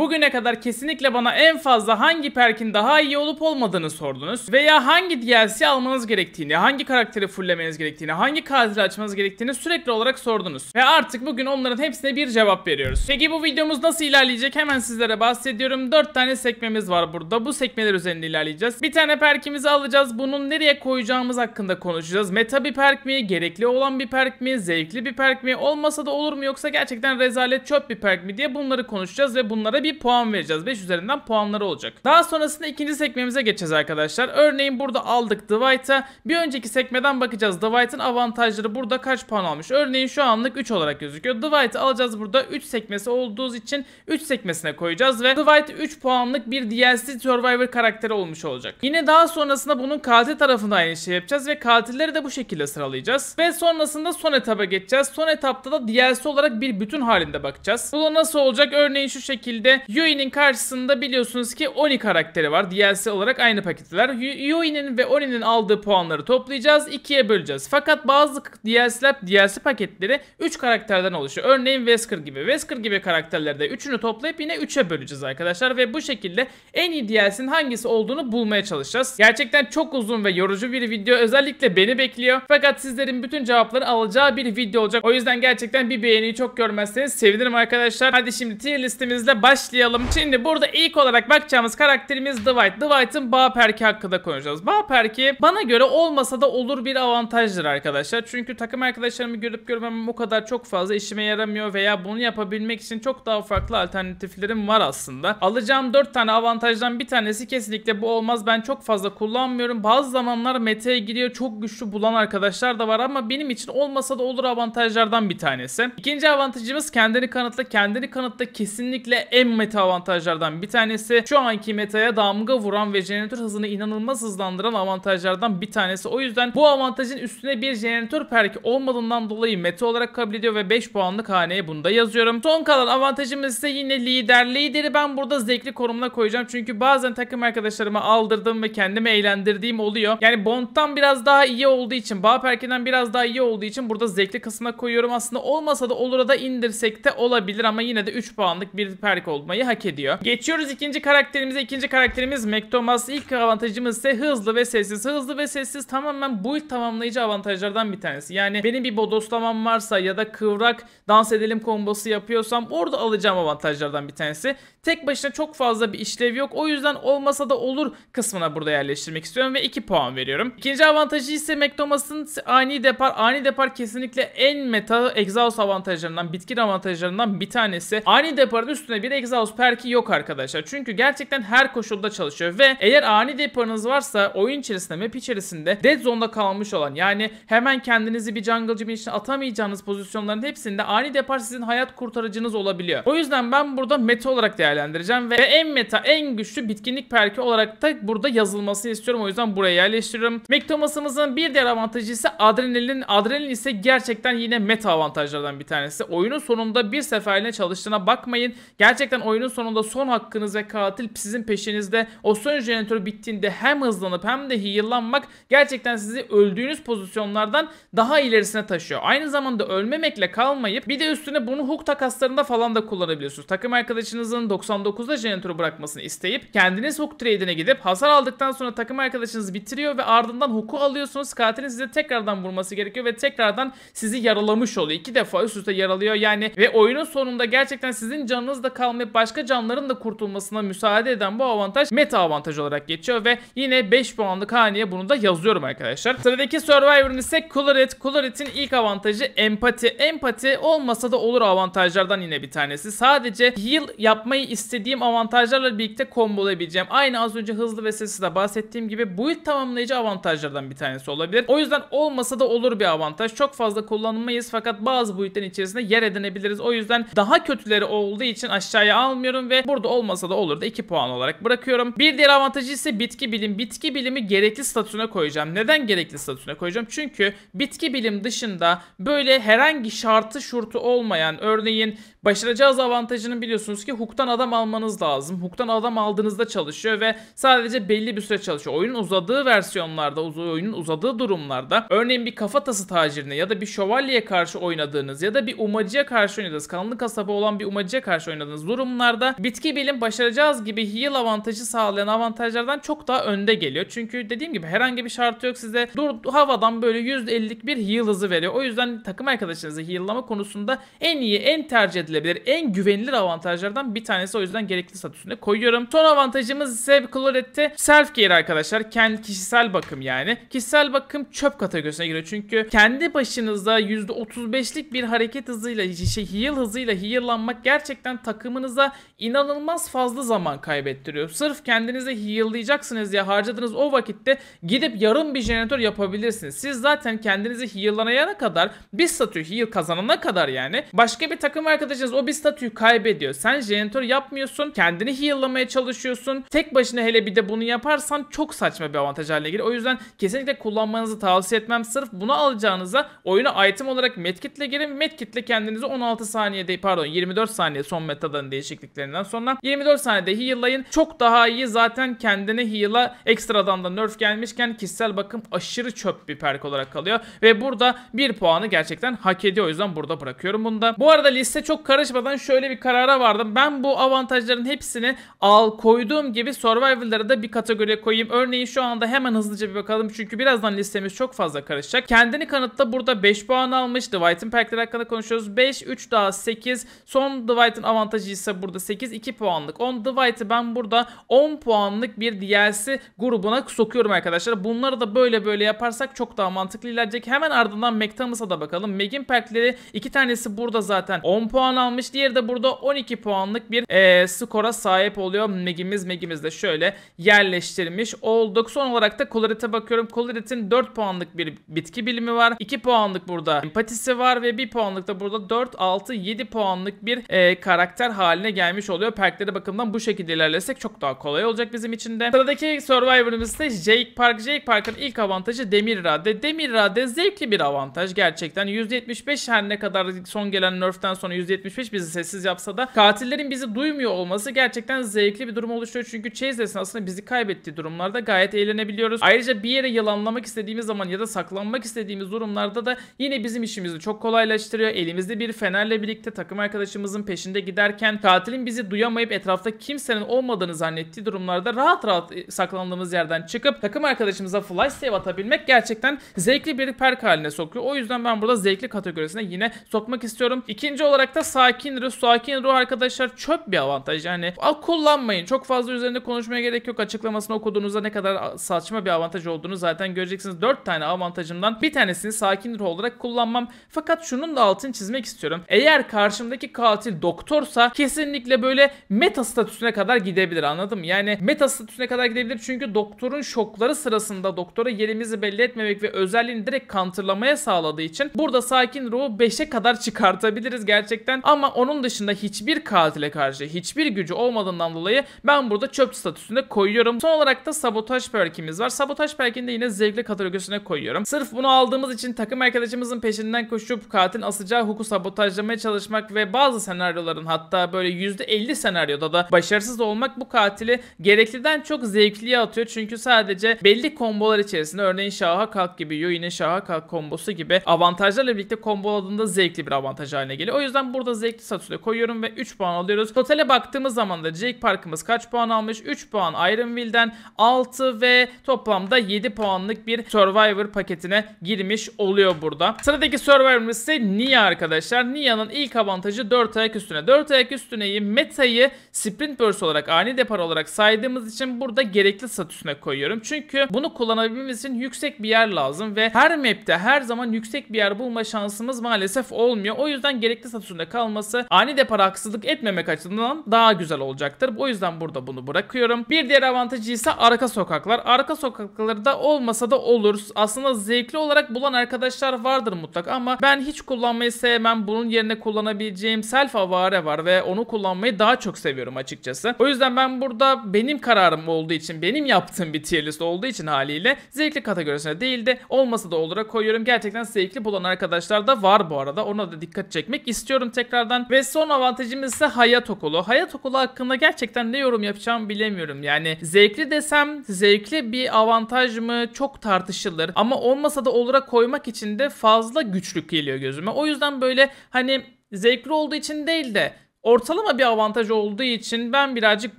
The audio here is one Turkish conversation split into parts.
Bugüne kadar kesinlikle bana en fazla hangi perkin daha iyi olup olmadığını sordunuz veya hangi DLC almanız gerektiğini, hangi karakteri fulllemeniz gerektiğini, hangi katili açmanız gerektiğini sürekli olarak sordunuz. Ve artık bugün onların hepsine bir cevap veriyoruz. Peki bu videomuz nasıl ilerleyecek hemen sizlere bahsediyorum. 4 tane sekmemiz var burada. Bu sekmeler üzerinde ilerleyeceğiz. Bir tane perkimizi alacağız. Bunun nereye koyacağımız hakkında konuşacağız. Meta bir perk mi? Gerekli olan bir perk mi? Zevkli bir perk mi? Olmasa da olur mu yoksa gerçekten rezalet çöp bir perk mi diye bunları konuşacağız ve bunlara bir bir puan vereceğiz. 5 üzerinden puanları olacak. Daha sonrasında ikinci sekmemize geçeceğiz arkadaşlar. Örneğin burada aldık Dwight'a. Bir önceki sekmeden bakacağız. Dwight'ın avantajları burada kaç puan almış? Örneğin şu anlık 3 olarak gözüküyor. Dwight'ı alacağız burada. 3 sekmesi olduğu için 3 sekmesine koyacağız ve Dwight 3 puanlık bir DLC Survivor karakteri olmuş olacak. Yine daha sonrasında bunun katil tarafında aynı şey yapacağız ve katilleri de bu şekilde sıralayacağız. Ve sonrasında son etaba geçeceğiz. Son etapta da DLC olarak bir bütün halinde bakacağız. Bu da nasıl olacak? Örneğin şu şekilde ve Yui'nin karşısında biliyorsunuz ki Oni karakteri var. DLC olarak aynı paketler. Yui'nin ve Oni'nin aldığı puanları toplayacağız. ikiye böleceğiz. Fakat bazı DLC'ler, DLC paketleri 3 karakterden oluşuyor. Örneğin Wesker gibi. Wesker gibi karakterlerde 3'ünü toplayıp yine 3'e böleceğiz arkadaşlar ve bu şekilde en iyi DLC'nin hangisi olduğunu bulmaya çalışacağız. Gerçekten çok uzun ve yorucu bir video. Özellikle beni bekliyor. Fakat sizlerin bütün cevapları alacağı bir video olacak. O yüzden gerçekten bir beğeniyi çok görmezseniz sevinirim arkadaşlar. Hadi şimdi tier listemizle baş başlayalım. Şimdi burada ilk olarak bakacağımız karakterimiz Dwight. Dwight'ın bağ perki hakkında konuşacağız. Bağ perki bana göre olmasa da olur bir avantajdır arkadaşlar. Çünkü takım arkadaşlarımı görüp görmemem o kadar çok fazla işime yaramıyor veya bunu yapabilmek için çok daha farklı alternatiflerim var aslında. Alacağım 4 tane avantajdan bir tanesi kesinlikle bu olmaz. Ben çok fazla kullanmıyorum. Bazı zamanlar meta'ya giriyor. Çok güçlü bulan arkadaşlar da var ama benim için olmasa da olur avantajlardan bir tanesi. İkinci avantajımız kendini kanıtla. Kendini kanıtla kesinlikle en meta avantajlardan bir tanesi. Şu anki metaya damga vuran ve jeneratör hızını inanılmaz hızlandıran avantajlardan bir tanesi. O yüzden bu avantajın üstüne bir jeneratör perk olmadığından dolayı meta olarak kabul ediyor ve 5 puanlık haneye bunu da yazıyorum. Son kalan avantajımız ise yine lider. Lideri ben burada zevkli konumuna koyacağım. Çünkü bazen takım arkadaşlarıma aldırdım ve kendimi eğlendirdiğim oluyor. Yani Bond'dan biraz daha iyi olduğu için, perkinden biraz daha iyi olduğu için burada zevkli kısmına koyuyorum. Aslında olmasa da olur da indirsek de olabilir ama yine de 3 puanlık bir perk oldu olmayı hak ediyor. Geçiyoruz ikinci karakterimize. İkinci karakterimiz McThomas. İlk avantajımız ise hızlı ve sessiz. Hızlı ve sessiz tamamen build tamamlayıcı avantajlardan bir tanesi. Yani benim bir bodoslamam varsa ya da kıvrak dans edelim kombosu yapıyorsam orada alacağım avantajlardan bir tanesi. Tek başına çok fazla bir işlev yok. O yüzden olmasa da olur kısmına burada yerleştirmek istiyorum ve 2 puan veriyorum. İkinci avantajı ise McThomas'ın ani depar. Ani depar kesinlikle en meta exhaust avantajlarından, bitkin avantajlarından bir tanesi. Ani deparın üstüne bir de Exhaust perki yok arkadaşlar. Çünkü gerçekten her koşulda çalışıyor ve eğer ani deparınız varsa oyun içerisinde map içerisinde dead zone'da kalmış olan yani hemen kendinizi bir jungle cibin içine atamayacağınız pozisyonların hepsinde ani depar sizin hayat kurtarıcınız olabiliyor. O yüzden ben burada meta olarak değerlendireceğim ve en meta en güçlü bitkinlik perki olarak da burada yazılmasını istiyorum. O yüzden buraya yerleştiriyorum. Mektomasımızın bir diğer avantajı ise adrenalin. Adrenalin ise gerçekten yine meta avantajlardan bir tanesi. Oyunun sonunda bir seferine çalıştığına bakmayın. Gerçekten yüzden oyunun sonunda son hakkınız ve katil sizin peşinizde. O son jeneratörü bittiğinde hem hızlanıp hem de heal'lanmak gerçekten sizi öldüğünüz pozisyonlardan daha ilerisine taşıyor. Aynı zamanda ölmemekle kalmayıp bir de üstüne bunu hook takaslarında falan da kullanabiliyorsunuz. Takım arkadaşınızın 99'da jeneratörü bırakmasını isteyip kendiniz hook trade'ine gidip hasar aldıktan sonra takım arkadaşınız bitiriyor ve ardından hook'u alıyorsunuz. Katilin size tekrardan vurması gerekiyor ve tekrardan sizi yaralamış oluyor. İki defa üst üste yaralıyor yani ve oyunun sonunda gerçekten sizin canınız da kalmayıp edip başka canlıların da kurtulmasına müsaade eden bu avantaj meta avantaj olarak geçiyor ve yine 5 puanlık haneye bunu da yazıyorum arkadaşlar. Sıradaki Survivor'ın ise Colorit. Colorit'in ilk avantajı empati. Empati olmasa da olur avantajlardan yine bir tanesi. Sadece heal yapmayı istediğim avantajlarla birlikte kombolayabileceğim. Aynı az önce hızlı ve sessiz de bahsettiğim gibi build tamamlayıcı avantajlardan bir tanesi olabilir. O yüzden olmasa da olur bir avantaj. Çok fazla kullanılmayız fakat bazı build'lerin içerisinde yer edinebiliriz. O yüzden daha kötüleri olduğu için aşağıya almıyorum ve burada olmasa da olur da 2 puan olarak bırakıyorum. Bir diğer avantajı ise bitki bilim. Bitki bilimi gerekli statüne koyacağım. Neden gerekli statüne koyacağım? Çünkü bitki bilim dışında böyle herhangi şartı şurtu olmayan örneğin başaracağız avantajının biliyorsunuz ki hukuktan adam almanız lazım. Hukuktan adam aldığınızda çalışıyor ve sadece belli bir süre çalışıyor. Oyunun uzadığı versiyonlarda, oyunun uzadığı durumlarda örneğin bir kafatası tacirine ya da bir şövalyeye karşı oynadığınız ya da bir umacıya karşı oynadığınız, kanlı kasaba olan bir umacıya karşı oynadığınız durum konularda bitki bilim başaracağız gibi heal avantajı sağlayan avantajlardan çok daha önde geliyor. Çünkü dediğim gibi herhangi bir şartı yok size dur havadan böyle %50'lik bir heal hızı veriyor. O yüzden takım arkadaşınızı heal'lama konusunda en iyi, en tercih edilebilir, en güvenilir avantajlardan bir tanesi. O yüzden gerekli statüsüne koyuyorum. Son avantajımız ise colorette self care arkadaşlar. Kendi kişisel bakım yani. Kişisel bakım çöp kategorisine giriyor. Çünkü kendi başınıza %35'lik bir hareket hızıyla, şey, heal hızıyla heal'lanmak gerçekten takımınız baktığınızda inanılmaz fazla zaman kaybettiriyor. Sırf kendinize heal'layacaksınız diye harcadığınız o vakitte gidip yarım bir jeneratör yapabilirsiniz. Siz zaten kendinizi heal'lanayana kadar bir statü heal kazanana kadar yani başka bir takım arkadaşınız o bir statüyü kaybediyor. Sen jeneratör yapmıyorsun. Kendini heal'lamaya çalışıyorsun. Tek başına hele bir de bunu yaparsan çok saçma bir avantaj haline gelir. O yüzden kesinlikle kullanmanızı tavsiye etmem. Sırf bunu alacağınıza oyuna item olarak medkitle girin. Medkitle kendinizi 16 saniyede pardon 24 saniye son metadan diye değişikliklerinden sonra. 24 saniyede heal'layın. Çok daha iyi zaten kendine heal'a ekstradan da nerf gelmişken kişisel bakım aşırı çöp bir perk olarak kalıyor. Ve burada 1 puanı gerçekten hak ediyor. O yüzden burada bırakıyorum bunu da. Bu arada liste çok karışmadan şöyle bir karara vardım. Ben bu avantajların hepsini al koyduğum gibi Survivor'ları da bir kategoriye koyayım. Örneğin şu anda hemen hızlıca bir bakalım. Çünkü birazdan listemiz çok fazla karışacak. Kendini kanıtta burada 5 puan almış. Dwight'ın perkleri hakkında konuşuyoruz. 5, 3 daha 8. Son Dwight'ın avantajı ise ise burada 8 2 puanlık. On Divide'ı ben burada 10 puanlık bir DLC grubuna sokuyorum arkadaşlar. Bunları da böyle böyle yaparsak çok daha mantıklı ilerleyecek. Hemen ardından McThomas'a da bakalım. Meg'in perkleri iki tanesi burada zaten 10 puan almış. Diğeri de burada 12 puanlık bir e, skora sahip oluyor. Meg'imiz Meg'imiz de şöyle yerleştirmiş olduk. Son olarak da Colorit'e bakıyorum. Colorit'in 4 puanlık bir bitki bilimi var. 2 puanlık burada empatisi var ve 1 puanlık da burada 4, 6, 7 puanlık bir e, karakter hali haline gelmiş oluyor. Perkleri bakımından bu şekilde ilerlesek çok daha kolay olacak bizim için de. Sıradaki Survivor'ımız ise Jake Park. Jake Park'ın ilk avantajı demir rade Demir rade zevkli bir avantaj gerçekten. 175 her ne kadar son gelen nerf'ten sonra 175 bizi sessiz yapsa da katillerin bizi duymuyor olması gerçekten zevkli bir durum oluşuyor Çünkü chase esnasında bizi kaybettiği durumlarda gayet eğlenebiliyoruz. Ayrıca bir yere yalanlamak istediğimiz zaman ya da saklanmak istediğimiz durumlarda da yine bizim işimizi çok kolaylaştırıyor. Elimizde bir fenerle birlikte takım arkadaşımızın peşinde giderken katilin bizi duyamayıp etrafta kimsenin olmadığını zannettiği durumlarda rahat rahat e, saklandığımız yerden çıkıp takım arkadaşımıza flash save atabilmek gerçekten zevkli bir perk haline sokuyor. O yüzden ben burada zevkli kategorisine yine sokmak istiyorum. İkinci olarak da sakin ruh, sakin ruh arkadaşlar çöp bir avantaj. Yani kullanmayın. Çok fazla üzerinde konuşmaya gerek yok. Açıklamasını okuduğunuzda ne kadar saçma bir avantaj olduğunu zaten göreceksiniz. 4 tane avantajımdan bir tanesini sakin ruh olarak kullanmam. Fakat şunun da altını çizmek istiyorum. Eğer karşımdaki katil doktorsa kesin kesinlikle böyle meta statüsüne kadar gidebilir anladın mı? Yani meta statüsüne kadar gidebilir çünkü doktorun şokları sırasında doktora yerimizi belli etmemek ve özelliğini direkt counterlamaya sağladığı için burada sakin ruhu 5'e kadar çıkartabiliriz gerçekten ama onun dışında hiçbir katile karşı hiçbir gücü olmadığından dolayı ben burada çöp statüsünde koyuyorum. Son olarak da sabotaj perkimiz var. Sabotaj perkini de yine zevkli kategorisine koyuyorum. Sırf bunu aldığımız için takım arkadaşımızın peşinden koşup katilin asacağı huku sabotajlamaya çalışmak ve bazı senaryoların hatta böyle %50 senaryoda da başarısız olmak bu katili gerekliden çok zevkliye atıyor. Çünkü sadece belli kombolar içerisinde örneğin şaha kalk gibi Yui'nin şaha kalk kombosu gibi avantajlarla birlikte komboladığında zevkli bir avantaj haline geliyor. O yüzden burada zevkli satışa koyuyorum ve 3 puan alıyoruz. Totale baktığımız zaman da Jake Park'ımız kaç puan almış? 3 puan Iron Will'den 6 ve toplamda 7 puanlık bir Survivor paketine girmiş oluyor burada. Sıradaki Survivor'ımız ise Nia arkadaşlar. Nia'nın ilk avantajı 4 ayak üstüne. 4 ayak üstüne Lune'yi, Meta'yı sprint burst olarak ani depar olarak saydığımız için burada gerekli statüsüne koyuyorum. Çünkü bunu kullanabilmemiz için yüksek bir yer lazım ve her map'te her zaman yüksek bir yer bulma şansımız maalesef olmuyor. O yüzden gerekli statüsünde kalması ani depara haksızlık etmemek açısından daha güzel olacaktır. O yüzden burada bunu bırakıyorum. Bir diğer avantajı ise arka sokaklar. Arka sokakları da olmasa da olur. Aslında zevkli olarak bulan arkadaşlar vardır mutlak ama ben hiç kullanmayı sevmem. Bunun yerine kullanabileceğim self avare var ve onu kullanmayı daha çok seviyorum açıkçası. O yüzden ben burada benim kararım olduğu için, benim yaptığım bir tier list olduğu için haliyle zevkli kategorisine değil de olmasa da olarak koyuyorum. Gerçekten zevkli bulan arkadaşlar da var bu arada. Ona da dikkat çekmek istiyorum tekrardan. Ve son avantajımız ise Hayat Okulu. Hayat Okulu hakkında gerçekten ne yorum yapacağımı bilemiyorum. Yani zevkli desem zevkli bir avantaj mı çok tartışılır. Ama olmasa da olarak koymak için de fazla güçlük geliyor gözüme. O yüzden böyle hani zevkli olduğu için değil de Ortalama bir avantaj olduğu için ben birazcık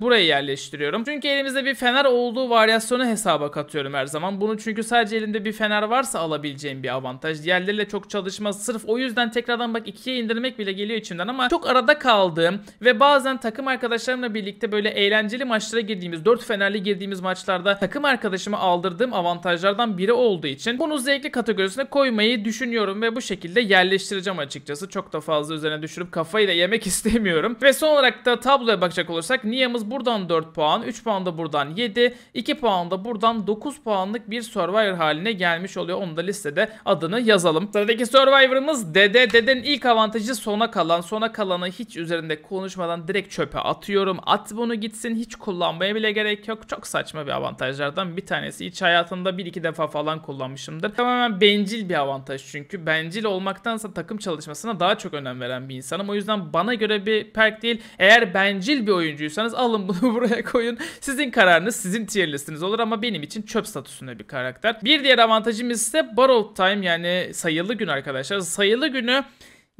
buraya yerleştiriyorum. Çünkü elimizde bir fener olduğu varyasyonu hesaba katıyorum her zaman. Bunu çünkü sadece elinde bir fener varsa alabileceğim bir avantaj. Diğerleriyle çok çalışmaz. Sırf o yüzden tekrardan bak ikiye indirmek bile geliyor içimden ama çok arada kaldığım ve bazen takım arkadaşlarımla birlikte böyle eğlenceli maçlara girdiğimiz, 4 fenerli girdiğimiz maçlarda takım arkadaşımı aldırdığım avantajlardan biri olduğu için bunu zevkli kategorisine koymayı düşünüyorum ve bu şekilde yerleştireceğim açıkçası. Çok da fazla üzerine düşürüp kafayla yemek istemiyorum düşünüyorum. Ve son olarak da tabloya bakacak olursak Nia'mız buradan 4 puan, 3 puan da buradan 7, 2 puan da buradan 9 puanlık bir Survivor haline gelmiş oluyor. Onu da listede adını yazalım. Sıradaki Survivor'ımız Dede. Dede'nin ilk avantajı sona kalan. Sona kalanı hiç üzerinde konuşmadan direkt çöpe atıyorum. At bunu gitsin hiç kullanmaya bile gerek yok. Çok saçma bir avantajlardan bir tanesi. İç hayatında 1-2 defa falan kullanmışımdır. Tamamen bencil bir avantaj çünkü. Bencil olmaktansa takım çalışmasına daha çok önem veren bir insanım. O yüzden bana göre bir perk değil. Eğer bencil bir oyuncuysanız alın bunu buraya koyun. Sizin kararınız sizin tier listiniz olur ama benim için çöp statüsünde bir karakter. Bir diğer avantajımız ise Borrowed Time yani sayılı gün arkadaşlar. Sayılı günü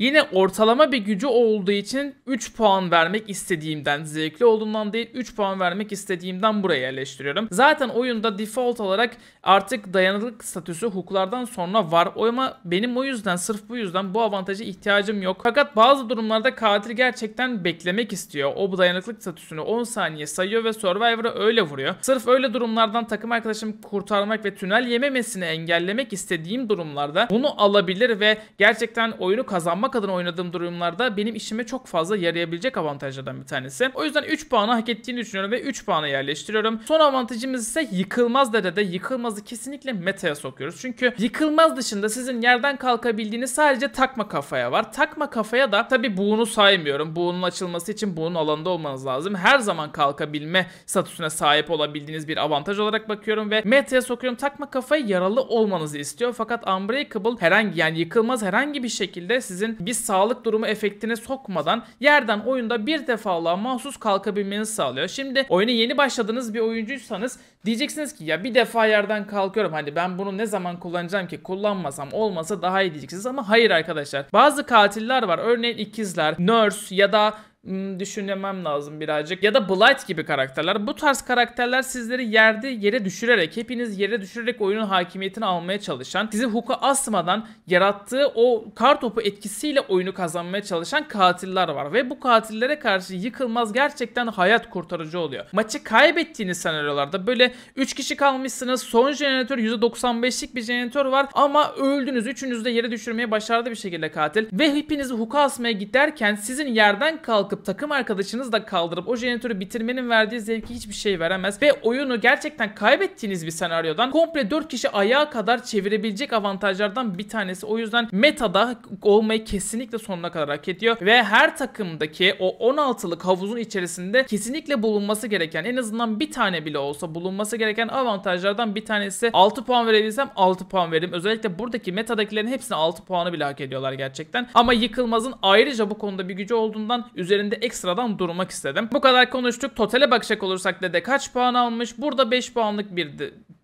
Yine ortalama bir gücü olduğu için 3 puan vermek istediğimden, zevkli olduğundan değil 3 puan vermek istediğimden buraya yerleştiriyorum. Zaten oyunda default olarak artık dayanıklık statüsü hukuklardan sonra var. Ama benim o yüzden sırf bu yüzden bu avantaja ihtiyacım yok. Fakat bazı durumlarda katil gerçekten beklemek istiyor. O bu dayanıklık statüsünü 10 saniye sayıyor ve Survivor'a öyle vuruyor. Sırf öyle durumlardan takım arkadaşımı kurtarmak ve tünel yememesini engellemek istediğim durumlarda bunu alabilir ve gerçekten oyunu kazanmak korumak adına oynadığım durumlarda benim işime çok fazla yarayabilecek avantajlardan bir tanesi. O yüzden 3 puanı hak ettiğini düşünüyorum ve 3 puanı yerleştiriyorum. Son avantajımız ise yıkılmaz derede Yıkılmazı kesinlikle meta'ya sokuyoruz. Çünkü yıkılmaz dışında sizin yerden kalkabildiğiniz sadece takma kafaya var. Takma kafaya da tabi buğunu saymıyorum. Buğunun açılması için buğunun alanında olmanız lazım. Her zaman kalkabilme statüsüne sahip olabildiğiniz bir avantaj olarak bakıyorum ve meta'ya sokuyorum. Takma kafayı yaralı olmanızı istiyor. Fakat Unbreakable herhangi yani yıkılmaz herhangi bir şekilde sizin bir sağlık durumu efektine sokmadan yerden oyunda bir defalığa mahsus kalkabilmenizi sağlıyor. Şimdi oyunu yeni başladığınız bir oyuncuysanız diyeceksiniz ki ya bir defa yerden kalkıyorum hani ben bunu ne zaman kullanacağım ki kullanmasam olmasa daha iyi diyeceksiniz ama hayır arkadaşlar. Bazı katiller var örneğin ikizler, nurse ya da Hmm, düşünemem lazım birazcık. Ya da Blight gibi karakterler. Bu tarz karakterler sizleri yerde yere düşürerek, hepiniz yere düşürerek oyunun hakimiyetini almaya çalışan, sizi hook'a asmadan yarattığı o kar topu etkisiyle oyunu kazanmaya çalışan katiller var. Ve bu katillere karşı yıkılmaz gerçekten hayat kurtarıcı oluyor. Maçı kaybettiğiniz senaryolarda böyle 3 kişi kalmışsınız, son jeneratör %95'lik bir jeneratör var ama öldünüz. Üçünüz de yere düşürmeye başardı bir şekilde katil. Ve hepinizi hook'a asmaya giderken sizin yerden kalk kalkıp takım da kaldırıp o jeneratörü bitirmenin verdiği zevki hiçbir şey veremez. Ve oyunu gerçekten kaybettiğiniz bir senaryodan komple 4 kişi ayağa kadar çevirebilecek avantajlardan bir tanesi. O yüzden metada olmayı kesinlikle sonuna kadar hak ediyor. Ve her takımdaki o 16'lık havuzun içerisinde kesinlikle bulunması gereken en azından bir tane bile olsa bulunması gereken avantajlardan bir tanesi. 6 puan verebilsem 6 puan veririm. Özellikle buradaki metadakilerin hepsine 6 puanı bile hak ediyorlar gerçekten. Ama yıkılmazın ayrıca bu konuda bir gücü olduğundan üzerine üzerinde ekstradan durmak istedim. Bu kadar konuştuk. Totale bakacak olursak dede kaç puan almış? Burada 5 puanlık bir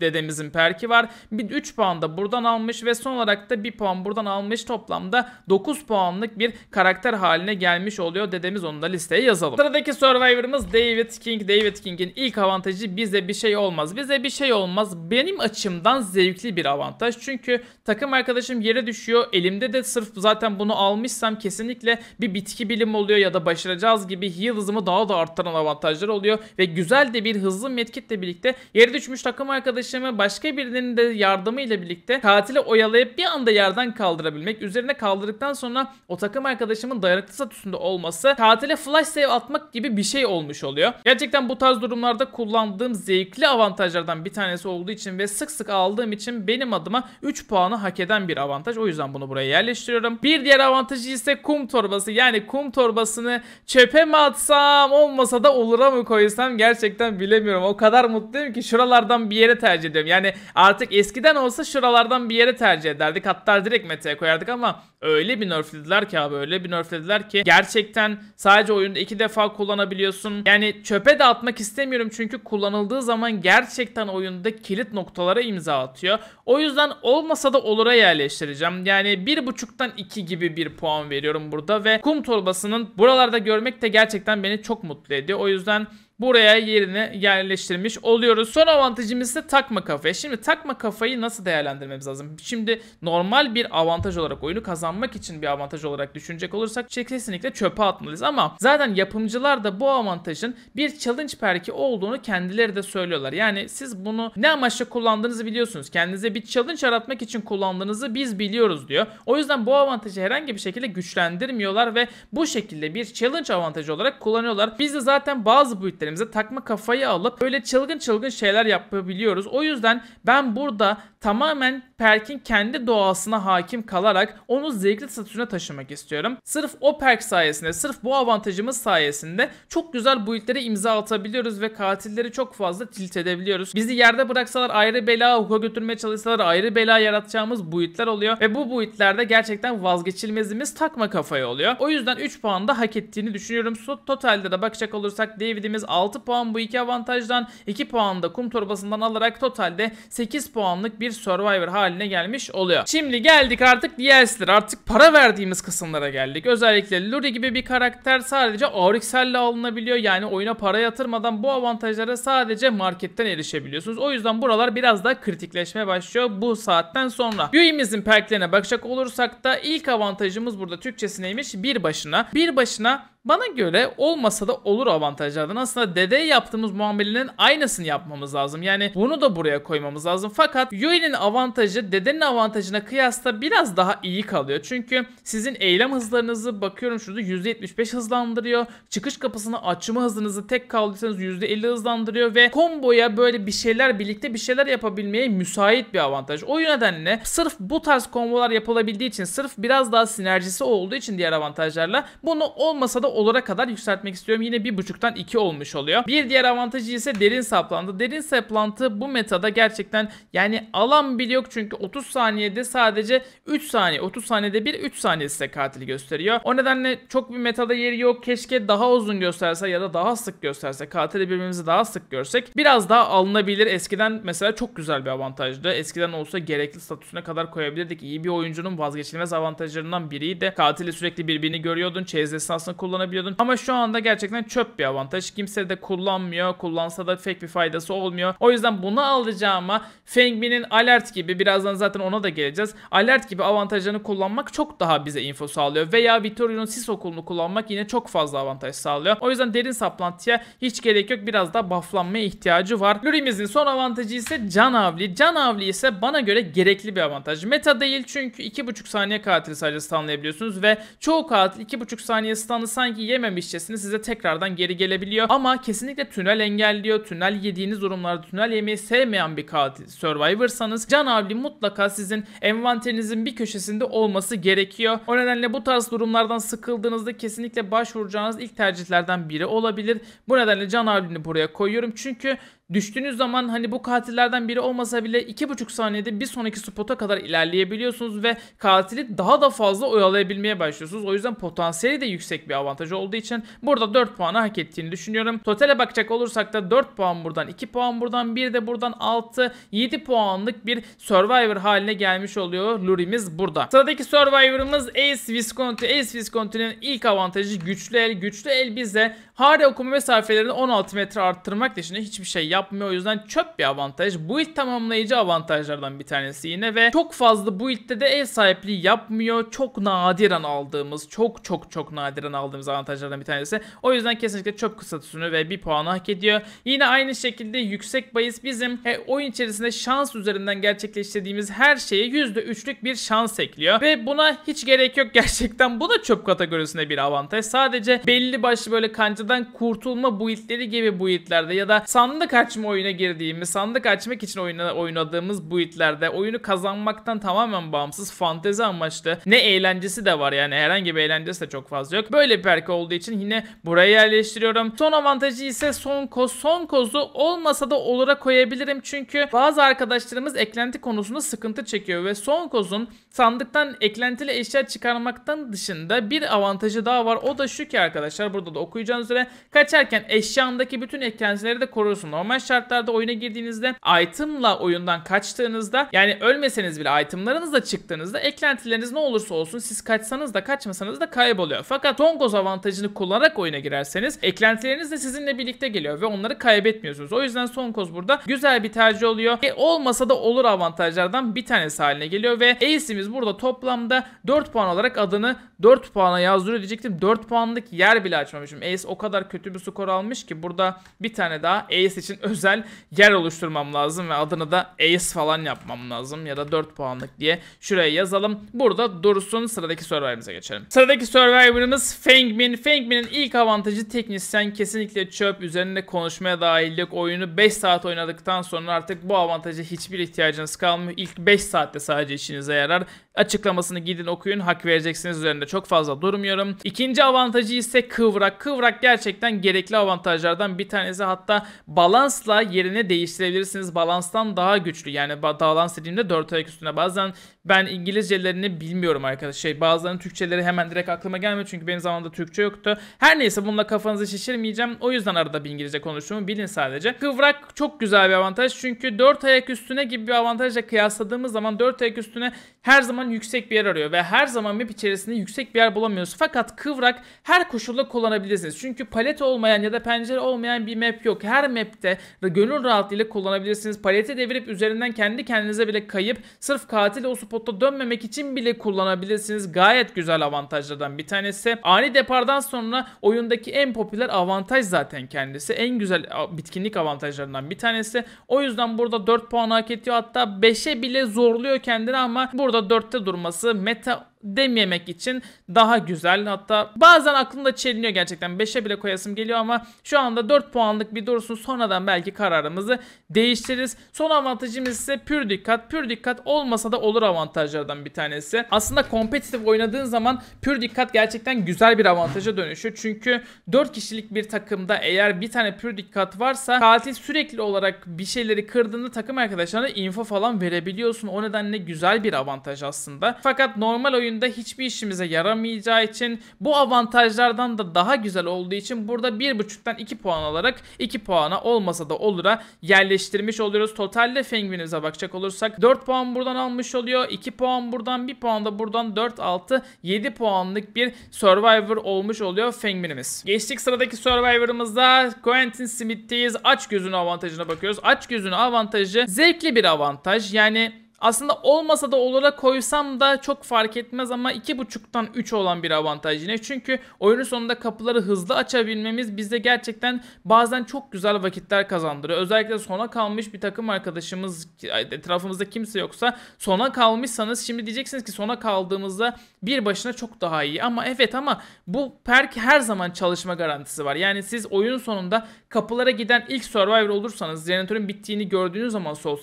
dedemizin perki var. Bir 3 puan da buradan almış ve son olarak da 1 puan buradan almış. Toplamda 9 puanlık bir karakter haline gelmiş oluyor. Dedemiz onu da listeye yazalım. Sıradaki Survivor'ımız David King. David King'in ilk avantajı bize bir şey olmaz. Bize bir şey olmaz. Benim açımdan zevkli bir avantaj. Çünkü takım arkadaşım yere düşüyor. Elimde de sırf zaten bunu almışsam kesinlikle bir bitki bilim oluyor ya da başarı taşıracağız gibi heal hızımı daha da arttıran avantajlar oluyor. Ve güzel de bir hızlı medkitle birlikte yere düşmüş takım arkadaşımı başka birinin de yardımıyla birlikte katili oyalayıp bir anda yerden kaldırabilmek. Üzerine kaldırdıktan sonra o takım arkadaşımın dayanıklı statüsünde olması katile flash save atmak gibi bir şey olmuş oluyor. Gerçekten bu tarz durumlarda kullandığım zevkli avantajlardan bir tanesi olduğu için ve sık sık aldığım için benim adıma 3 puanı hak eden bir avantaj. O yüzden bunu buraya yerleştiriyorum. Bir diğer avantajı ise kum torbası. Yani kum torbasını Çöpe mi atsam olmasa da olura mı koysam gerçekten bilemiyorum. O kadar mutluyum ki şuralardan bir yere tercih ediyorum. Yani artık eskiden olsa şuralardan bir yere tercih ederdik. Hatta direkt meteye koyardık ama öyle bir nerflediler ki abi öyle bir nerflediler ki gerçekten sadece oyunda iki defa kullanabiliyorsun. Yani çöpe de atmak istemiyorum çünkü kullanıldığı zaman gerçekten oyunda kilit noktalara imza atıyor. O yüzden olmasa da olura yerleştireceğim. Yani 1.5'tan 2 gibi bir puan veriyorum burada ve kum torbasının buralarda görmek de gerçekten beni çok mutlu ediyor. O yüzden buraya yerine yerleştirmiş oluyoruz. Son avantajımız ise takma kafaya. Şimdi takma kafayı nasıl değerlendirmemiz lazım? Şimdi normal bir avantaj olarak oyunu kazanmak için bir avantaj olarak düşünecek olursak kesinlikle çöpe atmalıyız. Ama zaten yapımcılar da bu avantajın bir challenge perki olduğunu kendileri de söylüyorlar. Yani siz bunu ne amaçla kullandığınızı biliyorsunuz. Kendinize bir challenge aratmak için kullandığınızı biz biliyoruz diyor. O yüzden bu avantajı herhangi bir şekilde güçlendirmiyorlar ve bu şekilde bir challenge avantajı olarak kullanıyorlar. Biz de zaten bazı boyutları kıyafetlerimize takma kafayı alıp böyle çılgın çılgın şeyler yapabiliyoruz. O yüzden ben burada tamamen Perk'in kendi doğasına hakim kalarak onu zevkli statüsüne taşımak istiyorum. Sırf o Perk sayesinde, sırf bu avantajımız sayesinde çok güzel buildlere imza atabiliyoruz ve katilleri çok fazla tilt edebiliyoruz. Bizi yerde bıraksalar ayrı bela, hukuka götürmeye çalışsalar ayrı bela yaratacağımız buildler oluyor ve bu buildlerde gerçekten vazgeçilmezimiz takma kafayı oluyor. O yüzden 3 puan da hak ettiğini düşünüyorum. Totalde de bakacak olursak David'imiz 6 puan bu iki avantajdan 2 puan da kum torbasından alarak totalde 8 puanlık bir Survivor haline gelmiş oluyor. Şimdi geldik artık DLC'lere artık para verdiğimiz kısımlara geldik. Özellikle Luri gibi bir karakter sadece Aurixel'le alınabiliyor. Yani oyuna para yatırmadan bu avantajlara sadece marketten erişebiliyorsunuz. O yüzden buralar biraz daha kritikleşmeye başlıyor bu saatten sonra. Yui'mizin perklerine bakacak olursak da ilk avantajımız burada Türkçesi neymiş? Bir başına. Bir başına bana göre olmasa da olur avantajlardan. Aslında dede yaptığımız muamelenin aynısını yapmamız lazım. Yani bunu da buraya koymamız lazım. Fakat Yui'nin avantajı dedenin avantajına kıyasla biraz daha iyi kalıyor. Çünkü sizin eylem hızlarınızı bakıyorum şurada %75 hızlandırıyor. Çıkış kapısını açma hızınızı tek kaldırırsanız %50 hızlandırıyor ve komboya böyle bir şeyler birlikte bir şeyler yapabilmeye müsait bir avantaj. O nedenle sırf bu tarz kombolar yapılabildiği için sırf biraz daha sinerjisi olduğu için diğer avantajlarla bunu olmasa da dolara kadar yükseltmek istiyorum. Yine 1.5'tan 2 olmuş oluyor. Bir diğer avantajı ise derin saplantı. Derin saplantı bu metada gerçekten yani alan bile yok çünkü 30 saniyede sadece 3 saniye 30 saniyede bir 3 saniye size katili gösteriyor. O nedenle çok bir metada yeri yok. Keşke daha uzun gösterse ya da daha sık gösterse katili birbirimizi daha sık görsek biraz daha alınabilir. Eskiden mesela çok güzel bir avantajdı. Eskiden olsa gerekli statüsüne kadar koyabilirdik. İyi bir oyuncunun vazgeçilmez avantajlarından biriydi. Katili sürekli birbirini görüyordun. Çeyiz esnasını kullanıyordun kullanabiliyordun. Ama şu anda gerçekten çöp bir avantaj. Kimse de kullanmıyor. Kullansa da pek bir faydası olmuyor. O yüzden bunu alacağıma Fengmi'nin alert gibi birazdan zaten ona da geleceğiz. Alert gibi avantajlarını kullanmak çok daha bize info sağlıyor. Veya Vitorio'nun sis okulunu kullanmak yine çok fazla avantaj sağlıyor. O yüzden derin saplantıya hiç gerek yok. Biraz daha bufflanmaya ihtiyacı var. Lurimizin son avantajı ise Can Avli. Can Avli ise bana göre gerekli bir avantaj. Meta değil çünkü 2,5 saniye katili sadece stunlayabiliyorsunuz ve çoğu katil 2,5 saniye stunlasan sanki yememişçesine size tekrardan geri gelebiliyor. Ama kesinlikle tünel engelliyor. Tünel yediğiniz durumlarda tünel yemeyi sevmeyen bir katil survivor'sanız can avli mutlaka sizin envanterinizin bir köşesinde olması gerekiyor. O nedenle bu tarz durumlardan sıkıldığınızda kesinlikle başvuracağınız ilk tercihlerden biri olabilir. Bu nedenle can avlini buraya koyuyorum. Çünkü Düştüğünüz zaman hani bu katillerden biri olmasa bile 2,5 saniyede bir sonraki spota kadar ilerleyebiliyorsunuz ve katili daha da fazla oyalayabilmeye başlıyorsunuz. O yüzden potansiyeli de yüksek bir avantajı olduğu için burada 4 puanı hak ettiğini düşünüyorum. Totale bakacak olursak da 4 puan buradan, 2 puan buradan, bir de buradan 6, 7 puanlık bir Survivor haline gelmiş oluyor. Lurimiz burada. Sıradaki Survivor'ımız Ace Visconti. Ace Visconti'nin ilk avantajı güçlü el. Güçlü el bize Hare okuma mesafelerini 16 metre arttırmak dışında hiçbir şey yapmıyor. O yüzden çöp bir avantaj. Build tamamlayıcı avantajlardan bir tanesi yine ve çok fazla build'de de el sahipliği yapmıyor. Çok nadiren aldığımız, çok çok çok nadiren aldığımız avantajlardan bir tanesi. O yüzden kesinlikle çöp kıstatüsünü ve bir puanı hak ediyor. Yine aynı şekilde yüksek bahis bizim e, oyun içerisinde şans üzerinden gerçekleştirdiğimiz her şeye %3'lük bir şans ekliyor. Ve buna hiç gerek yok gerçekten. Bu da çöp kategorisinde bir avantaj. Sadece belli başlı böyle kancada sıkıntıdan kurtulma buildleri gibi buildlerde ya da sandık açma oyuna girdiğimiz, sandık açmak için oyuna, oynadığımız buildlerde oyunu kazanmaktan tamamen bağımsız fantezi amaçlı ne eğlencesi de var yani herhangi bir eğlencesi de çok fazla yok. Böyle bir perk olduğu için yine buraya yerleştiriyorum. Son avantajı ise son koz. Son kozu olmasa da olura koyabilirim çünkü bazı arkadaşlarımız eklenti konusunda sıkıntı çekiyor ve son kozun sandıktan eklentili eşya çıkarmaktan dışında bir avantajı daha var. O da şu ki arkadaşlar burada da okuyacağınız üzere ve kaçarken eşyandaki bütün eklentileri de korursun. Normal şartlarda oyuna girdiğinizde itemla oyundan kaçtığınızda yani ölmeseniz bile itemlarınızla çıktığınızda eklentileriniz ne olursa olsun siz kaçsanız da kaçmasanız da kayboluyor. Fakat Dongos avantajını kullanarak oyuna girerseniz eklentileriniz de sizinle birlikte geliyor ve onları kaybetmiyorsunuz. O yüzden Songkoz burada güzel bir tercih oluyor. E, olmasa da olur avantajlardan bir tanesi haline geliyor ve Ace'imiz burada toplamda 4 puan olarak adını 4 puana yazdırıyor diyecektim. 4 puanlık yer bile açmamışım. Ace o kadar kadar kötü bir skor almış ki burada bir tane daha Ace için özel yer oluşturmam lazım ve adını da Ace falan yapmam lazım ya da 4 puanlık diye şuraya yazalım. Burada dursun sıradaki Survivor'ımıza geçelim. Sıradaki Survivor'ımız Fengmin. Fengmin'in ilk avantajı teknisyen kesinlikle çöp üzerinde konuşmaya dahil yok. Oyunu 5 saat oynadıktan sonra artık bu avantajı hiçbir ihtiyacınız kalmıyor. İlk 5 saatte sadece işinize yarar. Açıklamasını gidin okuyun hak vereceksiniz üzerinde çok fazla durmuyorum. İkinci avantajı ise kıvrak. Kıvrak gerçekten gerekli avantajlardan bir tanesi hatta balansla yerine değiştirebilirsiniz. Balanstan daha güçlü yani balans dediğimde 4 ayak üstüne bazen ben İngilizcelerini bilmiyorum arkadaş. Şey bazılarının Türkçeleri hemen direkt aklıma gelmiyor çünkü benim zamanımda Türkçe yoktu. Her neyse bununla kafanızı şişirmeyeceğim. O yüzden arada bir İngilizce konuştuğumu bilin sadece. Kıvrak çok güzel bir avantaj çünkü 4 ayak üstüne gibi bir avantajla kıyasladığımız zaman 4 ayak üstüne her zaman yüksek bir yer arıyor ve her zaman map içerisinde yüksek bir yer bulamıyoruz. Fakat kıvrak her koşulda kullanabilirsiniz. Çünkü palet olmayan ya da pencere olmayan bir map yok. Her map'te gönül rahatlığıyla kullanabilirsiniz. Paleti devirip üzerinden kendi kendinize bile kayıp sırf katil o spotta dönmemek için bile kullanabilirsiniz. Gayet güzel avantajlardan bir tanesi. Ani depardan sonra oyundaki en popüler avantaj zaten kendisi. En güzel bitkinlik avantajlarından bir tanesi. O yüzden burada 4 puan hak ediyor. Hatta 5'e bile zorluyor kendini ama burada 4'te durması meta dememek için daha güzel. Hatta bazen aklımda çeliniyor gerçekten. 5'e bile koyasım geliyor ama şu anda 4 puanlık bir dursun. Sonradan belki kararımızı değiştiririz. Son avantajımız ise pür dikkat. Pür dikkat olmasa da olur avantajlardan bir tanesi. Aslında kompetitif oynadığın zaman pür dikkat gerçekten güzel bir avantaja dönüşüyor. Çünkü 4 kişilik bir takımda eğer bir tane pür dikkat varsa katil sürekli olarak bir şeyleri kırdığında takım arkadaşlarına info falan verebiliyorsun. O nedenle güzel bir avantaj aslında. Fakat normal oyun oyunda hiçbir işimize yaramayacağı için bu avantajlardan da daha güzel olduğu için burada 1.5'tan 2 puan alarak 2 puana olmasa da olura yerleştirmiş oluyoruz. Totalde Fengvin'imize bakacak olursak 4 puan buradan almış oluyor. 2 puan buradan 1 puan da buradan 4 6 7 puanlık bir Survivor olmuş oluyor Fengvin'imiz. Geçtik sıradaki Survivor'ımızda Quentin Smith'teyiz. Aç gözünü avantajına bakıyoruz. Aç gözünü avantajı zevkli bir avantaj. Yani aslında olmasa da olura koysam da çok fark etmez ama 2.5'tan 3 olan bir avantaj yine. Çünkü oyunun sonunda kapıları hızlı açabilmemiz bize gerçekten bazen çok güzel vakitler kazandırıyor. Özellikle sona kalmış bir takım arkadaşımız etrafımızda kimse yoksa sona kalmışsanız şimdi diyeceksiniz ki sona kaldığımızda bir başına çok daha iyi. Ama evet ama bu perk her zaman çalışma garantisi var. Yani siz oyun sonunda kapılara giden ilk survivor olursanız jeneratörün bittiğini gördüğünüz zaman Sol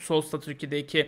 sol Statü'deki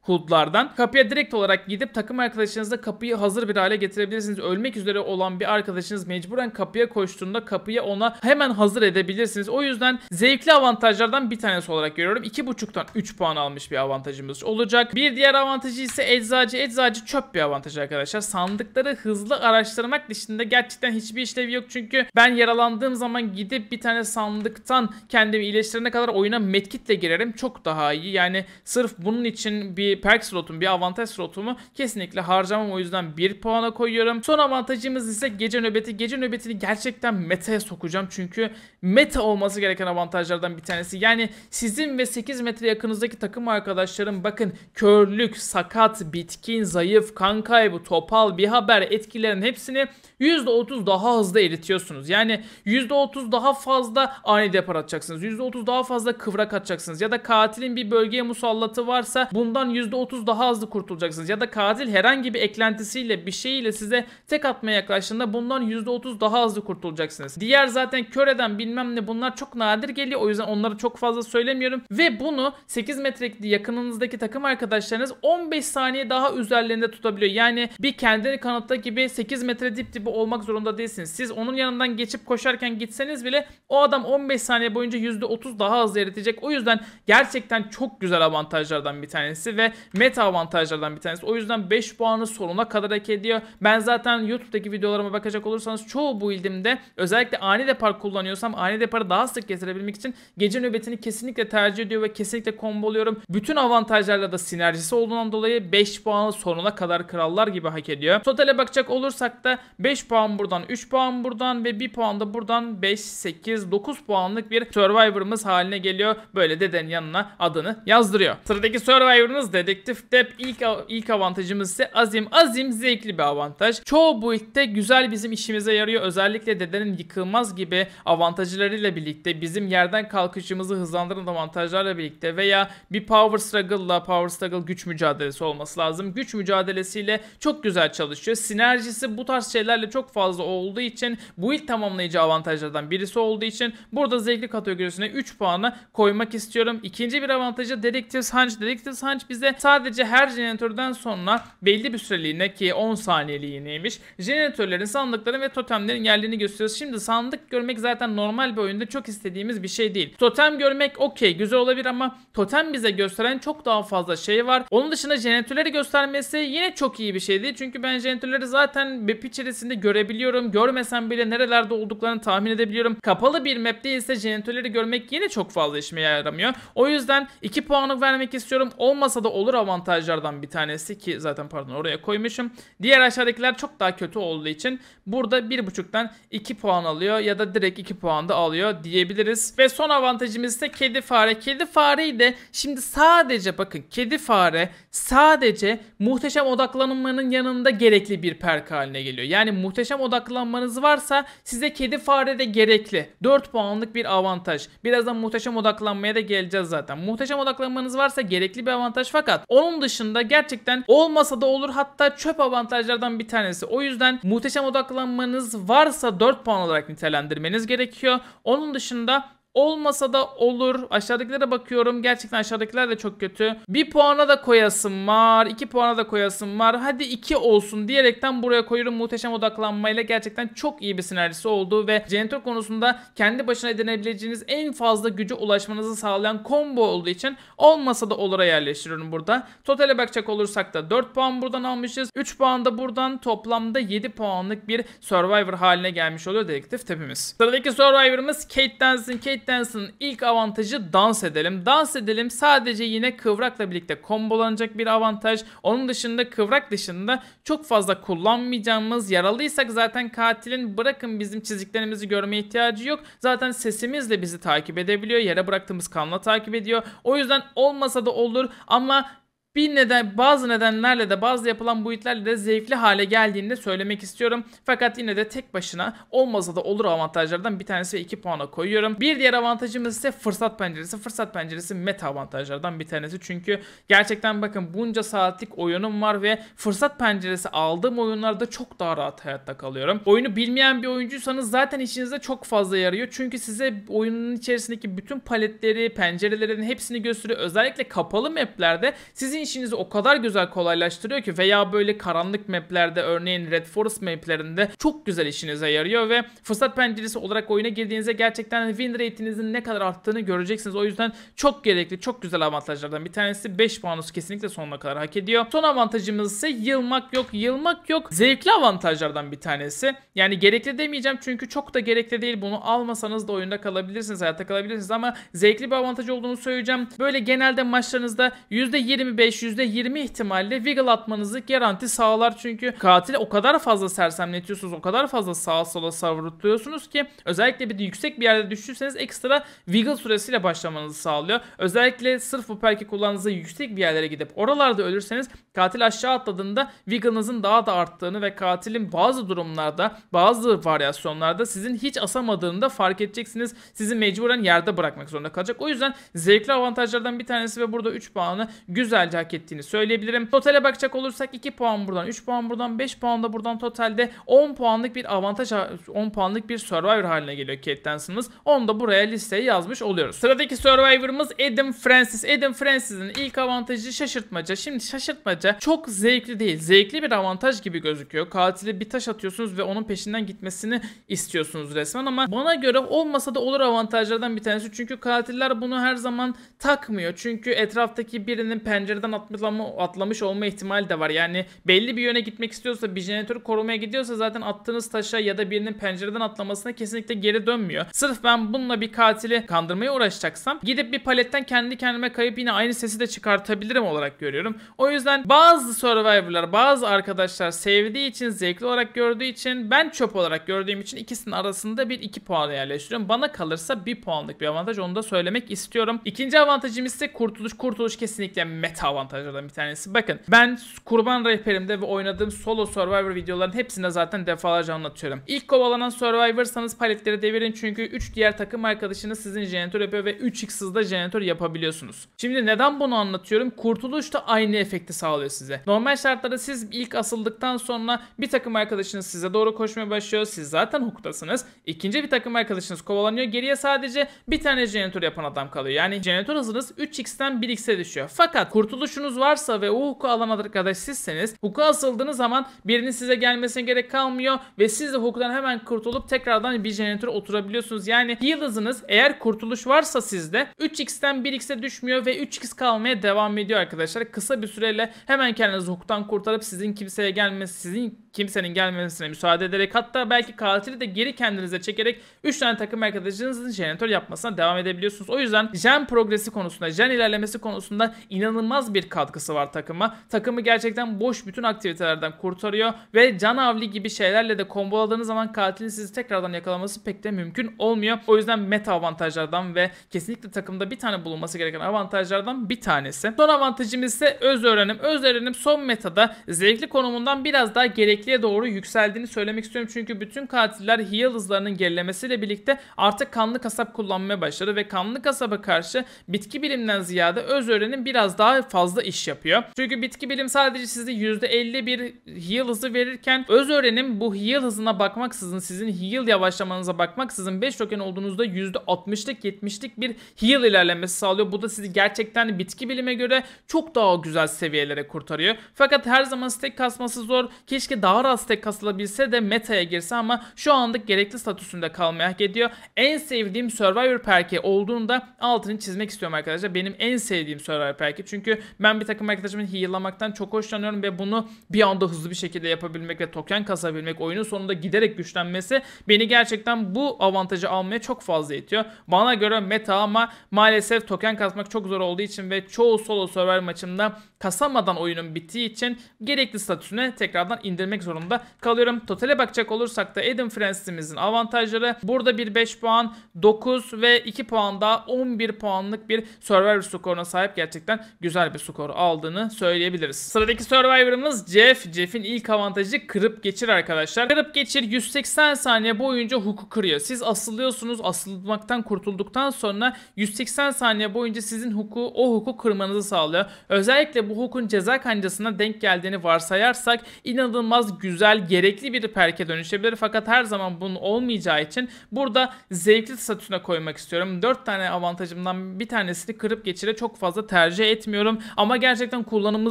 Hood'lardan. Kapıya direkt olarak gidip takım arkadaşınızla kapıyı hazır bir hale getirebilirsiniz. Ölmek üzere olan bir arkadaşınız mecburen kapıya koştuğunda kapıyı ona hemen hazır edebilirsiniz. O yüzden zevkli avantajlardan bir tanesi olarak görüyorum. 2.5'tan 3 puan almış bir avantajımız olacak. Bir diğer avantajı ise eczacı. Eczacı çöp bir avantaj arkadaşlar. Sandıkları hızlı araştırmak dışında gerçekten hiçbir işlevi yok. Çünkü ben yaralandığım zaman gidip bir tane sandıktan kendimi iyileştirene kadar oyuna medkitle girerim. Çok daha iyi. Yani sırf bunun için bir bir perk slotum, bir avantaj slotumu kesinlikle harcamam. O yüzden 1 puana koyuyorum. Son avantajımız ise gece nöbeti. Gece nöbetini gerçekten meta'ya sokacağım. Çünkü meta olması gereken avantajlardan bir tanesi. Yani sizin ve 8 metre yakınızdaki takım arkadaşlarım bakın körlük, sakat, bitkin, zayıf, kan kaybı, topal, bir haber etkilerin hepsini %30 daha hızlı eritiyorsunuz. Yani %30 daha fazla ani depar atacaksınız. %30 daha fazla kıvrak atacaksınız. Ya da katilin bir bölgeye musallatı varsa bundan %30 daha hızlı kurtulacaksınız. Ya da katil herhangi bir eklentisiyle bir şeyle size tek atmaya yaklaştığında bundan %30 daha hızlı kurtulacaksınız. Diğer zaten kör bilmem ne bunlar çok nadir geliyor. O yüzden onları çok fazla söylemiyorum. Ve bunu 8 metrelik yakınınızdaki takım arkadaşlarınız 15 saniye daha üzerlerinde tutabiliyor. Yani bir kendini kanatta gibi 8 metre dip dibe gibi olmak zorunda değilsiniz. Siz onun yanından geçip koşarken gitseniz bile o adam 15 saniye boyunca %30 daha hızlı eritecek. O yüzden gerçekten çok güzel avantajlardan bir tanesi ve meta avantajlardan bir tanesi. O yüzden 5 puanı sonuna kadar hak ediyor. Ben zaten YouTube'daki videolarıma bakacak olursanız çoğu bu ildimde özellikle ani depar kullanıyorsam ani deparı daha sık getirebilmek için gece nöbetini kesinlikle tercih ediyor ve kesinlikle komboluyorum. Bütün avantajlarla da sinerjisi olduğundan dolayı 5 puanı sonuna kadar krallar gibi hak ediyor. Total'e bakacak olursak da 5 5 puan buradan, 3 puan buradan ve 1 puan da buradan 5, 8, 9 puanlık bir Survivor'ımız haline geliyor. Böyle deden yanına adını yazdırıyor. Sıradaki Survivor'ımız Dedektif Dep. İlk, ilk avantajımız ise Azim. Azim zevkli bir avantaj. Çoğu bu build'de güzel bizim işimize yarıyor. Özellikle dedenin yıkılmaz gibi avantajlarıyla birlikte bizim yerden kalkışımızı hızlandıran avantajlarla birlikte veya bir power struggle'la power struggle güç mücadelesi olması lazım. Güç mücadelesiyle çok güzel çalışıyor. Sinerjisi bu tarz şeylerle çok fazla olduğu için bu ilk tamamlayıcı avantajlardan birisi olduğu için burada zevkli kategorisine 3 puanı koymak istiyorum. İkinci bir avantajı Dedektif Hunch. Dedektif Hunch bize sadece her jeneratörden sonra belli bir süreliğine ki 10 saniyeliğineymiş jeneratörlerin, sandıkların ve totemlerin yerlerini gösteriyoruz. Şimdi sandık görmek zaten normal bir oyunda çok istediğimiz bir şey değil. Totem görmek okey güzel olabilir ama totem bize gösteren çok daha fazla şey var. Onun dışında jeneratörleri göstermesi yine çok iyi bir şey değil. Çünkü ben jeneratörleri zaten map içerisinde içinde görebiliyorum. Görmesem bile nerelerde olduklarını tahmin edebiliyorum. Kapalı bir map değilse jeneratörleri görmek yine çok fazla işime yaramıyor. O yüzden 2 puanı vermek istiyorum. Olmasa da olur avantajlardan bir tanesi ki zaten pardon oraya koymuşum. Diğer aşağıdakiler çok daha kötü olduğu için burada 1.5'tan 2 puan alıyor ya da direkt 2 puan da alıyor diyebiliriz. Ve son avantajımız ise kedi fare. Kedi fareyi de şimdi sadece bakın kedi fare sadece muhteşem odaklanmanın yanında gerekli bir perk haline geliyor. Yani muhteşem odaklanmanız varsa size kedi fare de gerekli. 4 puanlık bir avantaj. Birazdan muhteşem odaklanmaya da geleceğiz zaten. Muhteşem odaklanmanız varsa gerekli bir avantaj fakat onun dışında gerçekten olmasa da olur hatta çöp avantajlardan bir tanesi. O yüzden muhteşem odaklanmanız varsa 4 puan olarak nitelendirmeniz gerekiyor. Onun dışında Olmasa da olur. Aşağıdakilere bakıyorum. Gerçekten aşağıdakiler de çok kötü. Bir puana da koyasım var. iki puana da koyasım var. Hadi iki olsun diyerekten buraya koyuyorum. Muhteşem odaklanmayla gerçekten çok iyi bir sinerjisi oldu ve Janitor konusunda kendi başına edinebileceğiniz en fazla gücü ulaşmanızı sağlayan combo olduğu için olmasa da olura yerleştiriyorum burada. Totale bakacak olursak da 4 puan buradan almışız. 3 puan da buradan toplamda 7 puanlık bir Survivor haline gelmiş oluyor dedektif tepimiz. Sıradaki Survivor'ımız Kate Densin. Kate Break Dance'ın ilk avantajı dans edelim. Dans edelim sadece yine kıvrakla birlikte kombolanacak bir avantaj. Onun dışında kıvrak dışında çok fazla kullanmayacağımız yaralıysak zaten katilin bırakın bizim çiziklerimizi görme ihtiyacı yok. Zaten sesimizle bizi takip edebiliyor. Yere bıraktığımız kanla takip ediyor. O yüzden olmasa da olur ama bir neden bazı nedenlerle de bazı yapılan buitlerle de zevkli hale geldiğini de söylemek istiyorum. Fakat yine de tek başına olmasa da olur avantajlardan bir tanesi ve 2 puana koyuyorum. Bir diğer avantajımız ise fırsat penceresi. Fırsat penceresi meta avantajlardan bir tanesi. Çünkü gerçekten bakın bunca saatlik oyunum var ve fırsat penceresi aldığım oyunlarda çok daha rahat hayatta kalıyorum. Oyunu bilmeyen bir oyuncuysanız zaten işinize çok fazla yarıyor. Çünkü size oyunun içerisindeki bütün paletleri, pencerelerin hepsini gösteriyor. Özellikle kapalı maplerde sizin işinizi o kadar güzel kolaylaştırıyor ki veya böyle karanlık maplerde örneğin Red Forest maplerinde çok güzel işinize yarıyor ve fırsat penceresi olarak oyuna girdiğinizde gerçekten win rate'inizin ne kadar arttığını göreceksiniz. O yüzden çok gerekli, çok güzel avantajlardan bir tanesi 5 puanus kesinlikle sonuna kadar hak ediyor. Son avantajımız ise yılmak yok, yılmak yok. Zevkli avantajlardan bir tanesi. Yani gerekli demeyeceğim çünkü çok da gerekli değil. Bunu almasanız da oyunda kalabilirsiniz, hayatta kalabilirsiniz ama zevkli bir avantaj olduğunu söyleyeceğim. Böyle genelde maçlarınızda %25 %20 ihtimalle wiggle atmanızı garanti sağlar. Çünkü katil o kadar fazla sersemletiyorsunuz. O kadar fazla sağa sola savrutluyorsunuz ki özellikle bir de yüksek bir yerde düştüyseniz ekstra wiggle süresiyle başlamanızı sağlıyor. Özellikle sırf bu perki kullandığınızda yüksek bir yerlere gidip oralarda ölürseniz katil aşağı atladığında wiggle'ınızın daha da arttığını ve katilin bazı durumlarda bazı varyasyonlarda sizin hiç asamadığını da fark edeceksiniz. Sizi mecburen yerde bırakmak zorunda kalacak. O yüzden zevkli avantajlardan bir tanesi ve burada 3 puanı güzelce hak ettiğini söyleyebilirim. Totale bakacak olursak 2 puan buradan, 3 puan buradan, 5 puan da buradan totalde 10 puanlık bir avantaj 10 puanlık bir Survivor haline geliyor Kate Danson'ımız. Onu da buraya listeye yazmış oluyoruz. Sıradaki Survivor'ımız Adam Francis. Adam Francis'in ilk avantajı şaşırtmaca. Şimdi şaşırtmaca çok zevkli değil. Zevkli bir avantaj gibi gözüküyor. Katile bir taş atıyorsunuz ve onun peşinden gitmesini istiyorsunuz resmen ama bana göre olmasa da olur avantajlardan bir tanesi. Çünkü katiller bunu her zaman takmıyor. Çünkü etraftaki birinin pencereden yoldan atlama, atlamış olma ihtimali de var. Yani belli bir yöne gitmek istiyorsa bir jeneratörü korumaya gidiyorsa zaten attığınız taşa ya da birinin pencereden atlamasına kesinlikle geri dönmüyor. Sırf ben bununla bir katili kandırmaya uğraşacaksam gidip bir paletten kendi kendime kayıp yine aynı sesi de çıkartabilirim olarak görüyorum. O yüzden bazı Survivor'lar bazı arkadaşlar sevdiği için zevkli olarak gördüğü için ben çöp olarak gördüğüm için ikisinin arasında bir iki puan yerleştiriyorum. Bana kalırsa bir puanlık bir avantaj onu da söylemek istiyorum. İkinci avantajım ise kurtuluş. Kurtuluş kesinlikle meta var avantajlardan bir tanesi. Bakın ben kurban rehberimde ve oynadığım solo survivor videoların hepsinde zaten defalarca anlatıyorum. İlk kovalanan survivorsanız paletleri devirin çünkü 3 diğer takım arkadaşınız sizin jeneratör yapıyor ve 3x'sız da yapabiliyorsunuz. Şimdi neden bunu anlatıyorum? Kurtuluş da aynı efekti sağlıyor size. Normal şartlarda siz ilk asıldıktan sonra bir takım arkadaşınız size doğru koşmaya başlıyor. Siz zaten hukuktasınız. İkinci bir takım arkadaşınız kovalanıyor. Geriye sadece bir tane jeneratör yapan adam kalıyor. Yani jeneratör hızınız 3x'ten 1x'e düşüyor. Fakat kurtuluş duruşunuz varsa ve o hukuku alan arkadaş sizseniz hukuka asıldığınız zaman birinin size gelmesine gerek kalmıyor ve siz de hukuktan hemen kurtulup tekrardan bir jeneratöre oturabiliyorsunuz. Yani yıldızınız eğer kurtuluş varsa sizde 3x'ten 1x'e düşmüyor ve 3x kalmaya devam ediyor arkadaşlar. Kısa bir süreyle hemen kendinizi hukuktan kurtarıp sizin kimseye gelmesi, sizin kimsenin gelmemesine müsaade ederek hatta belki katili de geri kendinize çekerek 3 tane takım arkadaşınızın jeneratör yapmasına devam edebiliyorsunuz. O yüzden jen progresi konusunda, jen ilerlemesi konusunda inanılmaz bir bir katkısı var takıma. Takımı gerçekten boş bütün aktivitelerden kurtarıyor ve can canavli gibi şeylerle de komboladığınız zaman katilin sizi tekrardan yakalaması pek de mümkün olmuyor. O yüzden meta avantajlardan ve kesinlikle takımda bir tane bulunması gereken avantajlardan bir tanesi. Son avantajımız ise öz öğrenim. Öz öğrenim son metada zevkli konumundan biraz daha gerekliye doğru yükseldiğini söylemek istiyorum. Çünkü bütün katiller heal hızlarının gerilemesiyle birlikte artık kanlı kasap kullanmaya başladı ve kanlı kasaba karşı bitki bilimden ziyade öz öğrenim biraz daha fazla fazla iş yapıyor. Çünkü bitki bilim sadece size %50 bir heal hızı verirken öz öğrenim bu heal hızına bakmaksızın sizin heal yavaşlamanıza bakmaksızın 5 token olduğunuzda %60'lık 70'lik bir heal ilerlemesi sağlıyor. Bu da sizi gerçekten bitki bilime göre çok daha güzel seviyelere kurtarıyor. Fakat her zaman stack kasması zor. Keşke daha rahat stack kasılabilse de meta'ya girse ama şu anlık gerekli statüsünde kalmaya hak ediyor. En sevdiğim Survivor perki olduğunda altını çizmek istiyorum arkadaşlar. Benim en sevdiğim Survivor perki. Çünkü ben bir takım arkadaşımın hiyalamaktan çok hoşlanıyorum ve bunu bir anda hızlı bir şekilde yapabilmek ve token kazabilmek oyunun sonunda giderek güçlenmesi beni gerçekten bu avantajı almaya çok fazla itiyor. Bana göre meta ama maalesef token kazmak çok zor olduğu için ve çoğu solo server maçımda kasamadan oyunun bittiği için gerekli statüsüne tekrardan indirmek zorunda kalıyorum. Totale bakacak olursak da Eden Francis'imizin avantajları burada bir 5 puan, 9 ve 2 puan daha 11 puanlık bir server skoruna sahip gerçekten güzel bir skor aldığını söyleyebiliriz. Sıradaki Survivor'ımız Jeff. Jeff'in ilk avantajı kırıp geçir arkadaşlar. Kırıp geçir 180 saniye boyunca huku kırıyor. Siz asılıyorsunuz. Asılmaktan kurtulduktan sonra 180 saniye boyunca sizin huku o huku kırmanızı sağlıyor. Özellikle bu hukun ceza kancasına denk geldiğini varsayarsak inanılmaz güzel, gerekli bir perke dönüşebilir. Fakat her zaman bunun olmayacağı için burada zevkli statüsüne koymak istiyorum. 4 tane avantajımdan bir tanesini kırıp geçire çok fazla tercih etmiyorum. Ama gerçekten kullanımı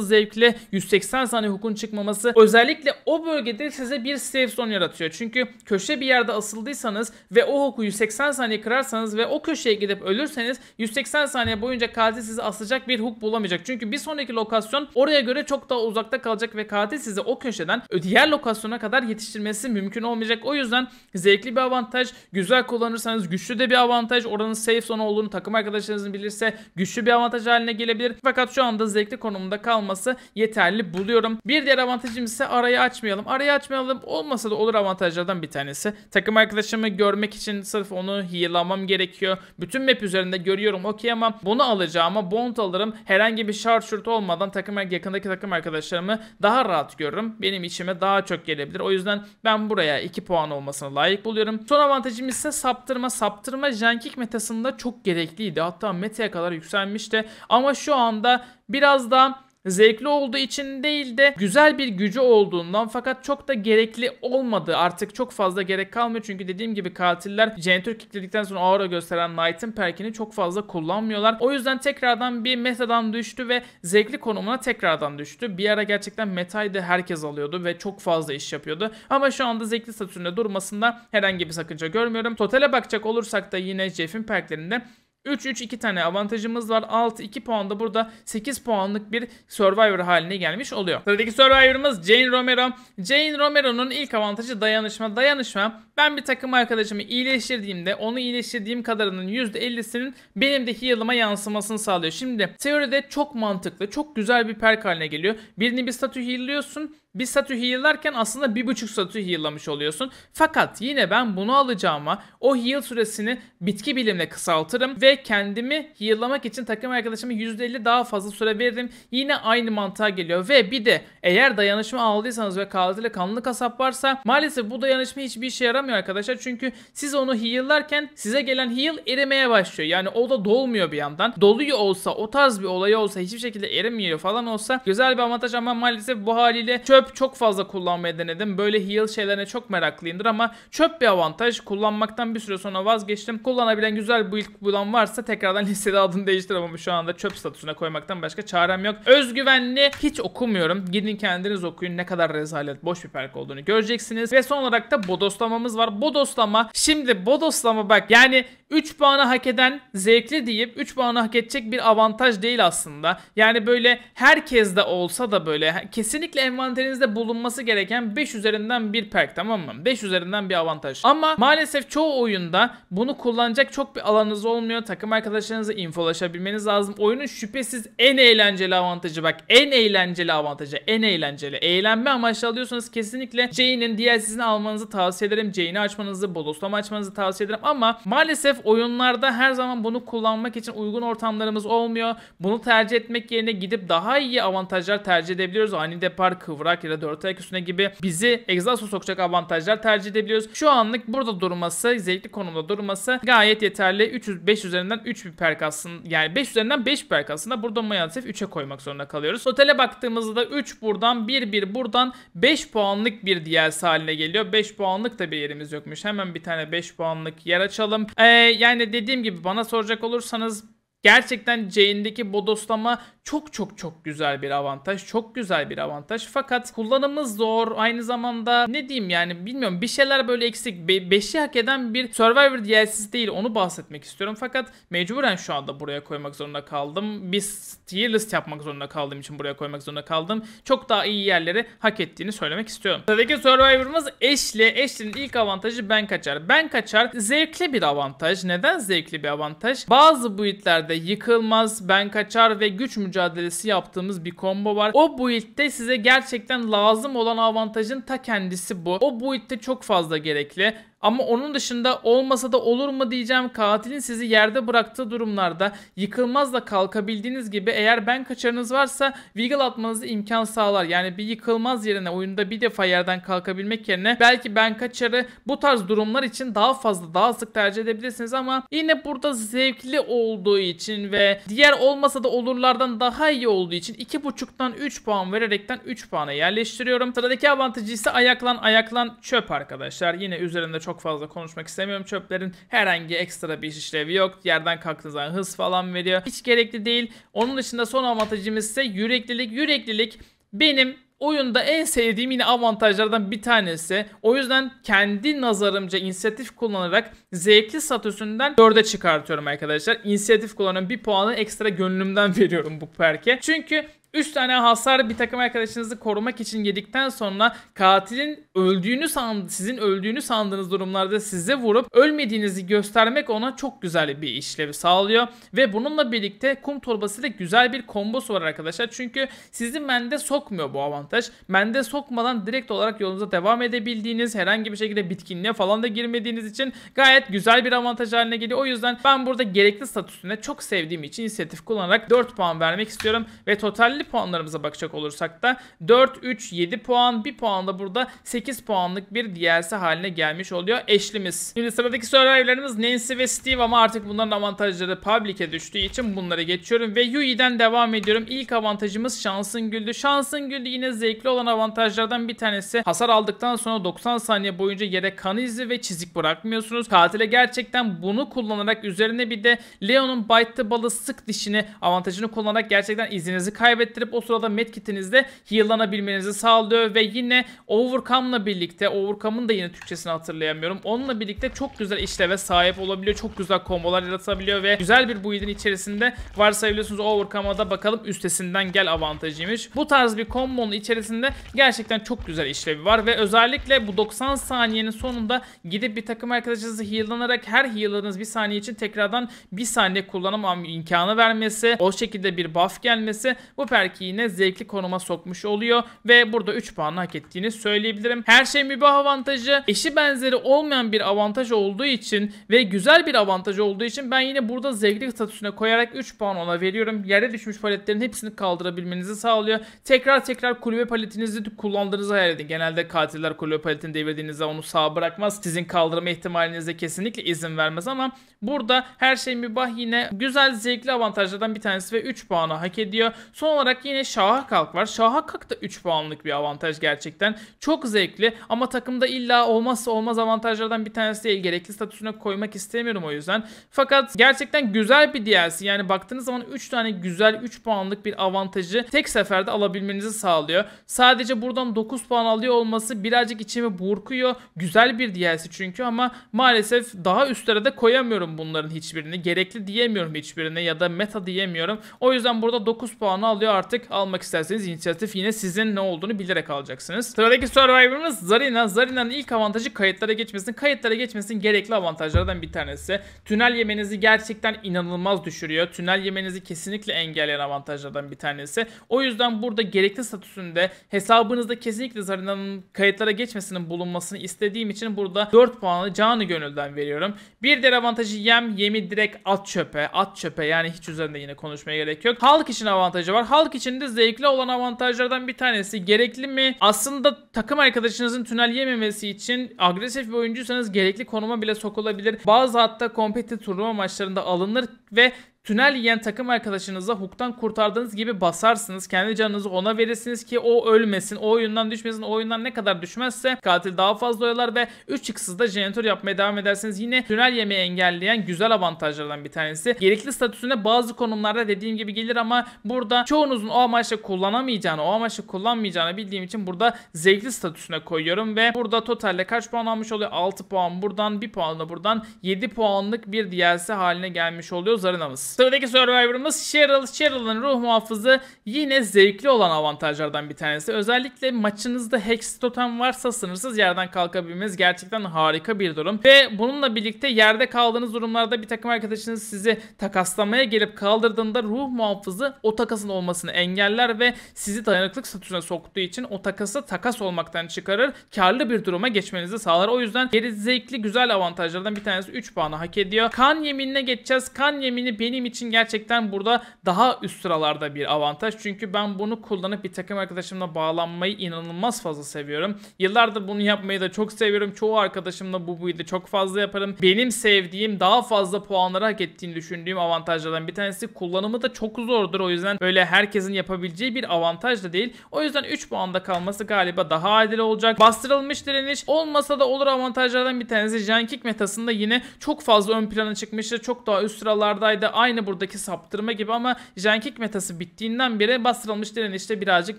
zevkli 180 saniye hukun çıkmaması özellikle o bölgede size bir safe zone yaratıyor. Çünkü köşe bir yerde asıldıysanız ve o huku 180 saniye kırarsanız ve o köşeye gidip ölürseniz 180 saniye boyunca katil sizi asacak bir huk bulamayacak. Çünkü bir sonraki lokasyon oraya göre çok daha uzakta kalacak ve katil sizi o köşeden diğer lokasyona kadar yetiştirmesi mümkün olmayacak. O yüzden zevkli bir avantaj, güzel kullanırsanız güçlü de bir avantaj. Oranın safe zone olduğunu takım arkadaşlarınızın bilirse güçlü bir avantaj haline gelebilir. Fakat şu an anda zevkli konumunda kalması yeterli buluyorum. Bir diğer avantajım ise arayı açmayalım. Arayı açmayalım olmasa da olur avantajlardan bir tanesi. Takım arkadaşımı görmek için sırf onu heal'lamam gerekiyor. Bütün map üzerinde görüyorum okey ama bunu alacağıma bond alırım. Herhangi bir şart şurt olmadan takım yakındaki takım arkadaşlarımı daha rahat görürüm. Benim içime daha çok gelebilir. O yüzden ben buraya 2 puan olmasına layık buluyorum. Son avantajım ise saptırma. Saptırma Jenkik metasında çok gerekliydi. Hatta metaya kadar yükselmişti. Ama şu anda Biraz da zevkli olduğu için değil de güzel bir gücü olduğundan fakat çok da gerekli olmadı. Artık çok fazla gerek kalmıyor çünkü dediğim gibi katiller Janitor kickledikten sonra aura gösteren Knight'ın perkini çok fazla kullanmıyorlar. O yüzden tekrardan bir metadan düştü ve zevkli konumuna tekrardan düştü. Bir ara gerçekten metayı herkes alıyordu ve çok fazla iş yapıyordu. Ama şu anda zevkli statüsünde durmasında herhangi bir sakınca görmüyorum. Totale bakacak olursak da yine Jeff'in perklerinde 3-3-2 tane avantajımız var. 6-2 puan da burada 8 puanlık bir Survivor haline gelmiş oluyor. Sıradaki Survivor'ımız Jane Romero. Jane Romero'nun ilk avantajı dayanışma. Dayanışma ben bir takım arkadaşımı iyileştirdiğimde onu iyileştirdiğim kadarının %50'sinin benim de heal'ıma yansımasını sağlıyor. Şimdi teoride çok mantıklı, çok güzel bir perk haline geliyor. Birini bir statü heal'liyorsun, bir statü heal'larken aslında bir buçuk statü heal'lamış oluyorsun. Fakat yine ben bunu alacağıma o heal süresini bitki bilimle kısaltırım ve kendimi heal'lamak için takım arkadaşıma %50 daha fazla süre veririm. Yine aynı mantığa geliyor ve bir de eğer dayanışma aldıysanız ve katil kanlı kasap varsa maalesef bu dayanışma hiçbir işe yaramıyor başlamıyor arkadaşlar. Çünkü siz onu heal'larken size gelen heal erimeye başlıyor. Yani o da dolmuyor bir yandan. Doluyor olsa o tarz bir olay olsa hiçbir şekilde erimiyor falan olsa güzel bir avantaj ama maalesef bu haliyle çöp çok fazla kullanmaya denedim. Böyle heal şeylerine çok meraklıyımdır ama çöp bir avantaj. Kullanmaktan bir süre sonra vazgeçtim. Kullanabilen güzel build bulan varsa tekrardan listede adını değiştir ama şu anda çöp statüsüne koymaktan başka çarem yok. Özgüvenli hiç okumuyorum. Gidin kendiniz okuyun ne kadar rezalet boş bir perk olduğunu göreceksiniz. Ve son olarak da bodoslamamız var var. Bodoslama. Şimdi bodoslama bak yani 3 puanı hak eden zevkli deyip 3 puanı hak edecek bir avantaj değil aslında. Yani böyle herkes de olsa da böyle kesinlikle envanterinizde bulunması gereken 5 üzerinden bir perk tamam mı? 5 üzerinden bir avantaj. Ama maalesef çoğu oyunda bunu kullanacak çok bir alanınız olmuyor. Takım arkadaşlarınızla infolaşabilmeniz lazım. Oyunun şüphesiz en eğlenceli avantajı bak en eğlenceli avantajı en eğlenceli. Eğlenme amaçlı alıyorsanız kesinlikle Jane'in diğer sizin almanızı tavsiye ederim yayını açmanızı, bodoslama açmanızı tavsiye ederim ama maalesef oyunlarda her zaman bunu kullanmak için uygun ortamlarımız olmuyor. Bunu tercih etmek yerine gidip daha iyi avantajlar tercih edebiliyoruz. Ani depar, kıvrak ya da 4 ayak üstüne gibi bizi egzaza sokacak avantajlar tercih edebiliyoruz. Şu anlık burada durması, zevkli konumda durması gayet yeterli. 300 5 üzerinden 3 bir perk aslında yani 5 üzerinden 5 perk aslında burada maalesef 3'e koymak zorunda kalıyoruz. Otele baktığımızda 3 buradan 1 1 buradan 5 puanlık bir DLC haline geliyor. 5 puanlık da bir yerimiz yokmuş. Hemen bir tane 5 puanlık yer açalım. Ee, yani dediğim gibi bana soracak olursanız Gerçekten Jane'deki bodoslama çok çok çok güzel bir avantaj. Çok güzel bir avantaj. Fakat kullanımı zor. Aynı zamanda ne diyeyim yani bilmiyorum bir şeyler böyle eksik. 5'i hak eden bir Survivor DLC'si değil. Onu bahsetmek istiyorum. Fakat mecburen şu anda buraya koymak zorunda kaldım. Bir tier list yapmak zorunda kaldığım için buraya koymak zorunda kaldım. Çok daha iyi yerleri hak ettiğini söylemek istiyorum. Sıradaki Survivor'ımız Ashley. Ashley'nin ilk avantajı ben kaçar. Ben kaçar. Zevkli bir avantaj. Neden zevkli bir avantaj? Bazı buitlerde yerde yıkılmaz, ben kaçar ve güç mücadelesi yaptığımız bir combo var. O build'de size gerçekten lazım olan avantajın ta kendisi bu. O build'de çok fazla gerekli. Ama onun dışında olmasa da olur mu diyeceğim katilin sizi yerde bıraktığı durumlarda yıkılmaz da kalkabildiğiniz gibi eğer ben kaçarınız varsa wiggle atmanızı imkan sağlar. Yani bir yıkılmaz yerine oyunda bir defa yerden kalkabilmek yerine belki ben kaçarı bu tarz durumlar için daha fazla daha sık tercih edebilirsiniz ama yine burada zevkli olduğu için ve diğer olmasa da olurlardan daha iyi olduğu için 2.5'tan 3 puan vererekten 3 puana yerleştiriyorum. Sıradaki avantajı ise ayaklan ayaklan çöp arkadaşlar. Yine üzerinde çok çok fazla konuşmak istemiyorum. Çöplerin herhangi ekstra bir işlevi yok. Yerden kalktığınız zaman hız falan veriyor. Hiç gerekli değil. Onun dışında son avantajımız ise yüreklilik. Yüreklilik benim oyunda en sevdiğim yine avantajlardan bir tanesi. O yüzden kendi nazarımca inisiyatif kullanarak zevkli statüsünden 4'e çıkartıyorum arkadaşlar. İnisiyatif kullanıyorum. Bir puanı ekstra gönlümden veriyorum bu perke. Çünkü 3 tane hasar bir takım arkadaşınızı korumak için yedikten sonra katilin öldüğünü sand sizin öldüğünü sandığınız durumlarda size vurup ölmediğinizi göstermek ona çok güzel bir işlevi sağlıyor. Ve bununla birlikte kum torbası da güzel bir kombos var arkadaşlar. Çünkü sizin mende sokmuyor bu avantaj. Mende sokmadan direkt olarak yolunuza devam edebildiğiniz herhangi bir şekilde bitkinliğe falan da girmediğiniz için gayet güzel bir avantaj haline geliyor. O yüzden ben burada gerekli statüsüne çok sevdiğim için inisiyatif kullanarak 4 puan vermek istiyorum. Ve total Değerli puanlarımıza bakacak olursak da 4, 3, 7 puan, 1 puan da burada 8 puanlık bir DLC haline gelmiş oluyor eşlimiz. Şimdi sıradaki survivorlarımız Nancy ve Steve ama artık bunların avantajları public'e düştüğü için bunları geçiyorum ve Yui'den devam ediyorum. İlk avantajımız Şansın Güldü. Şansın Güldü yine zevkli olan avantajlardan bir tanesi. Hasar aldıktan sonra 90 saniye boyunca yere kan izi ve çizik bırakmıyorsunuz. Katile gerçekten bunu kullanarak üzerine bir de Leon'un Bite the Ball'ı sık dişini avantajını kullanarak gerçekten izinizi kaybet ürettirip o sırada medkitinizde heal'lanabilmenizi sağlıyor ve yine Overcome'la birlikte Overcome'ın da yine Türkçesini hatırlayamıyorum. Onunla birlikte çok güzel işleve sahip olabiliyor. Çok güzel kombolar yaratabiliyor ve güzel bir build'in içerisinde varsayabiliyorsunuz Overcome'a da bakalım üstesinden gel avantajıymış. Bu tarz bir kombonun içerisinde gerçekten çok güzel işlevi var ve özellikle bu 90 saniyenin sonunda gidip bir takım arkadaşınızı heal'lanarak her heal'ınız bir saniye için tekrardan bir saniye kullanım imkanı vermesi, o şekilde bir buff gelmesi bu Leclerc'i yine zevkli konuma sokmuş oluyor ve burada 3 puanı hak ettiğini söyleyebilirim. Her şey mübah avantajı eşi benzeri olmayan bir avantaj olduğu için ve güzel bir avantaj olduğu için ben yine burada zevkli statüsüne koyarak 3 puan ona veriyorum. Yere düşmüş paletlerin hepsini kaldırabilmenizi sağlıyor. Tekrar tekrar kulübe paletinizi kullandığınızı hayal edin. Genelde katiller kulübe paletini devirdiğinizde onu sağ bırakmaz. Sizin kaldırma ihtimalinize kesinlikle izin vermez ama burada her şey mübah yine güzel zevkli avantajlardan bir tanesi ve 3 puanı hak ediyor. Son olarak olarak yine Şahakalk var. Şahakalk da 3 puanlık bir avantaj gerçekten. Çok zevkli ama takımda illa olmazsa olmaz avantajlardan bir tanesi değil. Gerekli statüsüne koymak istemiyorum o yüzden. Fakat gerçekten güzel bir DLC. Yani baktığınız zaman 3 tane güzel 3 puanlık bir avantajı tek seferde alabilmenizi sağlıyor. Sadece buradan 9 puan alıyor olması birazcık içimi burkuyor. Güzel bir DLC çünkü ama maalesef daha üstlere de koyamıyorum bunların hiçbirini. Gerekli diyemiyorum hiçbirine ya da meta diyemiyorum. O yüzden burada 9 puanı alıyor artık almak isterseniz inisiyatif yine sizin ne olduğunu bilerek alacaksınız. Sıradaki Survivor'ımız Zarina. Zarina'nın ilk avantajı kayıtlara geçmesin. Kayıtlara geçmesin gerekli avantajlardan bir tanesi. Tünel yemenizi gerçekten inanılmaz düşürüyor. Tünel yemenizi kesinlikle engelleyen avantajlardan bir tanesi. O yüzden burada gerekli statüsünde hesabınızda kesinlikle Zarina'nın kayıtlara geçmesinin bulunmasını istediğim için burada 4 puanı canı gönülden veriyorum. Bir diğer avantajı yem. Yemi direkt at çöpe. At çöpe yani hiç üzerinde yine konuşmaya gerek yok. Halk için avantajı var. Halk Halk içinde zevkli olan avantajlardan bir tanesi. Gerekli mi? Aslında takım arkadaşınızın tünel yememesi için agresif bir oyuncuysanız gerekli konuma bile sokulabilir. Bazı hatta kompetitif turnuva maçlarında alınır ve Tünel yiyen takım arkadaşınıza hukuktan kurtardığınız gibi basarsınız. Kendi canınızı ona verirsiniz ki o ölmesin. O oyundan düşmesin. O oyundan ne kadar düşmezse katil daha fazla oyalar ve 3 x'ız da jeneratör yapmaya devam edersiniz. Yine tünel yemeyi engelleyen güzel avantajlardan bir tanesi. Gerekli statüsünde bazı konumlarda dediğim gibi gelir ama burada çoğunuzun o amaçla kullanamayacağını, o amaçla kullanmayacağını bildiğim için burada zevkli statüsüne koyuyorum ve burada totalde kaç puan almış oluyor? 6 puan buradan, 1 puan da buradan 7 puanlık bir DLC haline gelmiş oluyor Zarina'mız. Sıradaki Survivor'ımız Cheryl. Cheryl'ın ruh muhafızı yine zevkli olan avantajlardan bir tanesi. Özellikle maçınızda Hex Totem varsa sınırsız yerden kalkabilmeniz gerçekten harika bir durum. Ve bununla birlikte yerde kaldığınız durumlarda bir takım arkadaşınız sizi takaslamaya gelip kaldırdığında ruh muhafızı o takasın olmasını engeller ve sizi dayanıklık statüsüne soktuğu için o takası takas olmaktan çıkarır. Karlı bir duruma geçmenizi sağlar. O yüzden geri zevkli güzel avantajlardan bir tanesi 3 puanı hak ediyor. Kan yeminine geçeceğiz. Kan yemini benim benim için gerçekten burada daha üst sıralarda bir avantaj. Çünkü ben bunu kullanıp bir takım arkadaşımla bağlanmayı inanılmaz fazla seviyorum. Yıllardır bunu yapmayı da çok seviyorum. Çoğu arkadaşımla bu build'i çok fazla yaparım. Benim sevdiğim daha fazla puanları hak ettiğini düşündüğüm avantajlardan bir tanesi. Kullanımı da çok zordur. O yüzden böyle herkesin yapabileceği bir avantaj da değil. O yüzden 3 puanda kalması galiba daha adil olacak. Bastırılmış direniş olmasa da olur avantajlardan bir tanesi. Jankik metasında yine çok fazla ön plana çıkmıştı. Çok daha üst sıralardaydı. Aynı Aynı buradaki saptırma gibi ama Jenkik metası bittiğinden beri bastırılmış direnişte birazcık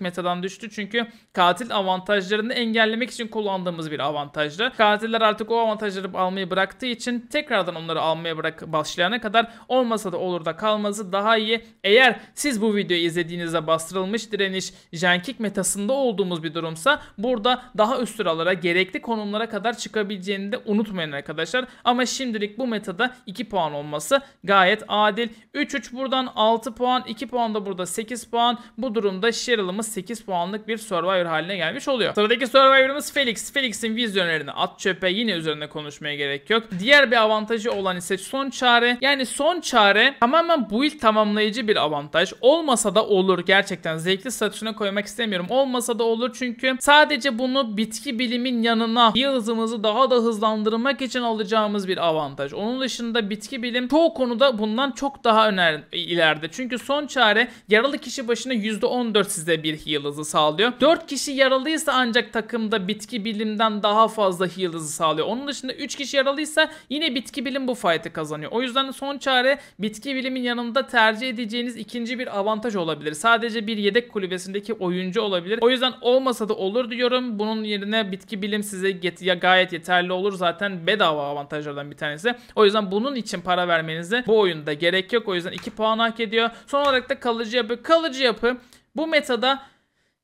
metadan düştü. Çünkü katil avantajlarını engellemek için kullandığımız bir avantajdı. Katiller artık o avantajları almayı bıraktığı için tekrardan onları almaya bırak başlayana kadar olmasa da olur da kalmazı daha iyi. Eğer siz bu videoyu izlediğinizde bastırılmış direniş Jenkik metasında olduğumuz bir durumsa burada daha üst sıralara gerekli konumlara kadar çıkabileceğini de unutmayın arkadaşlar. Ama şimdilik bu metada 2 puan olması gayet adil adil. 3-3 buradan 6 puan. 2 puan da burada 8 puan. Bu durumda Cheryl'ımız 8 puanlık bir Survivor haline gelmiş oluyor. Sıradaki Survivor'ımız Felix. Felix'in vizyonerini at çöpe yine üzerine konuşmaya gerek yok. Diğer bir avantajı olan ise son çare. Yani son çare tamamen build tamamlayıcı bir avantaj. Olmasa da olur. Gerçekten zevkli statüsüne koymak istemiyorum. Olmasa da olur çünkü sadece bunu bitki bilimin yanına bir daha da hızlandırmak için alacağımız bir avantaj. Onun dışında bitki bilim çoğu konuda bundan çok çok daha öner ileride. Çünkü son çare yaralı kişi başına %14 size bir heal hızı sağlıyor. 4 kişi yaralıysa ancak takımda bitki bilimden daha fazla heal hızı sağlıyor. Onun dışında 3 kişi yaralıysa yine bitki bilim bu fight'ı kazanıyor. O yüzden son çare bitki bilimin yanında tercih edeceğiniz ikinci bir avantaj olabilir. Sadece bir yedek kulübesindeki oyuncu olabilir. O yüzden olmasa da olur diyorum. Bunun yerine bitki bilim size get ya gayet yeterli olur. Zaten bedava avantajlardan bir tanesi. O yüzden bunun için para vermenizi bu oyunda gerek gerek yok. O yüzden 2 puan hak ediyor. Son olarak da kalıcı yapı. Kalıcı yapı bu metada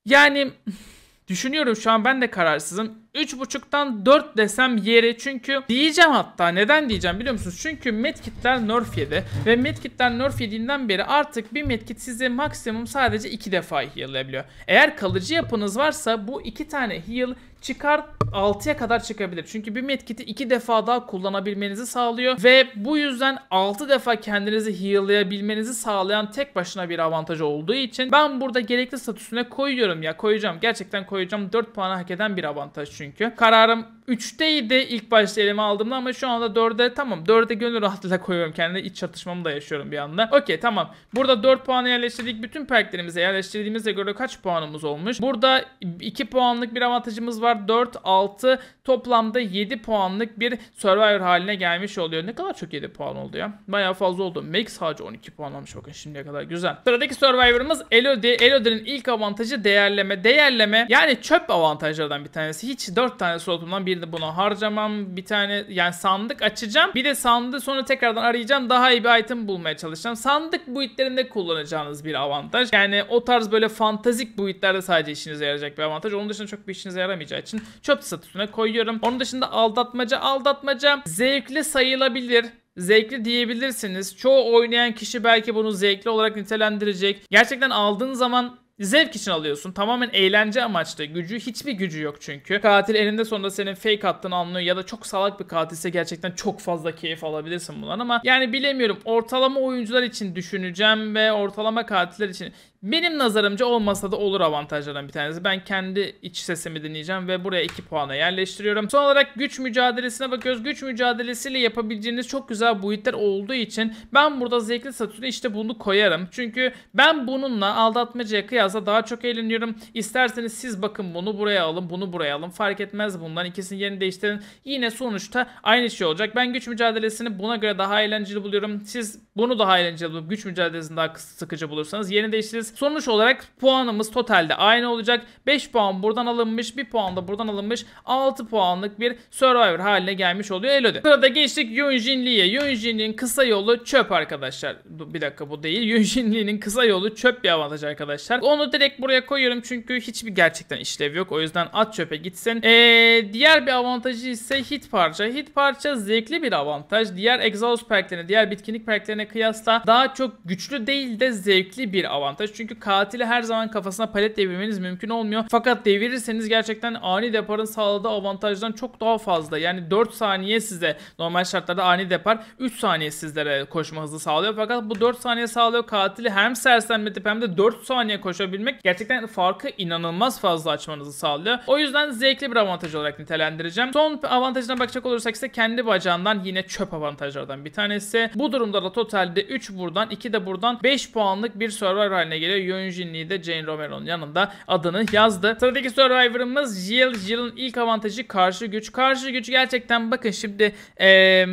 yani düşünüyorum şu an ben de kararsızım. 3.5'tan 4 desem yeri çünkü diyeceğim hatta neden diyeceğim biliyor musunuz? Çünkü medkitler nerf yedi ve medkitler nerf yediğinden beri artık bir medkit sizi maksimum sadece 2 defa heal'layabiliyor. Eğer kalıcı yapınız varsa bu 2 tane heal çıkar 6'ya kadar çıkabilir. Çünkü bir medkit'i 2 defa daha kullanabilmenizi sağlıyor ve bu yüzden 6 defa kendinizi heal'layabilmenizi sağlayan tek başına bir avantajı olduğu için ben burada gerekli statüsüne koyuyorum ya koyacağım. Gerçekten koyacağım. 4 puanı hak eden bir avantaj çünkü. Kararım 3'teydi ilk başta elime aldığımda ama şu anda 4'e tamam 4'e gönül rahatlığıyla koyuyorum kendime iç çatışmamı da yaşıyorum bir anda. Okey tamam burada 4 puan yerleştirdik bütün perklerimize yerleştirdiğimize göre kaç puanımız olmuş? Burada 2 puanlık bir avantajımız var 4 6 toplamda 7 puanlık bir survivor haline gelmiş oluyor. Ne kadar çok 7 puan oldu ya. Bayağı fazla oldu. Max sadece 12 puan almış bakın şimdiye kadar güzel. Sıradaki survivor'ımız Elodie. Elodie'nin ilk avantajı değerleme. Değerleme yani çöp avantajlardan bir tanesi. Hiç 4 tane slotumdan bir şekilde bunu harcamam. Bir tane yani sandık açacağım. Bir de sandığı sonra tekrardan arayacağım. Daha iyi bir item bulmaya çalışacağım. Sandık buitlerinde kullanacağınız bir avantaj. Yani o tarz böyle fantazik buitlerde sadece işinize yarayacak bir avantaj. Onun dışında çok bir işinize yaramayacağı için çöp statüsüne koyuyorum. Onun dışında aldatmaca aldatmaca zevkli sayılabilir zevkli diyebilirsiniz. Çoğu oynayan kişi belki bunu zevkli olarak nitelendirecek. Gerçekten aldığın zaman Zevk için alıyorsun. Tamamen eğlence amaçlı. Gücü hiçbir gücü yok çünkü. Katil elinde sonunda senin fake attığını anlıyor ya da çok salak bir katilse gerçekten çok fazla keyif alabilirsin bundan ama yani bilemiyorum. Ortalama oyuncular için düşüneceğim ve ortalama katiller için benim nazarımca olmasa da olur avantajlardan bir tanesi. Ben kendi iç sesimi dinleyeceğim ve buraya 2 puana yerleştiriyorum. Son olarak güç mücadelesine bakıyoruz. Güç mücadelesiyle yapabileceğiniz çok güzel buitler olduğu için ben burada zevkli satürn işte bunu koyarım. Çünkü ben bununla aldatmacaya kıyasla daha çok eğleniyorum. İsterseniz siz bakın bunu buraya alın, bunu buraya alın. Fark etmez bundan ikisini yerini değiştirin. Yine sonuçta aynı şey olacak. Ben güç mücadelesini buna göre daha eğlenceli buluyorum. Siz bunu daha eğlenceli bulup güç mücadelesini daha sıkıcı bulursanız yeni değiştiririz alabilirsiniz. Sonuç olarak puanımız totalde aynı olacak. 5 puan buradan alınmış, 1 puan da buradan alınmış. 6 puanlık bir Survivor haline gelmiş oluyor Elodie. Sırada geçtik Yunjin Lee'ye. Yunjin Lee'nin kısa yolu çöp arkadaşlar. Bir dakika bu değil. Yunjin Lee'nin kısa yolu çöp bir avantaj arkadaşlar. Onu direkt buraya koyuyorum çünkü hiçbir gerçekten işlev yok. O yüzden at çöpe gitsin. Ee, diğer bir avantajı ise hit parça. Hit parça zevkli bir avantaj. Diğer exhaust perklerine, diğer bitkinlik perklerine kıyasla daha çok güçlü değil de zevkli bir avantaj. Çünkü katili her zaman kafasına palet devirmeniz mümkün olmuyor. Fakat devirirseniz gerçekten ani deparın sağladığı avantajdan çok daha fazla. Yani 4 saniye size normal şartlarda ani depar 3 saniye sizlere koşma hızı sağlıyor. Fakat bu 4 saniye sağlıyor katili hem sersemletip hem de 4 saniye koşabilmek gerçekten farkı inanılmaz fazla açmanızı sağlıyor. O yüzden zevkli bir avantaj olarak nitelendireceğim. Son avantajına bakacak olursak ise kendi bacağından yine çöp avantajlardan bir tanesi. Bu durumda da totalde 3 buradan 2 de buradan 5 puanlık bir server haline geliyor sevgili Yunjin de Jane Romero'nun yanında adını yazdı. Sıradaki Survivor'ımız Jill. Jill'in ilk avantajı karşı güç. Karşı güç gerçekten bakın şimdi eee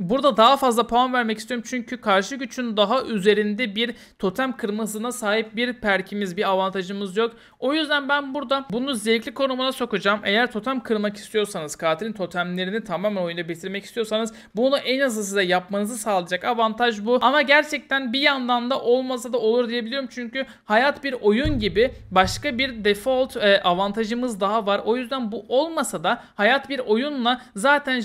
Burada daha fazla puan vermek istiyorum çünkü karşı güçün daha üzerinde bir totem kırmızına sahip bir perkimiz, bir avantajımız yok. O yüzden ben burada bunu zevkli konumuna sokacağım. Eğer totem kırmak istiyorsanız, katilin totemlerini tamamen oyunda bitirmek istiyorsanız bunu en azı size yapmanızı sağlayacak avantaj bu. Ama gerçekten bir yandan da olmasa da olur diyebiliyorum çünkü hayat bir oyun gibi başka bir default e, avantajımız daha var. O yüzden bu olmasa da hayat bir oyunla zaten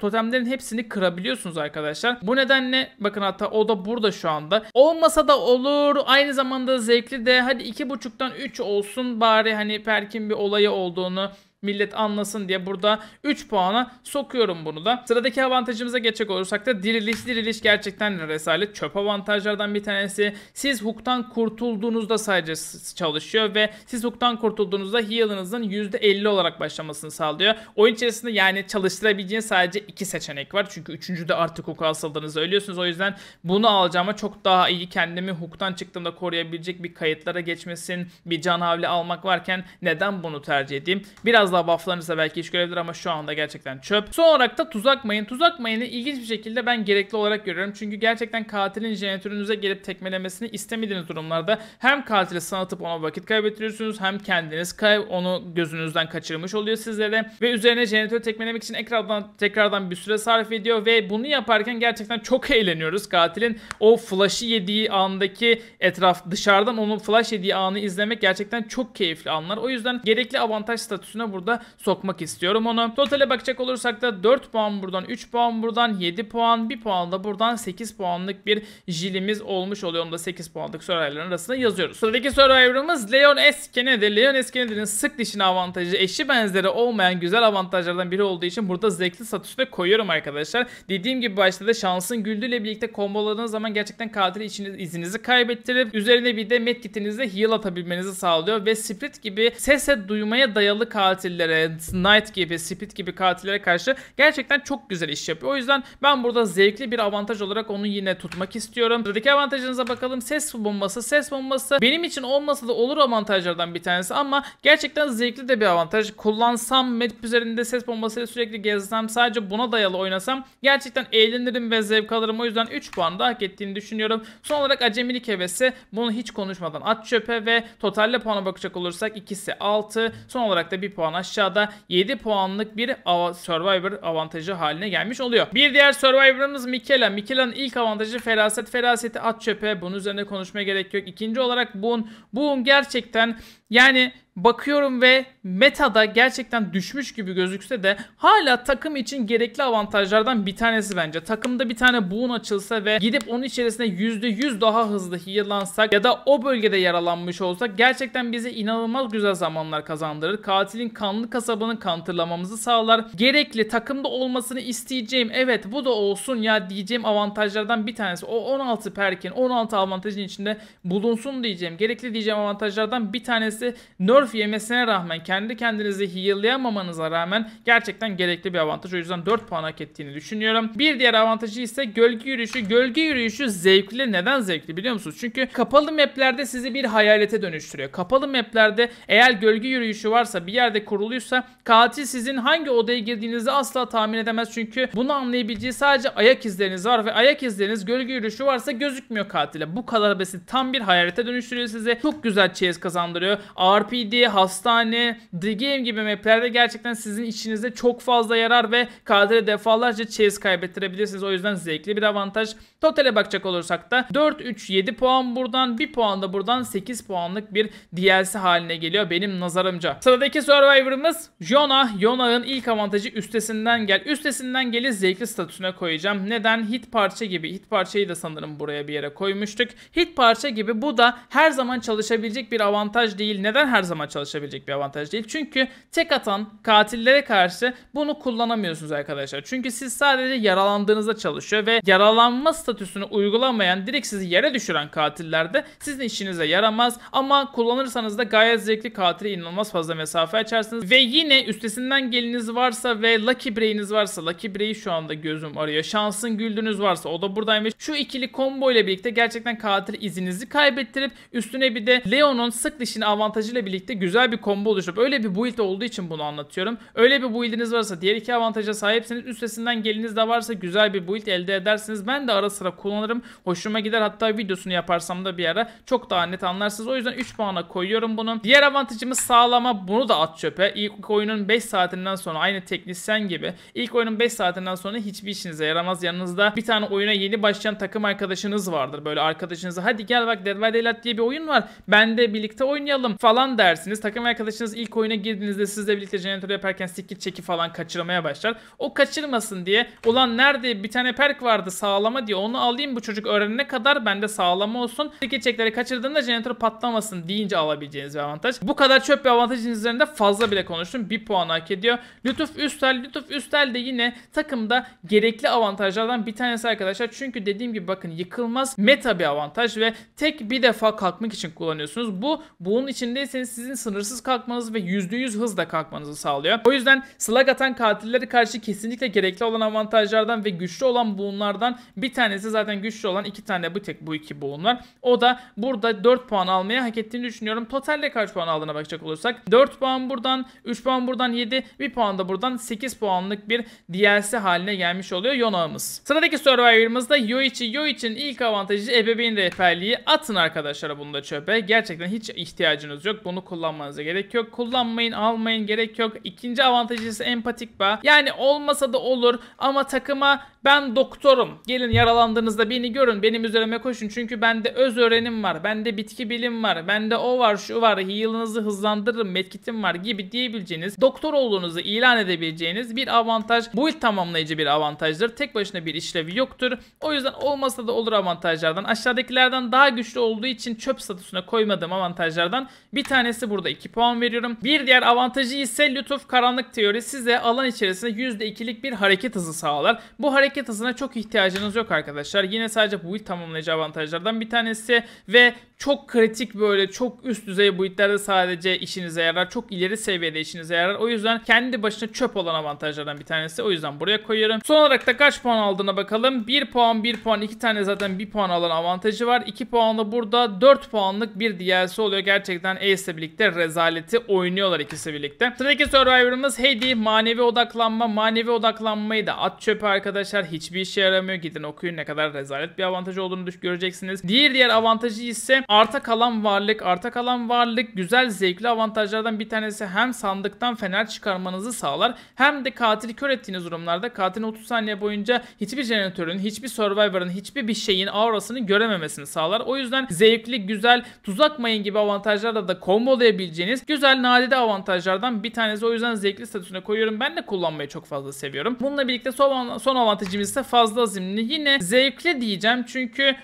totemlerin hepsini kırabiliyoruz alabiliyorsunuz arkadaşlar. Bu nedenle bakın hatta o da burada şu anda. Olmasa da olur. Aynı zamanda zevkli de hadi 2.5'tan 3 olsun bari hani Perkin bir olayı olduğunu millet anlasın diye burada 3 puana sokuyorum bunu da. Sıradaki avantajımıza geçecek olursak da diriliş diriliş gerçekten resalet çöp avantajlardan bir tanesi. Siz hook'tan kurtulduğunuzda sadece çalışıyor ve siz hook'tan kurtulduğunuzda heal'ınızın %50 olarak başlamasını sağlıyor. Oyun içerisinde yani çalıştırabileceğiniz sadece 2 seçenek var. Çünkü 3. de artık hook'a asıldığınızda ölüyorsunuz. O yüzden bunu alacağıma çok daha iyi kendimi hook'tan çıktığımda koruyabilecek bir kayıtlara geçmesin, bir can havli almak varken neden bunu tercih edeyim? Biraz daha bufflanırsa belki iş görebilir ama şu anda gerçekten çöp. Son olarak da tuzak mayın. Tuzak mayını ilginç bir şekilde ben gerekli olarak görüyorum. Çünkü gerçekten katilin jeneratörünüze gelip tekmelemesini istemediğiniz durumlarda hem katili sanatıp ona vakit kaybettiriyorsunuz hem kendiniz kay onu gözünüzden kaçırmış oluyor sizlere. Ve üzerine jeneratör tekmelemek için ekrandan tekrardan bir süre sarf ediyor ve bunu yaparken gerçekten çok eğleniyoruz. Katilin o flash'ı yediği andaki etraf dışarıdan onun flash yediği anı izlemek gerçekten çok keyifli anlar. O yüzden gerekli avantaj statüsüne burada burada sokmak istiyorum onu. Totale bakacak olursak da 4 puan buradan, 3 puan buradan, 7 puan, 1 puan da buradan 8 puanlık bir jilimiz olmuş oluyor. Onu da 8 puanlık survivor'ların arasında yazıyoruz. Sıradaki survivor'ımız Leon S. Kennedy. Leon S. Kennedy'nin sık dişin avantajı eşi benzeri olmayan güzel avantajlardan biri olduğu için burada zevkli satışta koyuyorum arkadaşlar. Dediğim gibi başta da şansın güldüğüyle birlikte komboladığınız zaman gerçekten katili içiniz, izinizi kaybettirip üzerine bir de medkitinizle heal atabilmenizi sağlıyor ve split gibi sese duymaya dayalı katil katillere, Knight gibi, Spit gibi katillere karşı gerçekten çok güzel iş yapıyor. O yüzden ben burada zevkli bir avantaj olarak onu yine tutmak istiyorum. Sıradaki avantajınıza bakalım. Ses bombası. Ses bombası benim için olmasa da olur avantajlardan bir tanesi ama gerçekten zevkli de bir avantaj. Kullansam map üzerinde ses bombasıyla sürekli gezsem sadece buna dayalı oynasam gerçekten eğlenirim ve zevk alırım. O yüzden 3 puan da hak ettiğini düşünüyorum. Son olarak acemilik hevesi. Bunu hiç konuşmadan at çöpe ve totalle puana bakacak olursak ikisi 6. Son olarak da 1 puan aşağıda 7 puanlık bir av Survivor avantajı haline gelmiş oluyor. Bir diğer Survivor'ımız Mikela. Mikela'nın ilk avantajı feraset. Feraseti at çöpe. Bunun üzerine konuşmaya gerek yok. İkinci olarak Boone. Boone gerçekten yani bakıyorum ve metada gerçekten düşmüş gibi gözükse de hala takım için gerekli avantajlardan bir tanesi bence. Takımda bir tane buğun açılsa ve gidip onun içerisine %100 daha hızlı heal'lansak ya da o bölgede yaralanmış olsak gerçekten bize inanılmaz güzel zamanlar kazandırır. Katilin kanlı kasabını kantırlamamızı sağlar. Gerekli takımda olmasını isteyeceğim evet bu da olsun ya diyeceğim avantajlardan bir tanesi. O 16 perkin 16 avantajın içinde bulunsun diyeceğim. Gerekli diyeceğim avantajlardan bir tanesi Nerd nerf yemesine rağmen kendi kendinizi heal'layamamanıza rağmen gerçekten gerekli bir avantaj. O yüzden 4 puan hak ettiğini düşünüyorum. Bir diğer avantajı ise gölge yürüyüşü. Gölge yürüyüşü zevkli. Neden zevkli biliyor musunuz? Çünkü kapalı maplerde sizi bir hayalete dönüştürüyor. Kapalı maplerde eğer gölge yürüyüşü varsa bir yerde kuruluysa katil sizin hangi odaya girdiğinizi asla tahmin edemez. Çünkü bunu anlayabileceği sadece ayak izleriniz var ve ayak izleriniz gölge yürüyüşü varsa gözükmüyor katile. Bu kadar basit. Tam bir hayalete dönüştürüyor sizi. Çok güzel chase kazandırıyor. RPD Midye, Hastane, The Game gibi maplerde gerçekten sizin içinizde çok fazla yarar ve kadere defalarca chase kaybettirebilirsiniz. O yüzden zevkli bir avantaj. Totale bakacak olursak da 4-3-7 puan buradan 1 puan da buradan 8 puanlık bir DLC haline geliyor benim nazarımca. Sıradaki Survivor'ımız Yona. Yona'nın ilk avantajı üstesinden gel. Üstesinden geli zevkli statüsüne koyacağım. Neden? Hit parça gibi. Hit parçayı da sanırım buraya bir yere koymuştuk. Hit parça gibi bu da her zaman çalışabilecek bir avantaj değil. Neden her zaman zaman çalışabilecek bir avantaj değil. Çünkü tek atan katillere karşı bunu kullanamıyorsunuz arkadaşlar. Çünkü siz sadece yaralandığınızda çalışıyor ve yaralanma statüsünü uygulamayan direkt sizi yere düşüren katillerde sizin işinize yaramaz ama kullanırsanız da gayet zevkli katile inanılmaz fazla mesafe açarsınız ve yine üstesinden geliniz varsa ve Lucky Bray'iniz varsa Lucky Bray'i şu anda gözüm arıyor. Şansın güldünüz varsa o da buradaymış. Şu ikili combo ile birlikte gerçekten katil izinizi kaybettirip üstüne bir de Leon'un sık dişini avantajıyla birlikte birlikte güzel bir combo oluşturup öyle bir build olduğu için bunu anlatıyorum. Öyle bir build'iniz varsa diğer iki avantaja sahipseniz üstesinden geliniz de varsa güzel bir build elde edersiniz. Ben de ara sıra kullanırım. Hoşuma gider hatta videosunu yaparsam da bir ara çok daha net anlarsınız. O yüzden 3 puana koyuyorum bunu. Diğer avantajımız sağlama bunu da at çöpe. İlk oyunun 5 saatinden sonra aynı teknisyen gibi ilk oyunun 5 saatinden sonra hiçbir işinize yaramaz. Yanınızda bir tane oyuna yeni başlayan takım arkadaşınız vardır. Böyle arkadaşınıza hadi gel bak Dead by Daylight diye bir oyun var. Ben de birlikte oynayalım falan dersin yenersiniz. Takım arkadaşınız ilk oyuna girdiğinizde sizle birlikte jeneratör yaparken skill çeki falan kaçırmaya başlar. O kaçırmasın diye ulan nerede bir tane perk vardı sağlama diye onu alayım bu çocuk öğrenene kadar bende sağlama olsun. Skill çekleri kaçırdığında jeneratör patlamasın deyince alabileceğiniz bir avantaj. Bu kadar çöp bir avantajın üzerinde fazla bile konuştum. Bir puan hak ediyor. Lütuf Üstel, Lütuf Üstel de yine takımda gerekli avantajlardan bir tanesi arkadaşlar. Çünkü dediğim gibi bakın yıkılmaz meta bir avantaj ve tek bir defa kalkmak için kullanıyorsunuz. Bu bunun içindeyseniz sizin süratin sınırsız kalkmanızı ve %100 hızla kalkmanızı sağlıyor. O yüzden slag atan katillere karşı kesinlikle gerekli olan avantajlardan ve güçlü olan buğumlardan bir tanesi zaten güçlü olan iki tane bu tek bu iki buğum O da burada 4 puan almaya hak ettiğini düşünüyorum. Totalde kaç puan aldığına bakacak olursak 4 puan buradan, 3 puan buradan 7, 1 puan da buradan 8 puanlık bir DLC haline gelmiş oluyor Yonağımız. Sıradaki Survivor'ımızda Yoichi. Yoichi'nin ilk avantajı ebeveyn rehberliği. Atın arkadaşlara bunu da çöpe. Gerçekten hiç ihtiyacınız yok. Bunu kullanmanıza gerek yok. Kullanmayın, almayın gerek yok. İkinci avantajı ise empatik bağ. Yani olmasa da olur ama takıma ben doktorum. Gelin yaralandığınızda beni görün, benim üzerime koşun. Çünkü bende öz öğrenim var, bende bitki bilim var, bende o var, şu var, heal'ınızı hızlandırırım, medkitim var gibi diyebileceğiniz, doktor olduğunuzu ilan edebileceğiniz bir avantaj. Bu il tamamlayıcı bir avantajdır. Tek başına bir işlevi yoktur. O yüzden olmasa da olur avantajlardan. Aşağıdakilerden daha güçlü olduğu için çöp statüsüne koymadığım avantajlardan bir tanesi teorisi burada 2 puan veriyorum. Bir diğer avantajı ise lütuf karanlık teori size alan içerisinde %2'lik bir hareket hızı sağlar. Bu hareket hızına çok ihtiyacınız yok arkadaşlar. Yine sadece bu build tamamlayıcı avantajlardan bir tanesi ve çok kritik böyle çok üst düzey buildlerde sadece işinize yarar. Çok ileri seviyede işinize yarar. O yüzden kendi başına çöp olan avantajlardan bir tanesi. O yüzden buraya koyuyorum. Son olarak da kaç puan aldığına bakalım. 1 puan 1 puan 2 tane zaten 1 puan alan avantajı var. 2 puanlı burada 4 puanlık bir DLC oluyor. Gerçekten Ace birlikte birlikte rezaleti oynuyorlar ikisi birlikte. Sıradaki Survivor'ımız Hedy. Manevi odaklanma. Manevi odaklanmayı da at çöpe arkadaşlar. Hiçbir işe yaramıyor. Gidin okuyun ne kadar rezalet bir avantajı olduğunu düş göreceksiniz. Diğer diğer avantajı ise arta kalan varlık. Arta kalan varlık güzel zevkli avantajlardan bir tanesi hem sandıktan fener çıkarmanızı sağlar hem de katil kör ettiğiniz durumlarda katilin 30 saniye boyunca hiçbir jeneratörün, hiçbir survivor'ın, hiçbir bir şeyin aurasını görememesini sağlar. O yüzden zevkli, güzel, tuzak mayın gibi avantajlarla da combo yakalayabileceğiniz güzel nadide avantajlardan bir tanesi. O yüzden zevkli statüsüne koyuyorum. Ben de kullanmayı çok fazla seviyorum. Bununla birlikte son, son avantajımız ise fazla azimli. Yine zevkli diyeceğim çünkü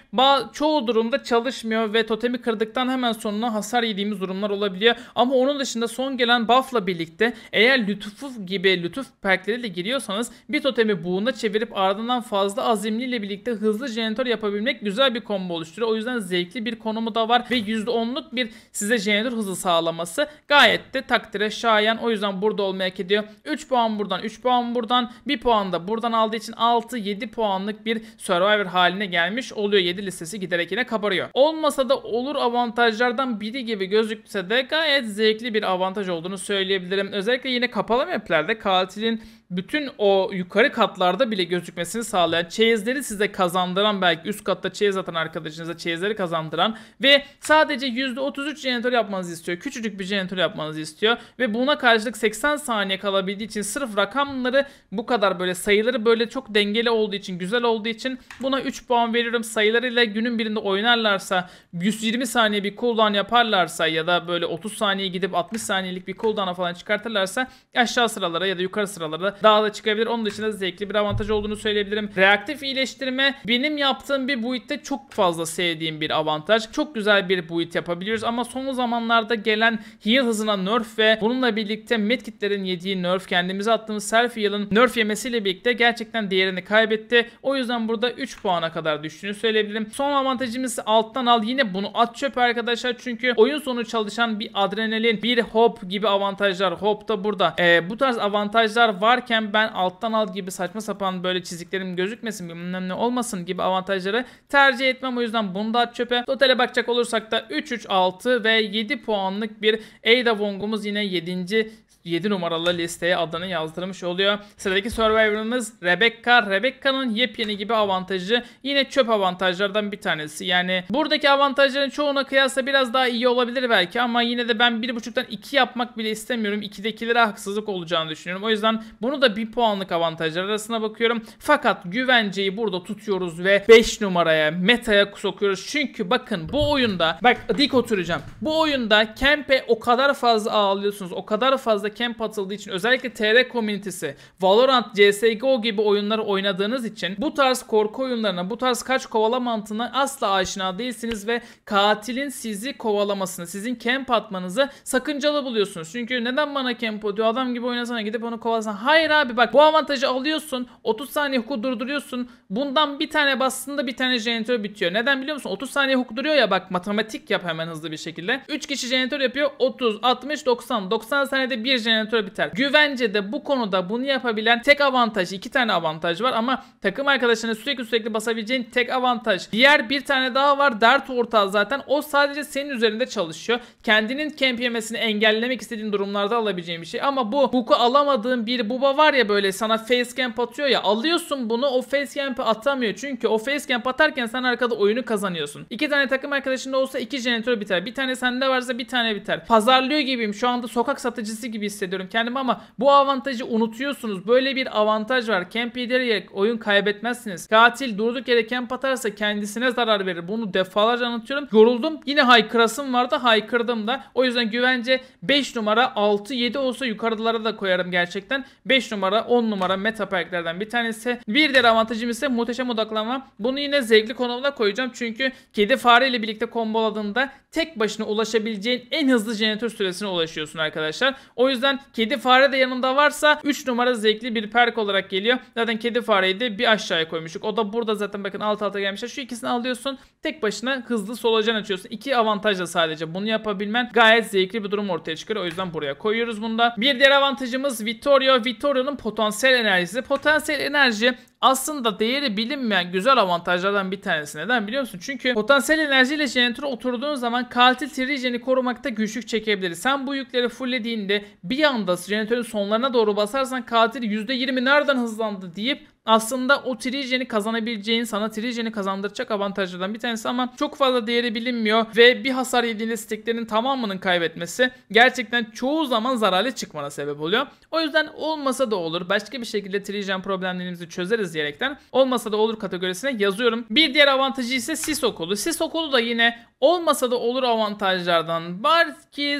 çoğu durumda çalışmıyor ve totemi kırdıktan hemen sonuna hasar yediğimiz durumlar olabiliyor. Ama onun dışında son gelen buff'la birlikte eğer lütuf gibi lütuf perkleriyle giriyorsanız bir totemi buğuna çevirip ardından fazla azimliyle birlikte hızlı jeneratör yapabilmek güzel bir combo oluşturuyor. O yüzden zevkli bir konumu da var ve %10'luk bir size jeneratör hızı sağlıyor sağlaması gayet de takdire şayan. O yüzden burada olmaya ediyor. 3 puan buradan, 3 puan buradan, 1 puan da buradan aldığı için 6-7 puanlık bir Survivor haline gelmiş oluyor. 7 listesi giderek yine kabarıyor. Olmasa da olur avantajlardan biri gibi gözükse de gayet zevkli bir avantaj olduğunu söyleyebilirim. Özellikle yine kapalı maplerde katilin bütün o yukarı katlarda bile gözükmesini sağlayan, çeyizleri size kazandıran belki üst katta çeyiz atan arkadaşınıza çeyizleri kazandıran ve sadece %33 jeneratör yapmanızı istiyor. Küçücük bir jeneratör yapmanızı istiyor ve buna karşılık 80 saniye kalabildiği için sırf rakamları bu kadar böyle sayıları böyle çok dengeli olduğu için, güzel olduğu için buna 3 puan veriyorum. Sayılarıyla günün birinde oynarlarsa 120 saniye bir cooldown yaparlarsa ya da böyle 30 saniye gidip 60 saniyelik bir cooldown'a falan çıkartırlarsa aşağı sıralara ya da yukarı sıralara daha da çıkabilir. Onun dışında zevkli bir avantaj olduğunu söyleyebilirim. Reaktif iyileştirme benim yaptığım bir build'de çok fazla sevdiğim bir avantaj. Çok güzel bir build yapabiliyoruz ama son zamanlarda gelen heal hızına nerf ve bununla birlikte medkitlerin yediği nerf kendimize attığımız self heal'ın nerf yemesiyle birlikte gerçekten değerini kaybetti. O yüzden burada 3 puana kadar düştüğünü söyleyebilirim. Son avantajımız alttan al. Yine bunu at çöp arkadaşlar çünkü oyun sonu çalışan bir adrenalin, bir hop gibi avantajlar. Hop da burada. Ee, bu tarz avantajlar var ki yaparken ben alttan al gibi saçma sapan böyle çiziklerim gözükmesin bilmem ne olmasın gibi avantajları tercih etmem. O yüzden bunu da at çöpe. Total'e bakacak olursak da 3-3-6 ve 7 puanlık bir Ada Wong'umuz yine 7. 7 numaralı listeye adını yazdırmış oluyor. Sıradaki Survivor'ımız Rebecca. Rebecca'nın yepyeni gibi avantajı yine çöp avantajlardan bir tanesi. Yani buradaki avantajların çoğuna kıyasla biraz daha iyi olabilir belki ama yine de ben 1.5'tan 2 yapmak bile istemiyorum. 2'dekilere haksızlık olacağını düşünüyorum. O yüzden bunu da 1 puanlık avantajlar arasına bakıyorum. Fakat güvenceyi burada tutuyoruz ve 5 numaraya metaya sokuyoruz. Çünkü bakın bu oyunda bak dik oturacağım. Bu oyunda Kempe o kadar fazla ağlıyorsunuz. O kadar fazla hafta camp atıldığı için özellikle TR komünitesi, Valorant, CSGO gibi oyunları oynadığınız için bu tarz korku oyunlarına, bu tarz kaç kovala mantığına asla aşina değilsiniz ve katilin sizi kovalamasını, sizin camp atmanızı sakıncalı buluyorsunuz. Çünkü neden bana camp atıyor? Adam gibi oynasana gidip onu kovalasana. Hayır abi bak bu avantajı alıyorsun. 30 saniye huku durduruyorsun. Bundan bir tane bastığında bir tane jeneratör bitiyor. Neden biliyor musun? 30 saniye huku duruyor ya bak matematik yap hemen hızlı bir şekilde. 3 kişi jeneratör yapıyor. 30, 60, 90. 90 saniyede bir jeneratör biter. Güvence de bu konuda bunu yapabilen tek avantaj, iki tane avantaj var ama takım arkadaşlarına sürekli sürekli basabileceğin tek avantaj. Diğer bir tane daha var. Dert ortağı zaten. O sadece senin üzerinde çalışıyor. Kendinin camp yemesini engellemek istediğin durumlarda alabileceğin bir şey. Ama bu hook'u alamadığın bir buba var ya böyle sana face facecamp atıyor ya. Alıyorsun bunu o face facecamp'ı atamıyor. Çünkü o face facecamp atarken sen arkada oyunu kazanıyorsun. İki tane takım arkadaşında olsa iki jeneratör biter. Bir tane sende varsa bir tane biter. Pazarlıyor gibiyim. Şu anda sokak satıcısı gibi hissediyorum kendimi ama bu avantajı unutuyorsunuz. Böyle bir avantaj var. Camp yedirerek oyun kaybetmezsiniz. Katil durduk yere camp atarsa kendisine zarar verir. Bunu defalarca anlatıyorum. Yoruldum. Yine haykırasım vardı. Haykırdım da. O yüzden güvence 5 numara 6-7 olsa yukarılara da koyarım gerçekten. 5 numara 10 numara meta parklerden bir tanesi. Bir diğer avantajım ise muhteşem odaklanma. Bunu yine zevkli konumuna koyacağım. Çünkü kedi fare ile birlikte komboladığında tek başına ulaşabileceğin en hızlı jeneratör süresine ulaşıyorsun arkadaşlar. O yüzden yüzden kedi fare de yanında varsa 3 numara zevkli bir perk olarak geliyor. Zaten kedi fareyi de bir aşağıya koymuştuk. O da burada zaten bakın alt alta gelmişler. Şu ikisini alıyorsun. Tek başına hızlı solucan açıyorsun. İki avantajla sadece bunu yapabilmen gayet zevkli bir durum ortaya çıkıyor. O yüzden buraya koyuyoruz bunda. Bir diğer avantajımız Vittorio. Vittorio'nun potansiyel enerjisi. Potansiyel enerji aslında değeri bilinmeyen güzel avantajlardan bir tanesi. Neden biliyor musun? Çünkü potansiyel enerjiyle jeneratöre oturduğun zaman katil trijeni korumakta güçlük çekebilir. Sen bu yükleri fulllediğinde bir anda jeneratörün sonlarına doğru basarsan katil %20 nereden hızlandı deyip aslında o Trigen'i kazanabileceğin sana Trigen'i kazandıracak avantajlardan bir tanesi ama çok fazla değeri bilinmiyor ve bir hasar yediğinde steklerin tamamının kaybetmesi gerçekten çoğu zaman zararlı çıkmana sebep oluyor. O yüzden olmasa da olur başka bir şekilde Trigen problemlerimizi çözeriz diyerekten olmasa da olur kategorisine yazıyorum. Bir diğer avantajı ise Sisokolu. Sisokolu da yine olmasa da olur avantajlardan. Var ki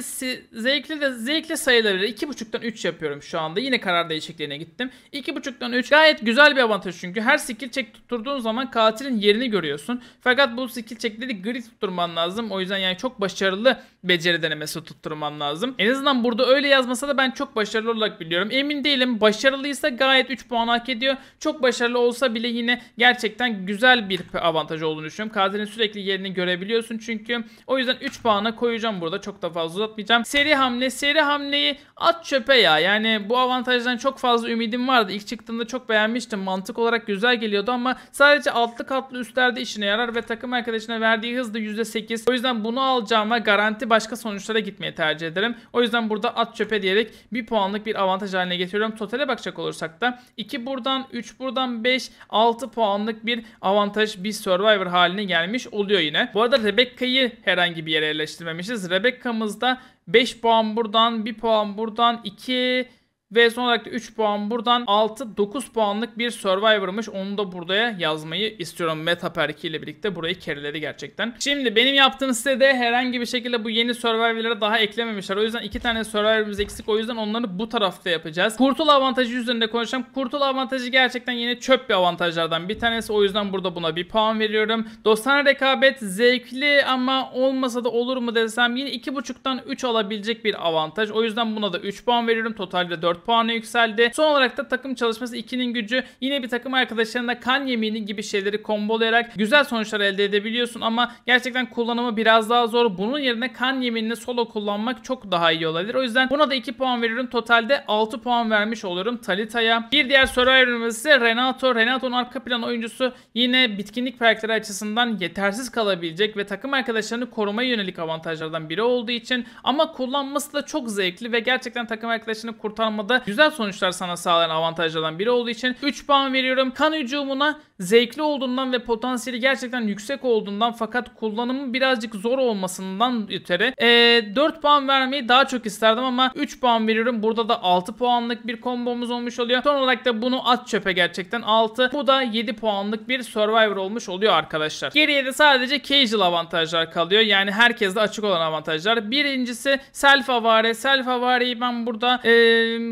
zevkli de zevkli sayıları 2.5'tan 3 yapıyorum şu anda. Yine karar değişikliğine gittim. 2.5'tan 3 gayet güzel Güzel bir avantaj çünkü. Her skill check tutturduğun zaman katilin yerini görüyorsun. Fakat bu skill checkleri gri tutturman lazım. O yüzden yani çok başarılı beceri denemesi tutturman lazım. En azından burada öyle yazmasa da ben çok başarılı olarak biliyorum. Emin değilim. Başarılıysa gayet 3 puan hak ediyor. Çok başarılı olsa bile yine gerçekten güzel bir avantaj olduğunu düşünüyorum. Katilin sürekli yerini görebiliyorsun çünkü. O yüzden 3 puana koyacağım burada. Çok da fazla uzatmayacağım. Seri hamle. Seri hamleyi at çöpe ya. Yani bu avantajdan çok fazla ümidim vardı. İlk çıktığında çok beğenmiştim mantık olarak güzel geliyordu ama sadece altlı katlı üstlerde işine yarar ve takım arkadaşına verdiği hız da %8. O yüzden bunu alacağıma garanti başka sonuçlara gitmeye tercih ederim. O yüzden burada at çöpe diyerek bir puanlık bir avantaj haline getiriyorum. Totale bakacak olursak da 2 buradan 3 buradan 5 6 puanlık bir avantaj bir survivor haline gelmiş oluyor yine. Bu arada Rebecca'yı herhangi bir yere yerleştirmemişiz. Rebecca'mızda da 5 puan buradan 1 puan buradan 2 ve son olarak da 3 puan buradan 6-9 puanlık bir Survivor'mış. Onu da buraya yazmayı istiyorum. Metaper 2 ile birlikte burayı kereledi gerçekten. Şimdi benim yaptığım sitede herhangi bir şekilde bu yeni Survivor'lara daha eklememişler. O yüzden 2 tane Survivor'ımız eksik. O yüzden onları bu tarafta yapacağız. Kurtul avantajı üzerinde konuşacağım. Kurtul avantajı gerçekten yine çöp bir avantajlardan bir tanesi. O yüzden burada buna bir puan veriyorum. Dostane rekabet zevkli ama olmasa da olur mu desem yine 2.5'tan 3 alabilecek bir avantaj. O yüzden buna da 3 puan veriyorum. Totalde 4 puanı yükseldi. Son olarak da takım çalışması 2'nin gücü. Yine bir takım arkadaşlarına kan yemini gibi şeyleri kombolayarak güzel sonuçlar elde edebiliyorsun ama gerçekten kullanımı biraz daha zor. Bunun yerine kan yeminini solo kullanmak çok daha iyi olabilir. O yüzden buna da 2 puan veriyorum. Totalde 6 puan vermiş olurum Talita'ya. Bir diğer Survivor'ımız ise Renato. Renato'nun arka plan oyuncusu yine bitkinlik perkleri açısından yetersiz kalabilecek ve takım arkadaşlarını korumaya yönelik avantajlardan biri olduğu için ama kullanması da çok zevkli ve gerçekten takım arkadaşını kurtarmada sınavda güzel sonuçlar sana sağlayan avantajlardan biri olduğu için 3 puan veriyorum. Kan hücumuna zevkli olduğundan ve potansiyeli gerçekten yüksek olduğundan fakat kullanımı birazcık zor olmasından yeteri e, 4 puan vermeyi daha çok isterdim ama 3 puan veriyorum. Burada da 6 puanlık bir kombomuz olmuş oluyor. Son olarak da bunu at çöpe gerçekten 6. Bu da 7 puanlık bir Survivor olmuş oluyor arkadaşlar. Geriye de sadece casual avantajlar kalıyor. Yani herkeste açık olan avantajlar. Birincisi self avare. Self avareyi ben burada e,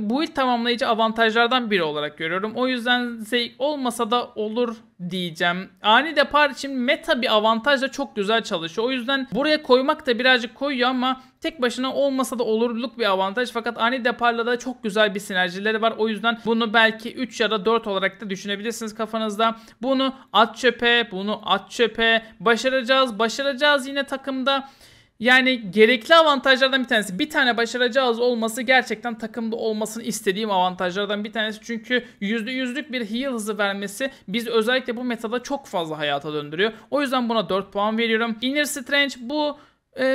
build tamamlayıcı avantajlardan biri olarak görüyorum. O yüzden zevk olmasa da olur diyeceğim. Ani depar için meta bir avantajla çok güzel çalışıyor. O yüzden buraya koymak da birazcık koyuyor ama tek başına olmasa da olurluk bir avantaj. Fakat ani deparla da çok güzel bir sinerjileri var. O yüzden bunu belki 3 ya da 4 olarak da düşünebilirsiniz kafanızda. Bunu at çöpe, bunu at çöpe. Başaracağız, başaracağız yine takımda. Yani gerekli avantajlardan bir tanesi. Bir tane başaracağız olması gerçekten takımda olmasını istediğim avantajlardan bir tanesi. Çünkü %100'lük bir heal hızı vermesi biz özellikle bu metada çok fazla hayata döndürüyor. O yüzden buna 4 puan veriyorum. Inner Strange bu ee,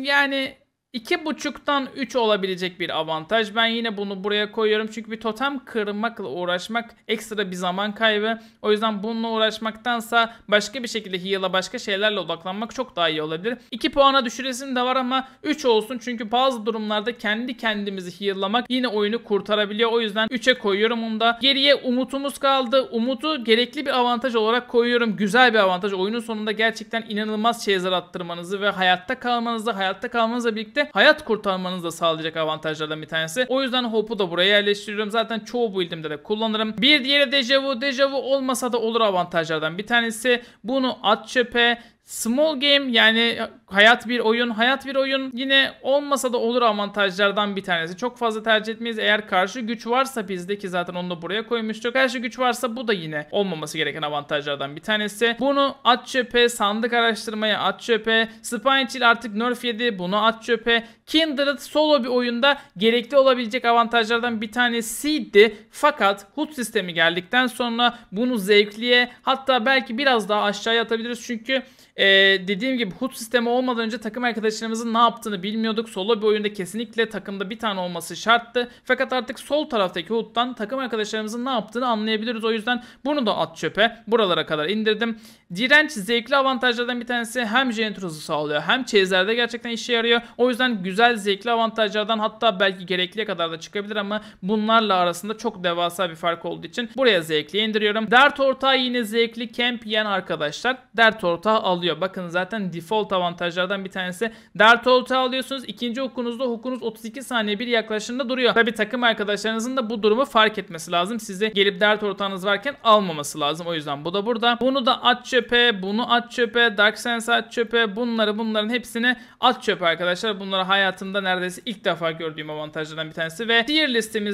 yani İki buçuktan üç olabilecek bir avantaj. Ben yine bunu buraya koyuyorum. Çünkü bir totem kırmakla uğraşmak ekstra bir zaman kaybı. O yüzden bununla uğraşmaktansa başka bir şekilde heal'a başka şeylerle odaklanmak çok daha iyi olabilir. İki puana düşüresim de var ama üç olsun. Çünkü bazı durumlarda kendi kendimizi heal'lamak yine oyunu kurtarabiliyor. O yüzden üç'e koyuyorum onu da. Geriye umutumuz kaldı. Umutu gerekli bir avantaj olarak koyuyorum. Güzel bir avantaj. Oyunun sonunda gerçekten inanılmaz şeyler attırmanızı ve hayatta kalmanızı, hayatta kalmanızla birlikte birlikte hayat kurtarmanızı da sağlayacak avantajlardan bir tanesi. O yüzden Hope'u da buraya yerleştiriyorum. Zaten çoğu bu ilimde de kullanırım. Bir diğeri Dejavu. Dejavu olmasa da olur avantajlardan bir tanesi. Bunu at çöpe, Small game yani hayat bir oyun. Hayat bir oyun yine olmasa da olur avantajlardan bir tanesi. Çok fazla tercih etmeyiz. Eğer karşı güç varsa bizde ki zaten onu da buraya koymuştuk. Karşı güç varsa bu da yine olmaması gereken avantajlardan bir tanesi. Bunu at çöpe, sandık araştırmaya at çöpe, Spine Chill artık nerf yedi bunu at çöpe. Kindred solo bir oyunda gerekli olabilecek avantajlardan bir tanesiydi. Fakat HUD sistemi geldikten sonra bunu zevkliye hatta belki biraz daha aşağıya atabiliriz. Çünkü ee, dediğim gibi hut sistemi olmadan önce takım arkadaşlarımızın ne yaptığını bilmiyorduk. Solo bir oyunda kesinlikle takımda bir tane olması şarttı. Fakat artık sol taraftaki huttan takım arkadaşlarımızın ne yaptığını anlayabiliriz. O yüzden bunu da at çöpe. Buralara kadar indirdim. Direnç zevkli avantajlardan bir tanesi hem jenerator hızı sağlıyor hem çeyizlerde gerçekten işe yarıyor. O yüzden güzel zevkli avantajlardan hatta belki gerekliye kadar da çıkabilir ama bunlarla arasında çok devasa bir fark olduğu için buraya zevkli indiriyorum. Dert ortağı yine zevkli camp yiyen arkadaşlar dert ortağı alıyor oluyor. Bakın zaten default avantajlardan bir tanesi. Dart olta alıyorsunuz. İkinci okunuzda hukunuz 32 saniye bir yaklaşımda duruyor. Tabi takım arkadaşlarınızın da bu durumu fark etmesi lazım. Size gelip dert ortağınız varken almaması lazım. O yüzden bu da burada. Bunu da at çöpe, bunu at çöpe, Dark Sense at çöpe, bunları bunların hepsini at çöpe arkadaşlar. Bunları hayatımda neredeyse ilk defa gördüğüm avantajlardan bir tanesi ve tier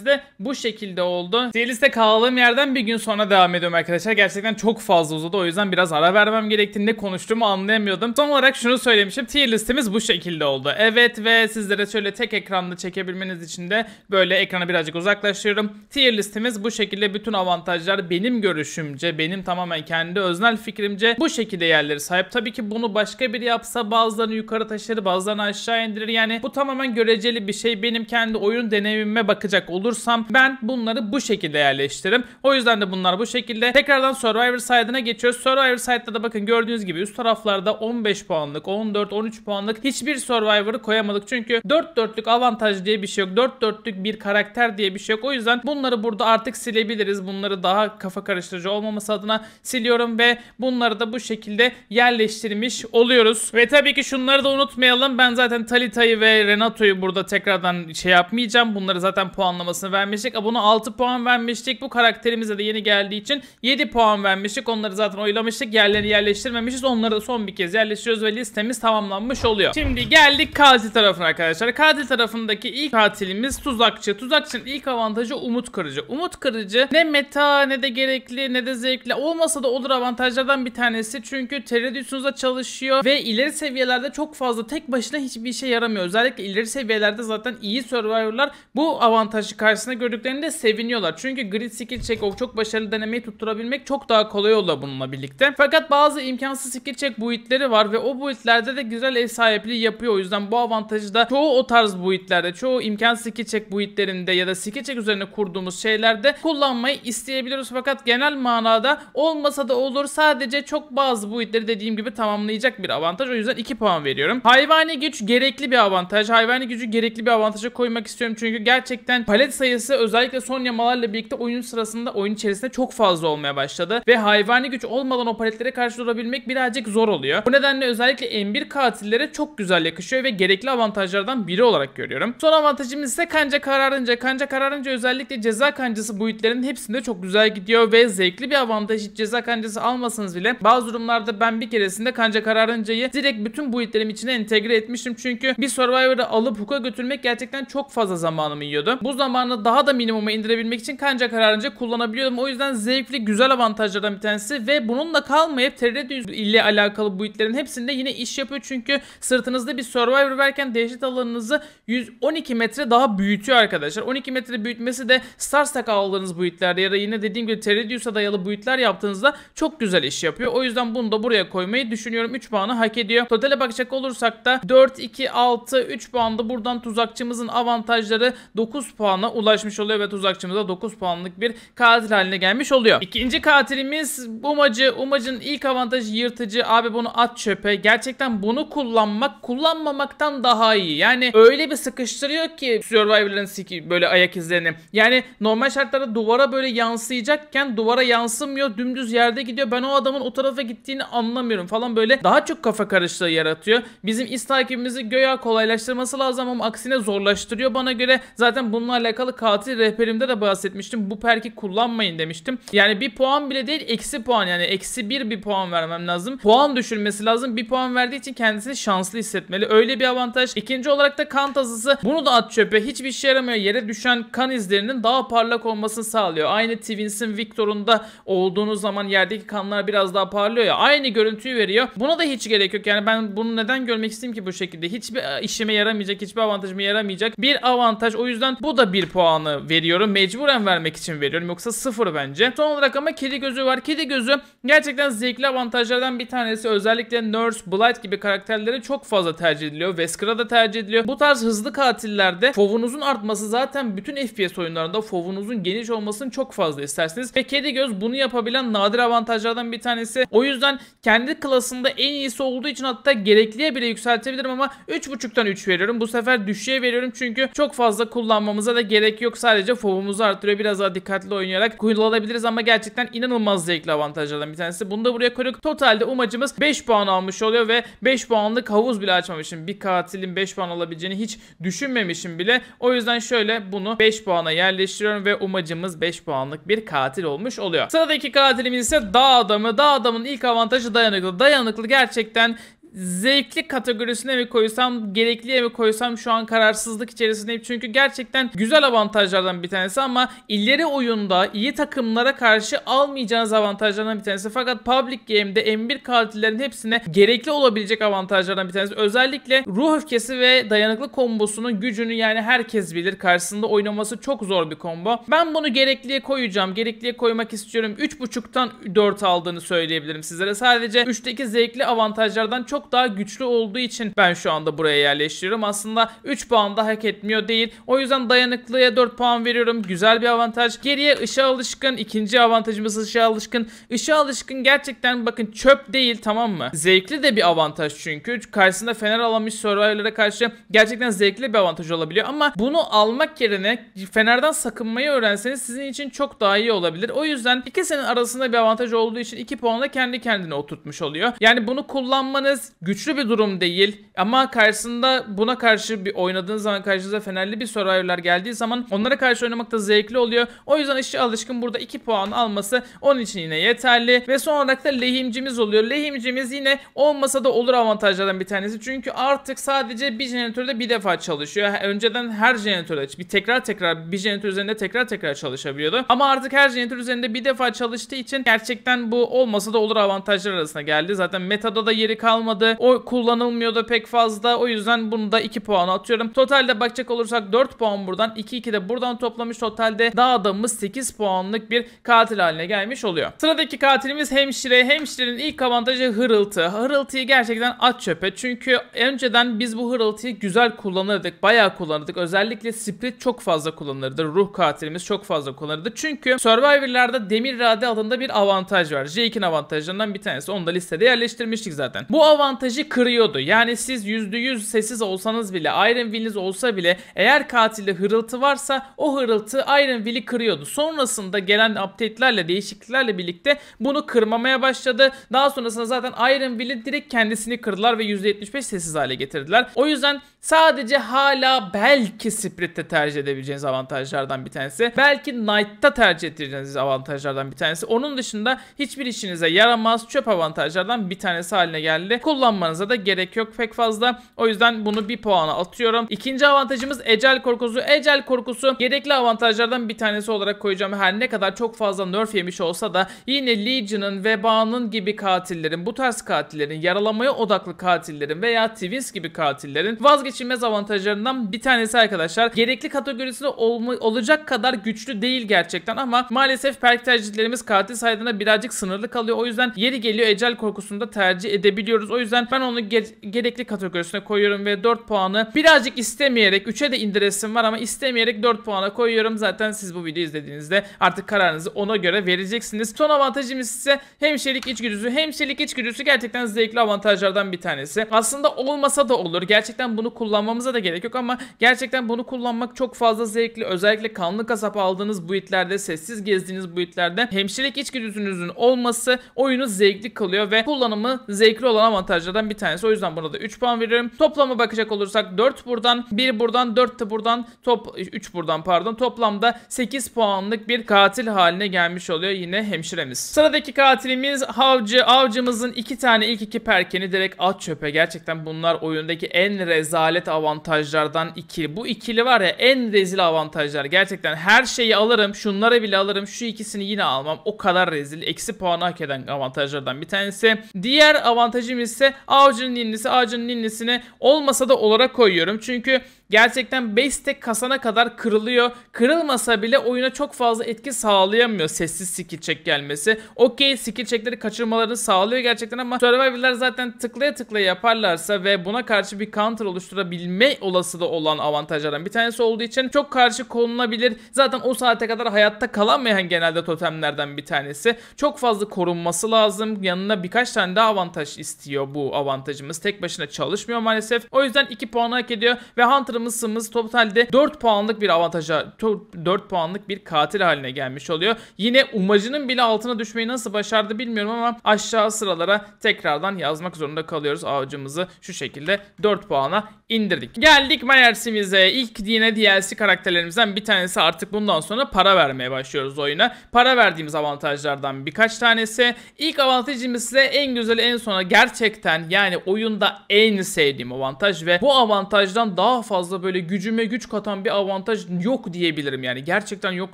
de bu şekilde oldu. Tier liste kaldığım yerden bir gün sonra devam ediyorum arkadaşlar. Gerçekten çok fazla uzadı. O yüzden biraz ara vermem gerekti. konuştum olduğumu anlayamıyordum. Son olarak şunu söylemişim. Tier listemiz bu şekilde oldu. Evet ve sizlere şöyle tek ekranda çekebilmeniz için de böyle ekrana birazcık uzaklaşıyorum. Tier listemiz bu şekilde bütün avantajlar benim görüşümce, benim tamamen kendi öznel fikrimce bu şekilde yerleri sahip. Tabii ki bunu başka biri yapsa bazılarını yukarı taşır, bazılarını aşağı indirir. Yani bu tamamen göreceli bir şey. Benim kendi oyun deneyimime bakacak olursam ben bunları bu şekilde yerleştiririm. O yüzden de bunlar bu şekilde. Tekrardan Survivor side'ına geçiyoruz. Survivor side'da da bakın gördüğünüz gibi üst tarafı raflarda 15 puanlık, 14, 13 puanlık hiçbir Survivor'ı koyamadık. Çünkü 4 dörtlük avantaj diye bir şey yok. 4 dörtlük bir karakter diye bir şey yok. O yüzden bunları burada artık silebiliriz. Bunları daha kafa karıştırıcı olmaması adına siliyorum ve bunları da bu şekilde yerleştirmiş oluyoruz. Ve tabii ki şunları da unutmayalım. Ben zaten Talita'yı ve Renato'yu burada tekrardan şey yapmayacağım. Bunları zaten puanlamasını vermiştik. Buna 6 puan vermiştik. Bu karakterimize de yeni geldiği için 7 puan vermiştik. Onları zaten oylamıştık. Yerlerini yerleştirmemişiz. Onları son bir kez yerleştiriyoruz ve listemiz tamamlanmış oluyor. Şimdi geldik katil tarafına arkadaşlar. Katil tarafındaki ilk katilimiz tuzakçı. Tuzakçının ilk avantajı umut kırıcı. Umut kırıcı ne meta ne de gerekli ne de zevkli olmasa da olur avantajlardan bir tanesi. Çünkü tereddütsüzde çalışıyor ve ileri seviyelerde çok fazla tek başına hiçbir işe yaramıyor. Özellikle ileri seviyelerde zaten iyi survivorlar bu avantajı karşısında gördüklerinde seviniyorlar. Çünkü grid skill check çok başarılı denemeyi tutturabilmek çok daha kolay olur bununla birlikte. Fakat bazı imkansız skill çiçek buitleri var ve o buitlerde de güzel ev sahipliği yapıyor. O yüzden bu avantajı da çoğu o tarz buitlerde, çoğu imkan ski check buitlerinde ya da ski üzerine kurduğumuz şeylerde kullanmayı isteyebiliriz. Fakat genel manada olmasa da olur. Sadece çok bazı buitleri dediğim gibi tamamlayacak bir avantaj. O yüzden 2 puan veriyorum. Hayvani güç gerekli bir avantaj. Hayvani gücü gerekli bir avantaja koymak istiyorum. Çünkü gerçekten palet sayısı özellikle son yamalarla birlikte oyun sırasında oyun içerisinde çok fazla olmaya başladı. Ve hayvani güç olmadan o paletlere karşı durabilmek birazcık zor oluyor. Bu nedenle özellikle M1 katillere çok güzel yakışıyor ve gerekli avantajlardan biri olarak görüyorum. Son avantajımız ise kanca kararınca. Kanca kararınca özellikle ceza kancası bu itlerin hepsinde çok güzel gidiyor ve zevkli bir avantaj. Hiç ceza kancası almasanız bile bazı durumlarda ben bir keresinde kanca kararıncayı direkt bütün bu itlerim içine entegre etmiştim. Çünkü bir Survivor'ı alıp huka götürmek gerçekten çok fazla zamanımı yiyordu. Bu zamanı daha da minimuma indirebilmek için kanca kararınca kullanabiliyordum. O yüzden zevkli güzel avantajlardan bir tanesi ve bununla kalmayıp TRD ile alakalı alakalı itlerin hepsinde yine iş yapıyor. Çünkü sırtınızda bir Survivor verken dehşet alanınızı 112 metre daha büyütüyor arkadaşlar. 12 metre büyütmesi de Starstack aldığınız bu itlerde ya da yine dediğim gibi Terradius'a dayalı bu itler yaptığınızda çok güzel iş yapıyor. O yüzden bunu da buraya koymayı düşünüyorum. 3 puanı hak ediyor. Totale bakacak olursak da 4, 2, 6, 3 puanda buradan tuzakçımızın avantajları 9 puana ulaşmış oluyor ve tuzakçımıza 9 puanlık bir katil haline gelmiş oluyor. İkinci katilimiz Umacı. Umacın ilk avantajı yırtıcı abi bunu at çöpe. Gerçekten bunu kullanmak kullanmamaktan daha iyi. Yani öyle bir sıkıştırıyor ki Survivor'ın böyle ayak izlerini. Yani normal şartlarda duvara böyle yansıyacakken duvara yansımıyor. Dümdüz yerde gidiyor. Ben o adamın o tarafa gittiğini anlamıyorum falan böyle. Daha çok kafa karıştığı yaratıyor. Bizim iz takibimizi göya kolaylaştırması lazım ama aksine zorlaştırıyor bana göre. Zaten bununla alakalı katil rehberimde de bahsetmiştim. Bu perki kullanmayın demiştim. Yani bir puan bile değil eksi puan yani eksi bir bir puan vermem lazım. Puan puan düşürmesi lazım. Bir puan verdiği için kendisini şanslı hissetmeli. Öyle bir avantaj. İkinci olarak da kan tazısı. Bunu da at çöpe. Hiçbir işe yaramıyor. Yere düşen kan izlerinin daha parlak olmasını sağlıyor. Aynı Twins'in Victor'unda da olduğunuz zaman yerdeki kanlar biraz daha parlıyor ya. Aynı görüntüyü veriyor. Buna da hiç gerek yok. Yani ben bunu neden görmek isteyeyim ki bu şekilde? Hiçbir e, işime yaramayacak. Hiçbir avantajıma yaramayacak. Bir avantaj. O yüzden bu da bir puanı veriyorum. Mecburen vermek için veriyorum. Yoksa sıfır bence. Son olarak ama kedi gözü var. Kedi gözü gerçekten zevkli avantajlardan bir tane sahnesi özellikle Nurse, Blight gibi karakterlere çok fazla tercih ediliyor. Vesker'a da tercih ediliyor. Bu tarz hızlı katillerde fovunuzun artması zaten bütün FPS oyunlarında fovunuzun geniş olmasını çok fazla istersiniz. Ve kedi göz bunu yapabilen nadir avantajlardan bir tanesi. O yüzden kendi klasında en iyisi olduğu için hatta gerekliye bile yükseltebilirim ama 3.5'tan 3 veriyorum. Bu sefer düşüğe veriyorum çünkü çok fazla kullanmamıza da gerek yok. Sadece fovumuzu artırıyor. Biraz daha dikkatli oynayarak kullanabiliriz ama gerçekten inanılmaz zevkli avantajlardan bir tanesi. Bunu da buraya koyduk. Totalde umacım arkadaşımız 5 puan almış oluyor ve 5 puanlık havuz bile açmamışım. Bir katilin 5 puan alabileceğini hiç düşünmemişim bile. O yüzden şöyle bunu 5 puana yerleştiriyorum ve umacımız 5 puanlık bir katil olmuş oluyor. Sıradaki katilimiz ise dağ adamı. Dağ adamın ilk avantajı dayanıklı. Dayanıklı gerçekten zevkli kategorisine mi koysam, gerekliye mi koysam şu an kararsızlık içerisindeyim. Çünkü gerçekten güzel avantajlardan bir tanesi ama ileri oyunda iyi takımlara karşı almayacağınız avantajlardan bir tanesi. Fakat Public Game'de M1 katillerin hepsine gerekli olabilecek avantajlardan bir tanesi. Özellikle ruh öfkesi ve dayanıklı kombosunun gücünü yani herkes bilir. Karşısında oynaması çok zor bir kombo. Ben bunu gerekliye koyacağım. Gerekliye koymak istiyorum. 3.5'tan 4 aldığını söyleyebilirim sizlere. Sadece 3'teki zevkli avantajlardan çok çok daha güçlü olduğu için ben şu anda buraya yerleştiriyorum. Aslında 3 puan da hak etmiyor değil. O yüzden dayanıklıya 4 puan veriyorum. Güzel bir avantaj. Geriye ışığa alışkın. ikinci avantajımız ışığa alışkın. Işığa alışkın gerçekten bakın çöp değil tamam mı? Zevkli de bir avantaj çünkü. Karşısında fener alamış survivorlara karşı gerçekten zevkli bir avantaj olabiliyor. Ama bunu almak yerine fenerden sakınmayı öğrenseniz sizin için çok daha iyi olabilir. O yüzden ikisinin arasında bir avantaj olduğu için 2 puanla kendi kendine oturtmuş oluyor. Yani bunu kullanmanız güçlü bir durum değil ama karşısında buna karşı bir oynadığın zaman karşınıza fenerli bir survivor'lar geldiği zaman onlara karşı oynamak da zevkli oluyor. O yüzden işçi alışkın burada 2 puan alması onun için yine yeterli ve son olarak da lehimcimiz oluyor. Lehimcimiz yine olmasa da olur avantajlardan bir tanesi. Çünkü artık sadece bir jeneratörde bir defa çalışıyor. Önceden her jeneratörde bir tekrar tekrar bir jeneratör üzerinde tekrar tekrar çalışabiliyordu. Ama artık her jeneratör üzerinde bir defa çalıştığı için gerçekten bu olmasa da olur avantajlar arasına geldi. Zaten metada da yeri kalmadı olmadı. O kullanılmıyordu pek fazla. O yüzden bunu da 2 puan atıyorum. Totalde bakacak olursak 4 puan buradan. 2-2 de buradan toplamış. Totalde dağıdığımız 8 puanlık bir katil haline gelmiş oluyor. Sıradaki katilimiz hemşire. Hemşirenin ilk avantajı hırıltı. Hırıltıyı gerçekten at çöpe. Çünkü önceden biz bu hırıltıyı güzel kullanırdık. Bayağı kullanırdık. Özellikle split çok fazla kullanırdı. Ruh katilimiz çok fazla kullanırdı. Çünkü Survivor'larda demir rade adında bir avantaj var. Jake'in avantajlarından bir tanesi. Onu da listede yerleştirmiştik zaten. Bu avantaj avantajı kırıyordu. Yani siz %100 sessiz olsanız bile Iron Will'iniz olsa bile eğer katilde hırıltı varsa o hırıltı Iron Will'i kırıyordu. Sonrasında gelen update'lerle değişikliklerle birlikte bunu kırmamaya başladı. Daha sonrasında zaten Iron Will'i direkt kendisini kırdılar ve %75 sessiz hale getirdiler. O yüzden sadece hala belki Spirit'te tercih edebileceğiniz avantajlardan bir tanesi. Belki Knight'ta tercih edeceğiniz avantajlardan bir tanesi. Onun dışında hiçbir işinize yaramaz çöp avantajlardan bir tanesi haline geldi. Kullan kullanmanıza da gerek yok pek fazla. O yüzden bunu bir puana atıyorum. İkinci avantajımız ecel korkusu. Ecel korkusu gerekli avantajlardan bir tanesi olarak koyacağım. Her ne kadar çok fazla nerf yemiş olsa da yine Legion'ın, Veba'nın gibi katillerin, bu tarz katillerin, yaralamaya odaklı katillerin veya Twins gibi katillerin vazgeçilmez avantajlarından bir tanesi arkadaşlar. Gerekli kategorisinde olma, olacak kadar güçlü değil gerçekten ama maalesef perk tercihlerimiz katil saydığına birazcık sınırlı kalıyor. O yüzden yeri geliyor ecel korkusunda tercih edebiliyoruz. O yüzden yüzden ben onu ge- gerekli kategorisine koyuyorum ve 4 puanı birazcık istemeyerek 3'e de indiresim var ama istemeyerek 4 puana koyuyorum. Zaten siz bu videoyu izlediğinizde artık kararınızı ona göre vereceksiniz. Son avantajımız ise hemşerilik içgüdüsü. Hemşerilik içgüdüsü gerçekten zevkli avantajlardan bir tanesi. Aslında olmasa da olur. Gerçekten bunu kullanmamıza da gerek yok ama gerçekten bunu kullanmak çok fazla zevkli. Özellikle kanlı kasap aldığınız bu itlerde, sessiz gezdiğiniz bu itlerde hemşerilik içgüdüsünüzün olması oyunu zevkli kılıyor ve kullanımı zevkli olan avantaj mesajlardan bir tanesi. O yüzden buna da 3 puan veririm. Toplama bakacak olursak 4 buradan, 1 buradan, 4 de buradan, top 3 buradan pardon. Toplamda 8 puanlık bir katil haline gelmiş oluyor yine hemşiremiz. Sıradaki katilimiz avcı. Avcımızın 2 tane ilk 2 perkeni direkt at çöpe. Gerçekten bunlar oyundaki en rezalet avantajlardan ikili. Bu ikili var ya en rezil avantajlar. Gerçekten her şeyi alırım. Şunları bile alırım. Şu ikisini yine almam. O kadar rezil. Eksi puanı hak eden avantajlardan bir tanesi. Diğer avantajım ise ise avcının ninlisi avcının ninnisine olmasa da olarak koyuyorum. Çünkü gerçekten base tek kasana kadar kırılıyor. Kırılmasa bile oyuna çok fazla etki sağlayamıyor sessiz skill check gelmesi. Okey skill checkleri kaçırmalarını sağlıyor gerçekten ama survivor'lar zaten tıklaya tıklaya yaparlarsa ve buna karşı bir counter oluşturabilme olasılığı olan avantajlardan bir tanesi olduğu için çok karşı konulabilir. Zaten o saate kadar hayatta kalamayan genelde totemlerden bir tanesi. Çok fazla korunması lazım. Yanına birkaç tane daha avantaj istiyor bu avantajımız. Tek başına çalışmıyor maalesef. O yüzden 2 puan hak ediyor ve Hunter'ın Mısımız totalde 4 puanlık bir avantaja 4 puanlık bir katil haline gelmiş oluyor. Yine umacının bile altına düşmeyi nasıl başardı bilmiyorum ama aşağı sıralara tekrardan yazmak zorunda kalıyoruz avcımızı şu şekilde 4 puana indirdik. Geldik Meyersimize. İlk yine DLC karakterlerimizden bir tanesi artık bundan sonra para vermeye başlıyoruz oyuna. Para verdiğimiz avantajlardan birkaç tanesi. İlk avantajımız ise en güzel en sona gerçekten yani oyunda en sevdiğim avantaj ve bu avantajdan daha fazla fazla böyle gücüme güç katan bir avantaj yok diyebilirim yani. Gerçekten yok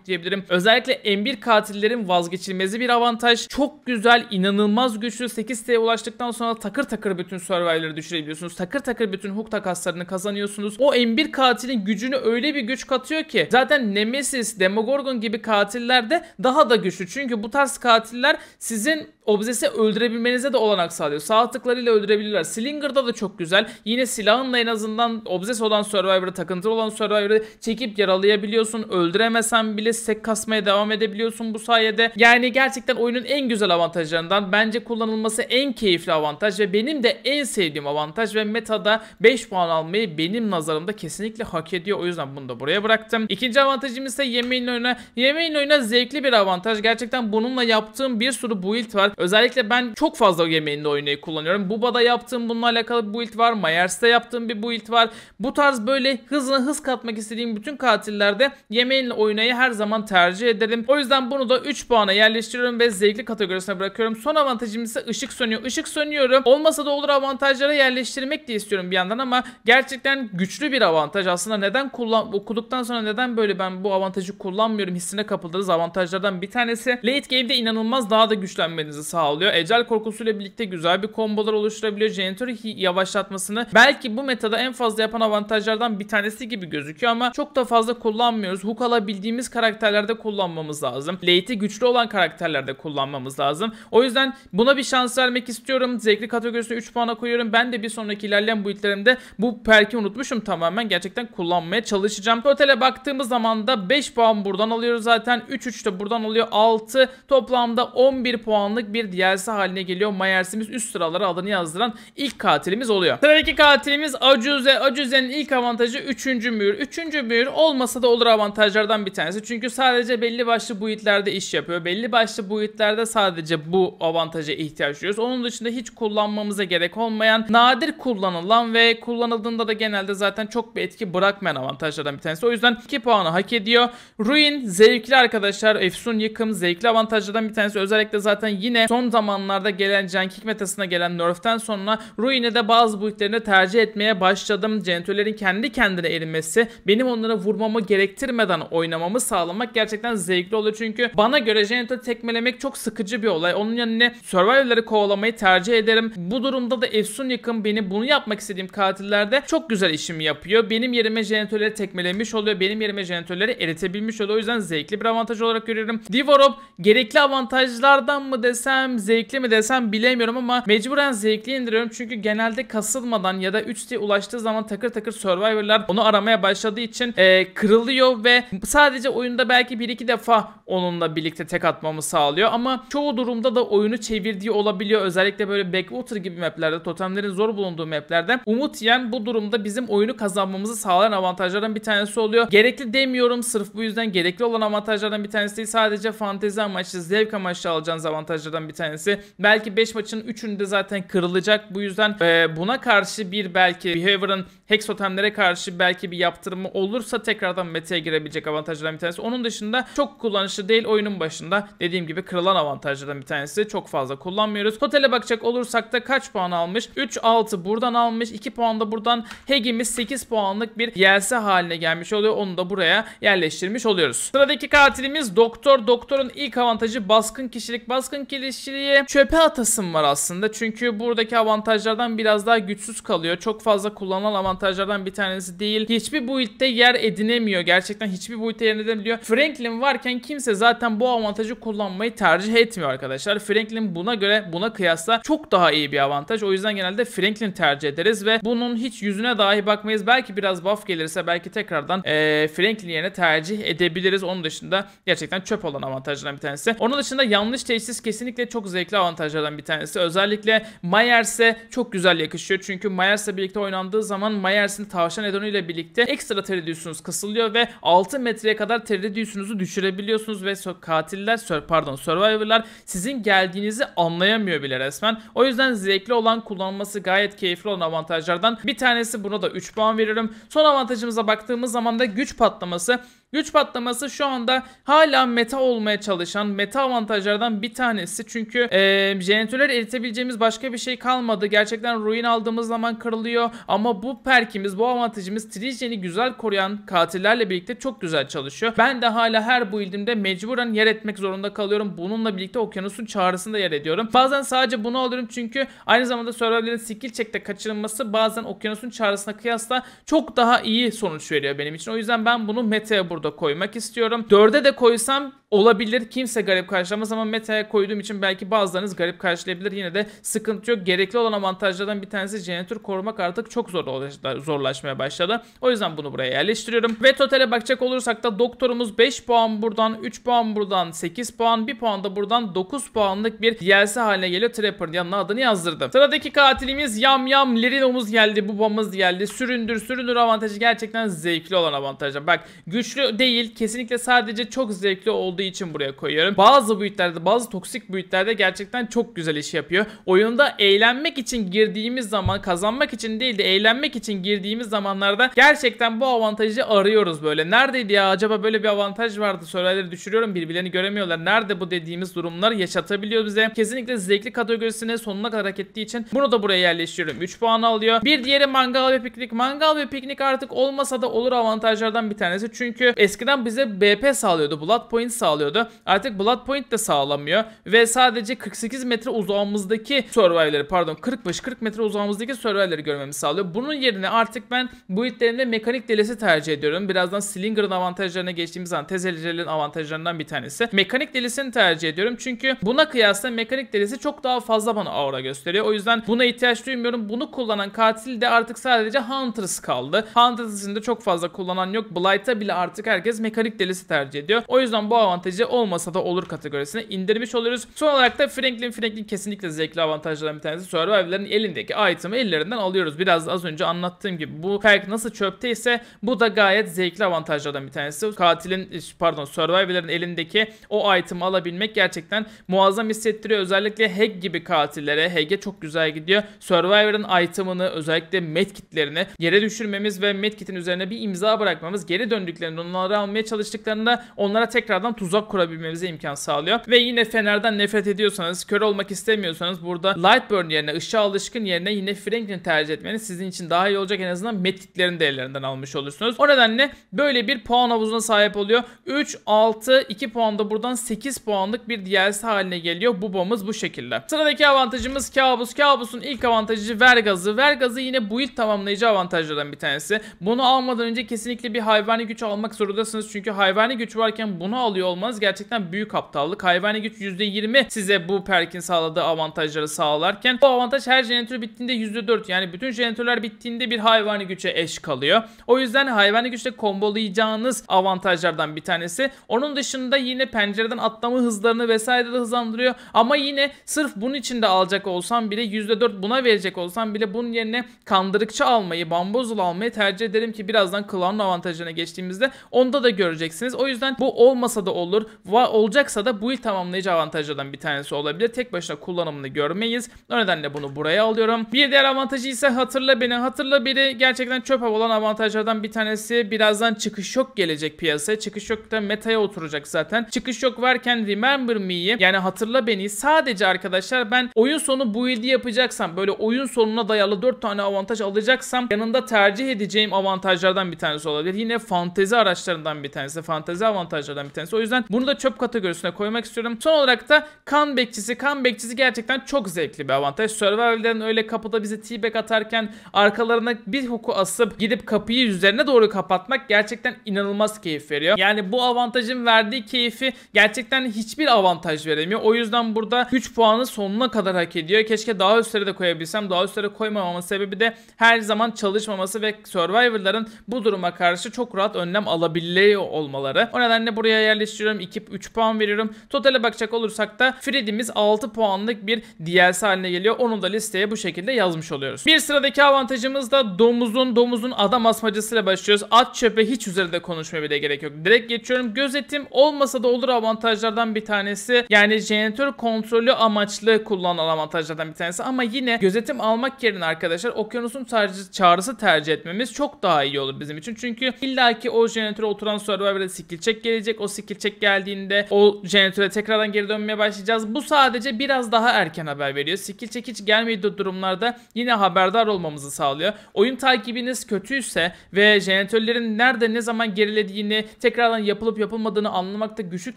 diyebilirim. Özellikle M1 katillerin vazgeçilmezi bir avantaj. Çok güzel, inanılmaz güçlü. 8T'ye ulaştıktan sonra takır takır bütün survivor'ları düşürebiliyorsunuz. Takır takır bütün hook takaslarını kazanıyorsunuz. O M1 katilin gücünü öyle bir güç katıyor ki zaten Nemesis, Demogorgon gibi katillerde daha da güçlü. Çünkü bu tarz katiller sizin obzesi öldürebilmenize de olanak sağlıyor. Sağ tıklarıyla öldürebilirler. Slinger'da da çok güzel. Yine silahınla en azından obzes olan Survivor'ı, takıntılı olan Survivor'ı çekip yaralayabiliyorsun. Öldüremesen bile sek kasmaya devam edebiliyorsun bu sayede. Yani gerçekten oyunun en güzel avantajlarından bence kullanılması en keyifli avantaj ve benim de en sevdiğim avantaj ve metada 5 puan almayı benim nazarımda kesinlikle hak ediyor. O yüzden bunu da buraya bıraktım. İkinci avantajımız ise yemeğin oyuna. Yemeğin oyuna zevkli bir avantaj. Gerçekten bununla yaptığım bir sürü build var. Özellikle ben çok fazla yemeğinde oynayı kullanıyorum. Buba'da yaptığım bununla alakalı bir build var. Myers'te yaptığım bir build var. Bu tarz böyle hızına hız katmak istediğim bütün katillerde yemeğinle oynayı her zaman tercih ederim. O yüzden bunu da 3 puana yerleştiriyorum ve zevkli kategorisine bırakıyorum. Son avantajım ise ışık sönüyor. Işık sönüyorum. Olmasa da olur avantajlara yerleştirmek de istiyorum bir yandan ama gerçekten güçlü bir avantaj. Aslında neden kullan okuduktan sonra neden böyle ben bu avantajı kullanmıyorum hissine kapıldığınız avantajlardan bir tanesi. Late game'de inanılmaz daha da güçlenmenizi sağlıyor. Ecel korkusuyla birlikte güzel bir kombolar oluşturabiliyor. Janitörü yavaşlatmasını belki bu metada en fazla yapan avantajlardan bir tanesi gibi gözüküyor ama çok da fazla kullanmıyoruz. Hook alabildiğimiz karakterlerde kullanmamız lazım. Late'i güçlü olan karakterlerde kullanmamız lazım. O yüzden buna bir şans vermek istiyorum. Zevkli kategorisine 3 puana koyuyorum. Ben de bir sonraki ilerleyen itlerimde bu perki unutmuşum tamamen. Gerçekten kullanmaya çalışacağım. Totale baktığımız zaman da 5 puan buradan alıyoruz zaten. 3-3 de buradan alıyor. 6 toplamda 11 puanlık bir bir DLC haline geliyor. Myers'imiz üst sıralara adını yazdıran ilk katilimiz oluyor. Sıradaki katilimiz Acuze. Acuze'nin ilk avantajı 3. mühür. 3. mühür olmasa da olur avantajlardan bir tanesi. Çünkü sadece belli başlı buitlerde iş yapıyor. Belli başlı buitlerde sadece bu avantaja ihtiyaç duyuyoruz. Onun dışında hiç kullanmamıza gerek olmayan, nadir kullanılan ve kullanıldığında da genelde zaten çok bir etki bırakmayan avantajlardan bir tanesi. O yüzden 2 puanı hak ediyor. Ruin zevkli arkadaşlar. Efsun yıkım zevkli avantajlardan bir tanesi. Özellikle zaten yine son zamanlarda gelen Cenkik metasına gelen nerf'ten sonra Ruin'e de bazı build'lerini tercih etmeye başladım. Centörlerin kendi kendine erimesi, benim onlara vurmamı gerektirmeden oynamamı sağlamak gerçekten zevkli oluyor. Çünkü bana göre Genitör tekmelemek çok sıkıcı bir olay. Onun yanına survivor'ları kovalamayı tercih ederim. Bu durumda da Efsun yakın beni bunu yapmak istediğim katillerde çok güzel işimi yapıyor. Benim yerime Genitörleri tekmelemiş oluyor. Benim yerime Genitörleri eritebilmiş oluyor. O yüzden zevkli bir avantaj olarak görüyorum. Divorop gerekli avantajlardan mı desem desem zevkli mi desem bilemiyorum ama mecburen zevkli indiriyorum. Çünkü genelde kasılmadan ya da 3D ulaştığı zaman takır takır Survivor'lar onu aramaya başladığı için e, kırılıyor ve sadece oyunda belki 1-2 defa onunla birlikte tek atmamı sağlıyor. Ama çoğu durumda da oyunu çevirdiği olabiliyor. Özellikle böyle Backwater gibi maplerde totemlerin zor bulunduğu maplerde Umut Yen bu durumda bizim oyunu kazanmamızı sağlayan avantajlardan bir tanesi oluyor. Gerekli demiyorum sırf bu yüzden gerekli olan avantajlardan bir tanesi değil. Sadece fantezi amaçlı, zevk amaçlı alacağınız avantajlardan maçlardan bir tanesi. Belki 5 maçın 3'ünde zaten kırılacak. Bu yüzden e, buna karşı bir belki Behavior'ın hex totemlere karşı belki bir yaptırımı olursa tekrardan meta'ya girebilecek avantajlardan bir tanesi. Onun dışında çok kullanışlı değil oyunun başında. Dediğim gibi kırılan avantajlardan bir tanesi. Çok fazla kullanmıyoruz. Totale bakacak olursak da kaç puan almış? 3 6 buradan almış. 2 puan da buradan Hegi'miz 8 puanlık bir yelse haline gelmiş oluyor. Onu da buraya yerleştirmiş oluyoruz. Sıradaki katilimiz Doktor. Doktor'un ilk avantajı baskın kişilik. Baskın kişilik çevrilişçiliği çöpe atasım var aslında. Çünkü buradaki avantajlardan biraz daha güçsüz kalıyor. Çok fazla kullanılan avantajlardan bir tanesi değil. Hiçbir build'de yer edinemiyor. Gerçekten hiçbir build'de yer edinebiliyor. Franklin varken kimse zaten bu avantajı kullanmayı tercih etmiyor arkadaşlar. Franklin buna göre buna kıyasla çok daha iyi bir avantaj. O yüzden genelde Franklin tercih ederiz ve bunun hiç yüzüne dahi bakmayız. Belki biraz buff gelirse belki tekrardan ee, Franklin yerine tercih edebiliriz. Onun dışında gerçekten çöp olan avantajlardan bir tanesi. Onun dışında yanlış tesis kesinlikle kesinlikle çok zevkli avantajlardan bir tanesi. Özellikle Myers'e çok güzel yakışıyor. Çünkü Myers'le birlikte oynandığı zaman Myers'in tavşan edonu birlikte ekstra Teridius'unuz kısılıyor ve 6 metreye kadar Teridius'unuzu düşürebiliyorsunuz ve katiller, pardon Survivor'lar sizin geldiğinizi anlayamıyor bile resmen. O yüzden zevkli olan kullanması gayet keyifli olan avantajlardan bir tanesi. Buna da 3 puan veriyorum Son avantajımıza baktığımız zaman da güç patlaması. Güç patlaması şu anda hala meta olmaya çalışan meta avantajlardan bir tanesi. Çünkü e, jeneratörler eritebileceğimiz başka bir şey kalmadı. Gerçekten ruin aldığımız zaman kırılıyor. Ama bu perkimiz, bu avantajımız Trigen'i güzel koruyan katillerle birlikte çok güzel çalışıyor. Ben de hala her bu ildimde mecburen yer etmek zorunda kalıyorum. Bununla birlikte okyanusun çağrısında yer ediyorum. Bazen sadece bunu alıyorum çünkü aynı zamanda serverlerin skill check'te kaçırılması bazen okyanusun çağrısına kıyasla çok daha iyi sonuç veriyor benim için. O yüzden ben bunu meta'ya burada koymak istiyorum. Dörde de koysam olabilir. Kimse garip karşılamaz ama meta'ya koyduğum için belki bazılarınız garip karşılayabilir. Yine de sıkıntı yok. Gerekli olan avantajlardan bir tanesi jenitör korumak artık çok zor zorlaşmaya başladı. O yüzden bunu buraya yerleştiriyorum. Ve totale bakacak olursak da doktorumuz 5 puan buradan, 3 puan buradan, 8 puan, 1 puan da buradan 9 puanlık bir DLC haline geliyor. Trapper'ın yanına adını yazdırdım. Sıradaki katilimiz Yam Yam Lirino'muz geldi, babamız geldi. Süründür süründür avantajı gerçekten zevkli olan avantajlar. Bak güçlü değil. Kesinlikle sadece çok zevkli olduğu için buraya koyuyorum. Bazı büyütlerde, bazı toksik büyütlerde gerçekten çok güzel iş yapıyor. Oyunda eğlenmek için girdiğimiz zaman, kazanmak için değil de eğlenmek için girdiğimiz zamanlarda gerçekten bu avantajı arıyoruz böyle. Neredeydi ya acaba böyle bir avantaj vardı. Söylerleri düşürüyorum birbirlerini göremiyorlar. Nerede bu dediğimiz durumlar yaşatabiliyor bize. Kesinlikle zevkli kategorisine sonuna kadar hak ettiği için bunu da buraya yerleştiriyorum. 3 puan alıyor. Bir diğeri mangal ve piknik. Mangal ve piknik artık olmasa da olur avantajlardan bir tanesi. Çünkü Eskiden bize BP sağlıyordu, Blood Point sağlıyordu. Artık Blood Point de sağlamıyor ve sadece 48 metre uzağımızdaki survivor'ları pardon 45-40 metre uzağımızdaki survivor'ları görmemi sağlıyor. Bunun yerine artık ben bu itlerimde mekanik delesi tercih ediyorum. Birazdan Slinger'ın avantajlarına geçtiğimiz zaman Tezelicel'in avantajlarından bir tanesi. Mekanik delisini tercih ediyorum çünkü buna kıyasla mekanik delisi çok daha fazla bana aura gösteriyor. O yüzden buna ihtiyaç duymuyorum. Bunu kullanan katil de artık sadece Hunters kaldı. Hunters'ın da çok fazla kullanan yok. Blight'a bile artık artık herkes mekanik delisi tercih ediyor. O yüzden bu avantajı olmasa da olur kategorisine indirmiş oluyoruz. Son olarak da Franklin Franklin kesinlikle zevkli avantajlardan bir tanesi. Survivor'ların elindeki item'ı ellerinden alıyoruz. Biraz az önce anlattığım gibi bu perk nasıl çöpteyse bu da gayet zevkli avantajlardan bir tanesi. Katilin pardon Survivor'ların elindeki o item'ı alabilmek gerçekten muazzam hissettiriyor. Özellikle hack gibi katillere hack'e çok güzel gidiyor. Survivor'ın item'ını özellikle medkitlerini yere düşürmemiz ve medkitin üzerine bir imza bırakmamız geri döndüklerinde onun onları almaya çalıştıklarında onlara tekrardan tuzak kurabilmemize imkan sağlıyor. Ve yine fenerden nefret ediyorsanız, kör olmak istemiyorsanız burada Lightburn yerine, ışığa alışkın yerine yine Franklin tercih etmeniz sizin için daha iyi olacak. En azından metriklerin değerlerinden almış olursunuz. O nedenle böyle bir puan havuzuna sahip oluyor. 3, 6, 2 puan da buradan 8 puanlık bir DLC haline geliyor. Bubamız bu şekilde. Sıradaki avantajımız kabus. Kabusun ilk avantajı vergazı. Vergazı yine build tamamlayıcı avantajlardan bir tanesi. Bunu almadan önce kesinlikle bir hayvani güç almak zorunda zorundasınız. Çünkü hayvani güç varken bunu alıyor olmanız gerçekten büyük aptallık. Hayvani güç %20 size bu perkin sağladığı avantajları sağlarken bu avantaj her jeneratör bittiğinde %4 yani bütün jeneratörler bittiğinde bir hayvani güce eş kalıyor. O yüzden hayvani güçle kombolayacağınız avantajlardan bir tanesi. Onun dışında yine pencereden atlama hızlarını vesaire de hızlandırıyor. Ama yine sırf bunun için de alacak olsam bile %4 buna verecek olsam bile bunun yerine kandırıkçı almayı, bambozul almayı tercih ederim ki birazdan klanın avantajına geçtiğimizde Onda da göreceksiniz. O yüzden bu olmasa da olur. olacaksa da bu build tamamlayıcı avantajlardan bir tanesi olabilir. Tek başına kullanımını görmeyiz. O nedenle bunu buraya alıyorum. Bir diğer avantajı ise hatırla beni. Hatırla beni gerçekten çöp hava olan avantajlardan bir tanesi. Birazdan çıkış yok gelecek piyasaya. Çıkış yok da metaya oturacak zaten. Çıkış yok varken Remember Me'yi yani hatırla beni sadece arkadaşlar ben oyun sonu bu build'i yapacaksam böyle oyun sonuna dayalı 4 tane avantaj alacaksam yanında tercih edeceğim avantajlardan bir tanesi olabilir. Yine fantezi araçları avantajlarından bir tanesi. Fantezi avantajlarından bir tanesi. O yüzden bunu da çöp kategorisine koymak istiyorum. Son olarak da kan bekçisi. Kan bekçisi gerçekten çok zevkli bir avantaj. Survivor'ların öyle kapıda bizi t-back atarken arkalarına bir huku asıp gidip kapıyı üzerine doğru kapatmak gerçekten inanılmaz keyif veriyor. Yani bu avantajın verdiği keyfi gerçekten hiçbir avantaj veremiyor. O yüzden burada 3 puanı sonuna kadar hak ediyor. Keşke daha üstlere de koyabilsem. Daha üstlere koymamamın sebebi de her zaman çalışmaması ve Survivor'ların bu duruma karşı çok rahat önlem alabilmesi alabiliyor olmaları. O nedenle buraya yerleştiriyorum. 2-3 puan veriyorum. Totale bakacak olursak da Freddy'miz 6 puanlık bir DLC haline geliyor. Onu da listeye bu şekilde yazmış oluyoruz. Bir sıradaki avantajımız da domuzun domuzun adam asmacısıyla başlıyoruz. At çöpe hiç üzerinde konuşmaya bile gerek yok. Direkt geçiyorum. Gözetim olmasa da olur avantajlardan bir tanesi. Yani jeneratör kontrolü amaçlı kullanılan avantajlardan bir tanesi. Ama yine gözetim almak yerine arkadaşlar okyanusun çağrısı tercih etmemiz çok daha iyi olur bizim için. Çünkü illaki o jeneratör jeneratöre oturan Survivor'a skill check gelecek. O skill check geldiğinde o jeneratöre tekrardan geri dönmeye başlayacağız. Bu sadece biraz daha erken haber veriyor. Skill check hiç gelmediği durumlarda yine haberdar olmamızı sağlıyor. Oyun takibiniz kötüyse ve jeneratörlerin nerede ne zaman gerilediğini tekrardan yapılıp yapılmadığını anlamakta güçlük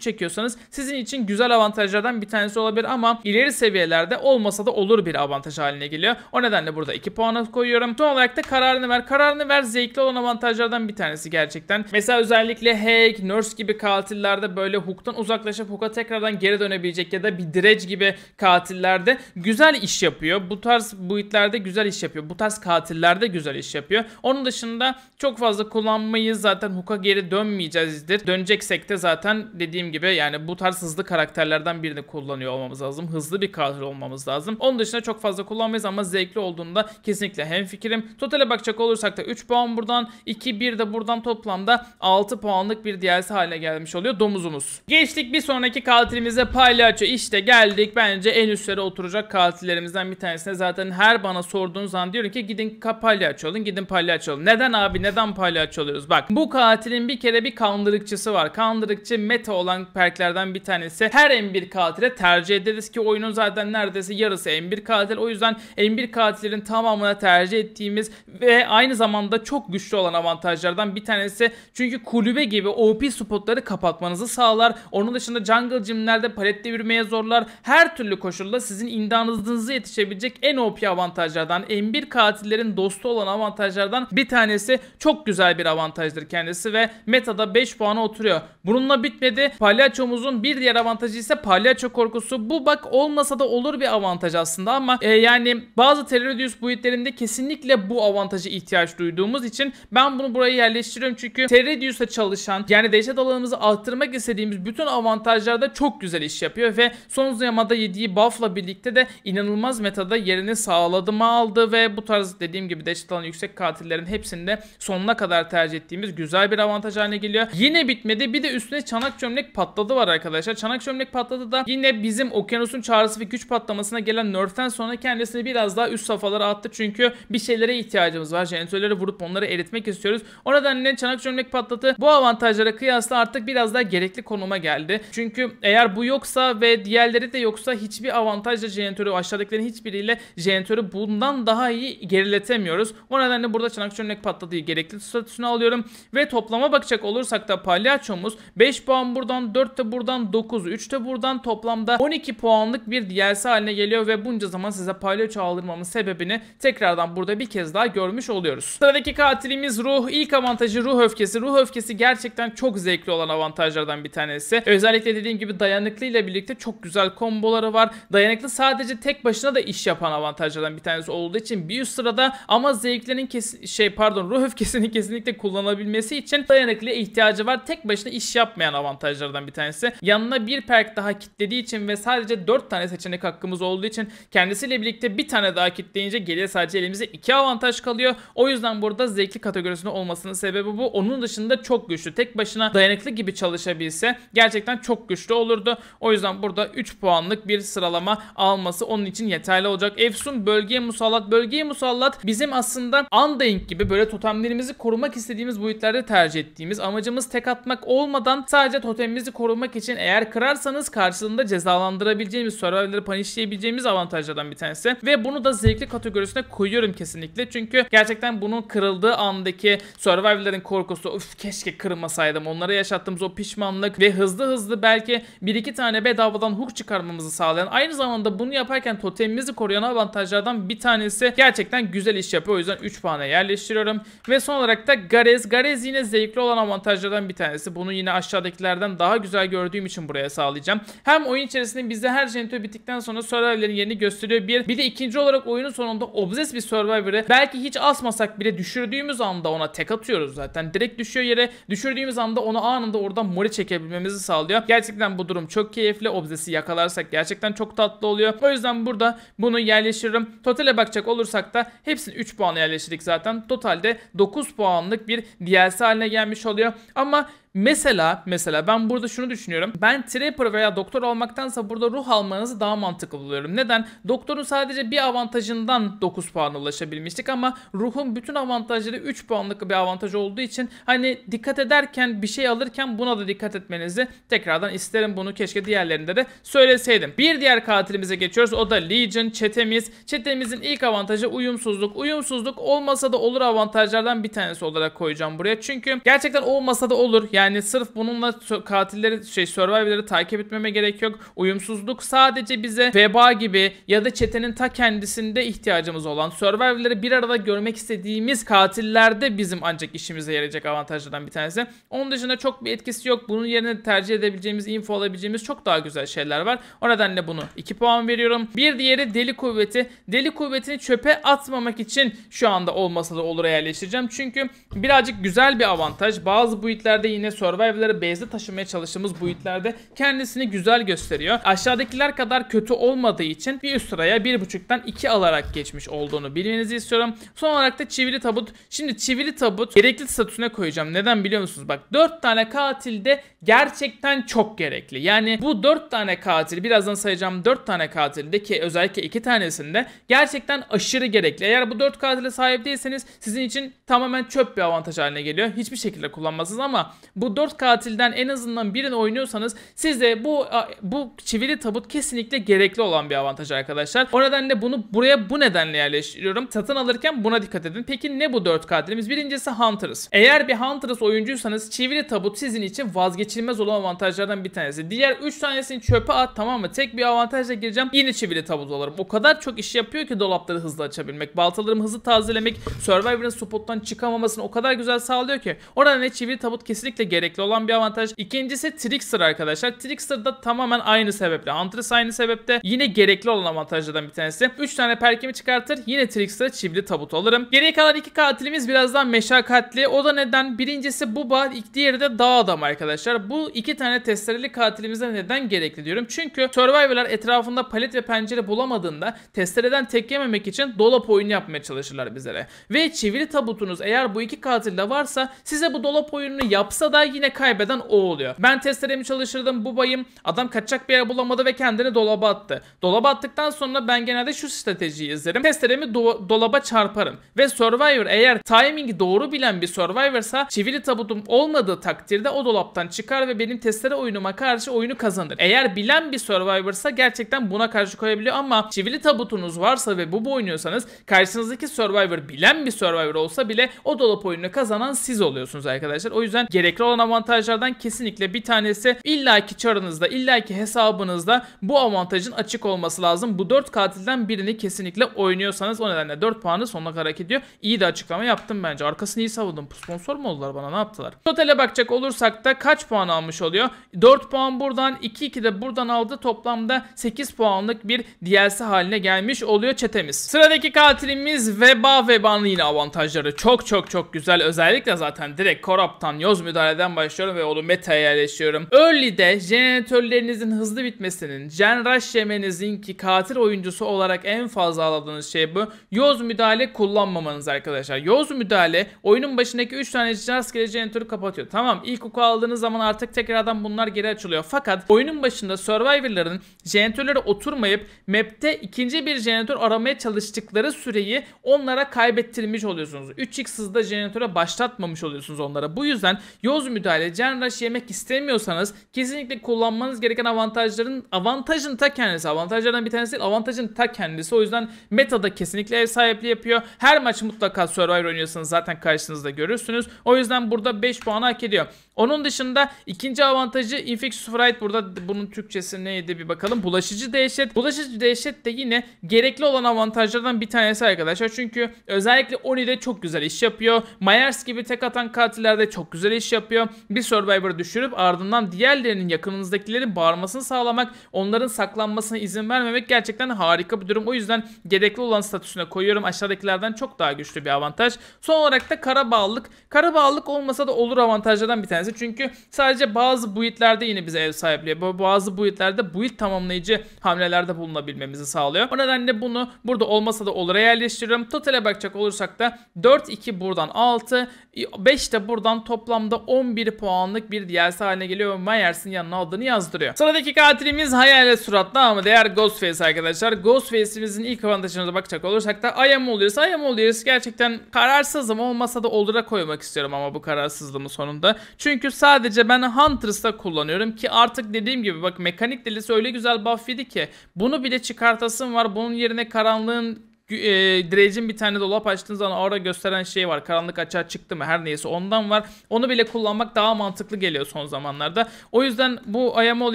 çekiyorsanız sizin için güzel avantajlardan bir tanesi olabilir ama ileri seviyelerde olmasa da olur bir avantaj haline geliyor. O nedenle burada 2 puan koyuyorum. Son olarak da kararını ver. Kararını ver zevkli olan avantajlardan bir tanesi gerçekten. Mesela Mesela özellikle Haig, Nurse gibi katillerde böyle hook'tan uzaklaşıp hook'a tekrardan geri dönebilecek ya da bir Direc gibi katillerde güzel iş yapıyor. Bu tarz buitlerde güzel iş yapıyor. Bu tarz katillerde güzel iş yapıyor. Onun dışında çok fazla kullanmayız zaten hook'a geri dönmeyeceğizdir. Döneceksek de zaten dediğim gibi yani bu tarz hızlı karakterlerden birini kullanıyor olmamız lazım. Hızlı bir katil olmamız lazım. Onun dışında çok fazla kullanmayız ama zevkli olduğunda kesinlikle hem fikrim. Totale bakacak olursak da 3 puan buradan, 2 1 de buradan toplamda 6 puanlık bir DLC haline gelmiş oluyor domuzumuz. Geçtik bir sonraki katilimize palyaço. İşte geldik bence en üstlere oturacak katillerimizden bir tanesine. Zaten her bana sorduğunuz an diyorum ki gidin palyaço olun gidin palyaço olun. Neden abi neden palyaço oluyoruz? Bak bu katilin bir kere bir kandırıkçısı var. Kandırıkçı meta olan perklerden bir tanesi. Her M1 katile tercih ederiz ki oyunun zaten neredeyse yarısı M1 katil. O yüzden M1 katillerin tamamına tercih ettiğimiz ve aynı zamanda çok güçlü olan avantajlardan bir tanesi. Çünkü çünkü kulübe gibi OP spotları kapatmanızı sağlar. Onun dışında jungle jimlerde palet devirmeye zorlar. Her türlü koşulda sizin imdanınızı yetişebilecek en OP avantajlardan, M1 katillerin dostu olan avantajlardan bir tanesi çok güzel bir avantajdır kendisi ve metada 5 puana oturuyor. Bununla bitmedi. Palyaçomuzun bir diğer avantajı ise palyaço korkusu. Bu bak olmasa da olur bir avantaj aslında ama e, yani bazı terrorius buildlerinde kesinlikle bu avantajı ihtiyaç duyduğumuz için ben bunu buraya yerleştiriyorum çünkü Terrordius ediyorsa çalışan yani dehşet alanımızı arttırmak istediğimiz bütün avantajlarda çok güzel iş yapıyor ve son zamanda yediği buff'la birlikte de inanılmaz metada yerini sağladı mı aldı ve bu tarz dediğim gibi dehşet alanı yüksek katillerin hepsinde sonuna kadar tercih ettiğimiz güzel bir avantaj haline geliyor. Yine bitmedi bir de üstüne çanak çömlek patladı var arkadaşlar. Çanak çömlek patladı da yine bizim okyanusun çağrısı ve güç patlamasına gelen nerf'ten sonra kendisini biraz daha üst safhalara attı çünkü bir şeylere ihtiyacımız var. Janitörleri vurup onları eritmek istiyoruz. O nedenle çanak çömlek patladı patladı. Bu avantajlara kıyasla artık biraz daha gerekli konuma geldi. Çünkü eğer bu yoksa ve diğerleri de yoksa hiçbir avantajla jeneratörü aşağıdakilerin hiçbiriyle jeneratörü bundan daha iyi geriletemiyoruz. O nedenle burada çanakçı örnek patladığı gerekli statüsünü alıyorum. Ve toplama bakacak olursak da palyaçomuz 5 puan buradan 4 de buradan 9 3 de buradan toplamda 12 puanlık bir DLC haline geliyor ve bunca zaman size palyaço aldırmamın sebebini tekrardan burada bir kez daha görmüş oluyoruz. Sıradaki katilimiz ruh. İlk avantajı ruh öfkesi. Ruh Kanal öfkesi gerçekten çok zevkli olan avantajlardan bir tanesi. Özellikle dediğim gibi dayanıklı ile birlikte çok güzel komboları var. Dayanıklı sadece tek başına da iş yapan avantajlardan bir tanesi olduğu için bir üst sırada ama zevklerin kes şey pardon ruh öfkesini kesinlikle kullanabilmesi için dayanıklıya ihtiyacı var. Tek başına iş yapmayan avantajlardan bir tanesi. Yanına bir perk daha kitlediği için ve sadece 4 tane seçenek hakkımız olduğu için kendisiyle birlikte bir tane daha kitleyince geriye sadece elimize 2 avantaj kalıyor. O yüzden burada zevkli kategorisinde olmasının sebebi bu. Onun dışında başında çok güçlü. Tek başına dayanıklı gibi çalışabilse gerçekten çok güçlü olurdu. O yüzden burada 3 puanlık bir sıralama alması onun için yeterli olacak. Efsun bölgeye musallat. Bölgeye musallat bizim aslında Undying gibi böyle totemlerimizi korumak istediğimiz boyutlarda tercih ettiğimiz amacımız tek atmak olmadan sadece totemimizi korumak için eğer kırarsanız karşılığında cezalandırabileceğimiz, survivorları panişleyebileceğimiz avantajlardan bir tanesi. Ve bunu da zevkli kategorisine koyuyorum kesinlikle. Çünkü gerçekten bunun kırıldığı andaki survivorların korkusu, keşke kırmasaydım onlara yaşattığımız o pişmanlık ve hızlı hızlı belki bir iki tane bedavadan hook çıkarmamızı sağlayan aynı zamanda bunu yaparken totemimizi koruyan avantajlardan bir tanesi gerçekten güzel iş yapıyor. O yüzden 3 puana yerleştiriyorum. Ve son olarak da Garez. Garez yine zevkli olan avantajlardan bir tanesi. Bunu yine aşağıdakilerden daha güzel gördüğüm için buraya sağlayacağım. Hem oyun içerisinde bize her jenitör bittikten sonra survivor'ların yerini gösteriyor. Bir, bir de ikinci olarak oyunun sonunda obses bir survivor'ı belki hiç asmasak bile düşürdüğümüz anda ona tek atıyoruz zaten. Direkt düşüyor düşüyor yere. Düşürdüğümüz anda onu anında oradan mori çekebilmemizi sağlıyor. Gerçekten bu durum çok keyifli. Obzesi yakalarsak gerçekten çok tatlı oluyor. O yüzden burada bunu yerleştiririm. Totale bakacak olursak da hepsini 3 puan yerleştirdik zaten. Totalde 9 puanlık bir DLC haline gelmiş oluyor. Ama Mesela mesela ben burada şunu düşünüyorum. Ben trapper veya doktor olmaktansa burada ruh almanızı daha mantıklı buluyorum. Neden? Doktorun sadece bir avantajından 9 puan ulaşabilmiştik ama ruhun bütün avantajları 3 puanlık bir avantaj olduğu için hani dikkat ederken bir şey alırken buna da dikkat etmenizi tekrardan isterim bunu keşke diğerlerinde de söyleseydim. Bir diğer katilimize geçiyoruz. O da Legion çetemiz. Çetemizin ilk avantajı uyumsuzluk. Uyumsuzluk olmasa da olur avantajlardan bir tanesi olarak koyacağım buraya. Çünkü gerçekten olmasa da olur. Yani yani sırf bununla katilleri şey survivor'ları takip etmeme gerek yok. Uyumsuzluk sadece bize veba gibi ya da çetenin ta kendisinde ihtiyacımız olan survivor'ları bir arada görmek istediğimiz katillerde bizim ancak işimize yarayacak avantajlardan bir tanesi. Onun dışında çok bir etkisi yok. Bunun yerine tercih edebileceğimiz, info alabileceğimiz çok daha güzel şeyler var. O nedenle bunu 2 puan veriyorum. Bir diğeri deli kuvveti. Deli kuvvetini çöpe atmamak için şu anda olmasa da olur yerleştireceğim. Çünkü birazcık güzel bir avantaj. Bazı buitlerde yine yine Survivor'ları base'e taşımaya çalıştığımız bu itlerde kendisini güzel gösteriyor. Aşağıdakiler kadar kötü olmadığı için bir üst sıraya 1.5'tan 2 alarak geçmiş olduğunu bilmenizi istiyorum. Son olarak da çivili tabut. Şimdi çivili tabut gerekli statüsüne koyacağım. Neden biliyor musunuz? Bak 4 tane katilde gerçekten çok gerekli. Yani bu 4 tane katil birazdan sayacağım 4 tane katilde ki özellikle 2 tanesinde gerçekten aşırı gerekli. Eğer bu 4 katile sahip değilseniz sizin için tamamen çöp bir avantaj haline geliyor. Hiçbir şekilde kullanmazsınız ama bu dört katilden en azından birini oynuyorsanız sizde bu bu çivili tabut kesinlikle gerekli olan bir avantaj arkadaşlar. O nedenle bunu buraya bu nedenle yerleştiriyorum. Satın alırken buna dikkat edin. Peki ne bu dört katilimiz? Birincisi Hunter's. Eğer bir Hunter's oyuncuysanız çivili tabut sizin için vazgeçilmez olan avantajlardan bir tanesi. Diğer üç tanesini çöpe at tamam mı? Tek bir avantajla gireceğim. Yine çivili tabut alırım. O kadar çok iş yapıyor ki dolapları hızlı açabilmek. Baltalarımı hızlı tazelemek. Survivor'ın spottan çıkamamasını o kadar güzel sağlıyor ki. Oradan ne çivili tabut kesinlikle gerekli olan bir avantaj. İkincisi Trickster arkadaşlar. Trickster da tamamen aynı sebeple. Huntress aynı sebepte. Yine gerekli olan avantajlardan bir tanesi. 3 tane perkimi çıkartır. Yine Trickster'a çivili tabut alırım. Geriye kalan iki katilimiz birazdan meşakkatli. O da neden? Birincisi bu Buba, diğeri de Dağ Adam arkadaşlar. Bu iki tane testereli katilimize neden gerekli diyorum. Çünkü Survivor'lar etrafında palet ve pencere bulamadığında testereden tek yememek için dolap oyunu yapmaya çalışırlar bizlere. Ve çivili tabutunuz eğer bu iki katilde varsa size bu dolap oyununu yapsa da durumda yine kaybeden o oluyor. Ben testlerimi çalıştırdım bu bayım. Adam kaçacak bir yer bulamadı ve kendini dolaba attı. Dolaba attıktan sonra ben genelde şu stratejiyi izlerim. Testlerimi do- dolaba çarparım. Ve Survivor eğer timingi doğru bilen bir Survivor'sa çivili tabutum olmadığı takdirde o dolaptan çıkar ve benim testere oyunuma karşı oyunu kazanır. Eğer bilen bir Survivor'sa gerçekten buna karşı koyabiliyor ama çivili tabutunuz varsa ve bu oynuyorsanız karşınızdaki Survivor bilen bir Survivor olsa bile o dolap oyununu kazanan siz oluyorsunuz arkadaşlar. O yüzden gerekli olan avantajlardan kesinlikle bir tanesi illaki çarınızda, illaki hesabınızda bu avantajın açık olması lazım. Bu 4 katilden birini kesinlikle oynuyorsanız o nedenle 4 puanı sonuna kadar ediyor. İyi de açıklama yaptım bence. Arkasını iyi savundum. Sponsor mu oldular bana ne yaptılar? Totale bakacak olursak da kaç puan almış oluyor? 4 puan buradan, 2-2 de buradan aldı. Toplamda 8 puanlık bir DLC haline gelmiş oluyor çetemiz. Sıradaki katilimiz Veba Veba'nın yine avantajları çok çok çok güzel. Özellikle zaten direkt Korap'tan yoz müdahale yerden başlıyorum ve onu meta'ya yerleştiriyorum. Early'de jeneratörlerinizin hızlı bitmesinin, gen rush yemenizin ki katil oyuncusu olarak en fazla aldığınız şey bu. Yoz müdahale kullanmamanız arkadaşlar. Yoz müdahale oyunun başındaki 3 tane rastgele jeneratörü kapatıyor. Tamam ilk oku aldığınız zaman artık tekrardan bunlar geri açılıyor. Fakat oyunun başında Survivor'ların jeneratörlere oturmayıp map'te ikinci bir jeneratör aramaya çalıştıkları süreyi onlara kaybettirmiş oluyorsunuz. 3x hızda jeneratöre başlatmamış oluyorsunuz onlara. Bu yüzden yoz doz müdahale, can rush yemek istemiyorsanız kesinlikle kullanmanız gereken avantajların avantajın ta kendisi. Avantajlardan bir tanesi değil, avantajın ta kendisi. O yüzden metada kesinlikle ev sahipliği yapıyor. Her maç mutlaka Survivor oynuyorsanız zaten karşınızda görürsünüz. O yüzden burada 5 puanı hak ediyor. Onun dışında ikinci avantajı Infectious Fright burada bunun Türkçesi neydi bir bakalım. Bulaşıcı dehşet. Bulaşıcı dehşet de yine gerekli olan avantajlardan bir tanesi arkadaşlar. Çünkü özellikle Oni'de çok güzel iş yapıyor. Myers gibi tek atan katillerde çok güzel iş yapıyor yapıyor. Bir Survivor'ı düşürüp ardından diğerlerinin yakınınızdakilerin bağırmasını sağlamak, onların saklanmasına izin vermemek gerçekten harika bir durum. O yüzden gerekli olan statüsüne koyuyorum. Aşağıdakilerden çok daha güçlü bir avantaj. Son olarak da kara bağlılık. Kara bağlılık olmasa da olur avantajlardan bir tanesi. Çünkü sadece bazı buitlerde yine bize ev sahipliği, bazı buitlerde buit tamamlayıcı hamlelerde bulunabilmemizi sağlıyor. O nedenle bunu burada olmasa da olura yerleştiriyorum. Totale bakacak olursak da 4-2 buradan 6, 5 de buradan toplamda 10 11 puanlık bir DLC haline geliyor ve Myers'in yanına adını yazdırıyor. Sıradaki katilimiz hayalet suratlı ama değer Ghostface arkadaşlar. Ghostface'imizin ilk avantajına bakacak olursak da I am Oluyoruz. I am Oluyoruz gerçekten kararsızım olmasa da Olur'a koymak istiyorum ama bu kararsızlığımı sonunda. Çünkü sadece ben Huntress'ta kullanıyorum ki artık dediğim gibi bak mekanik delisi öyle güzel buff ki bunu bile çıkartasın var. Bunun yerine karanlığın e, direcin bir tane dolap açtığınız zaman orada gösteren şey var. Karanlık açığa çıktı mı her neyse ondan var. Onu bile kullanmak daha mantıklı geliyor son zamanlarda. O yüzden bu I am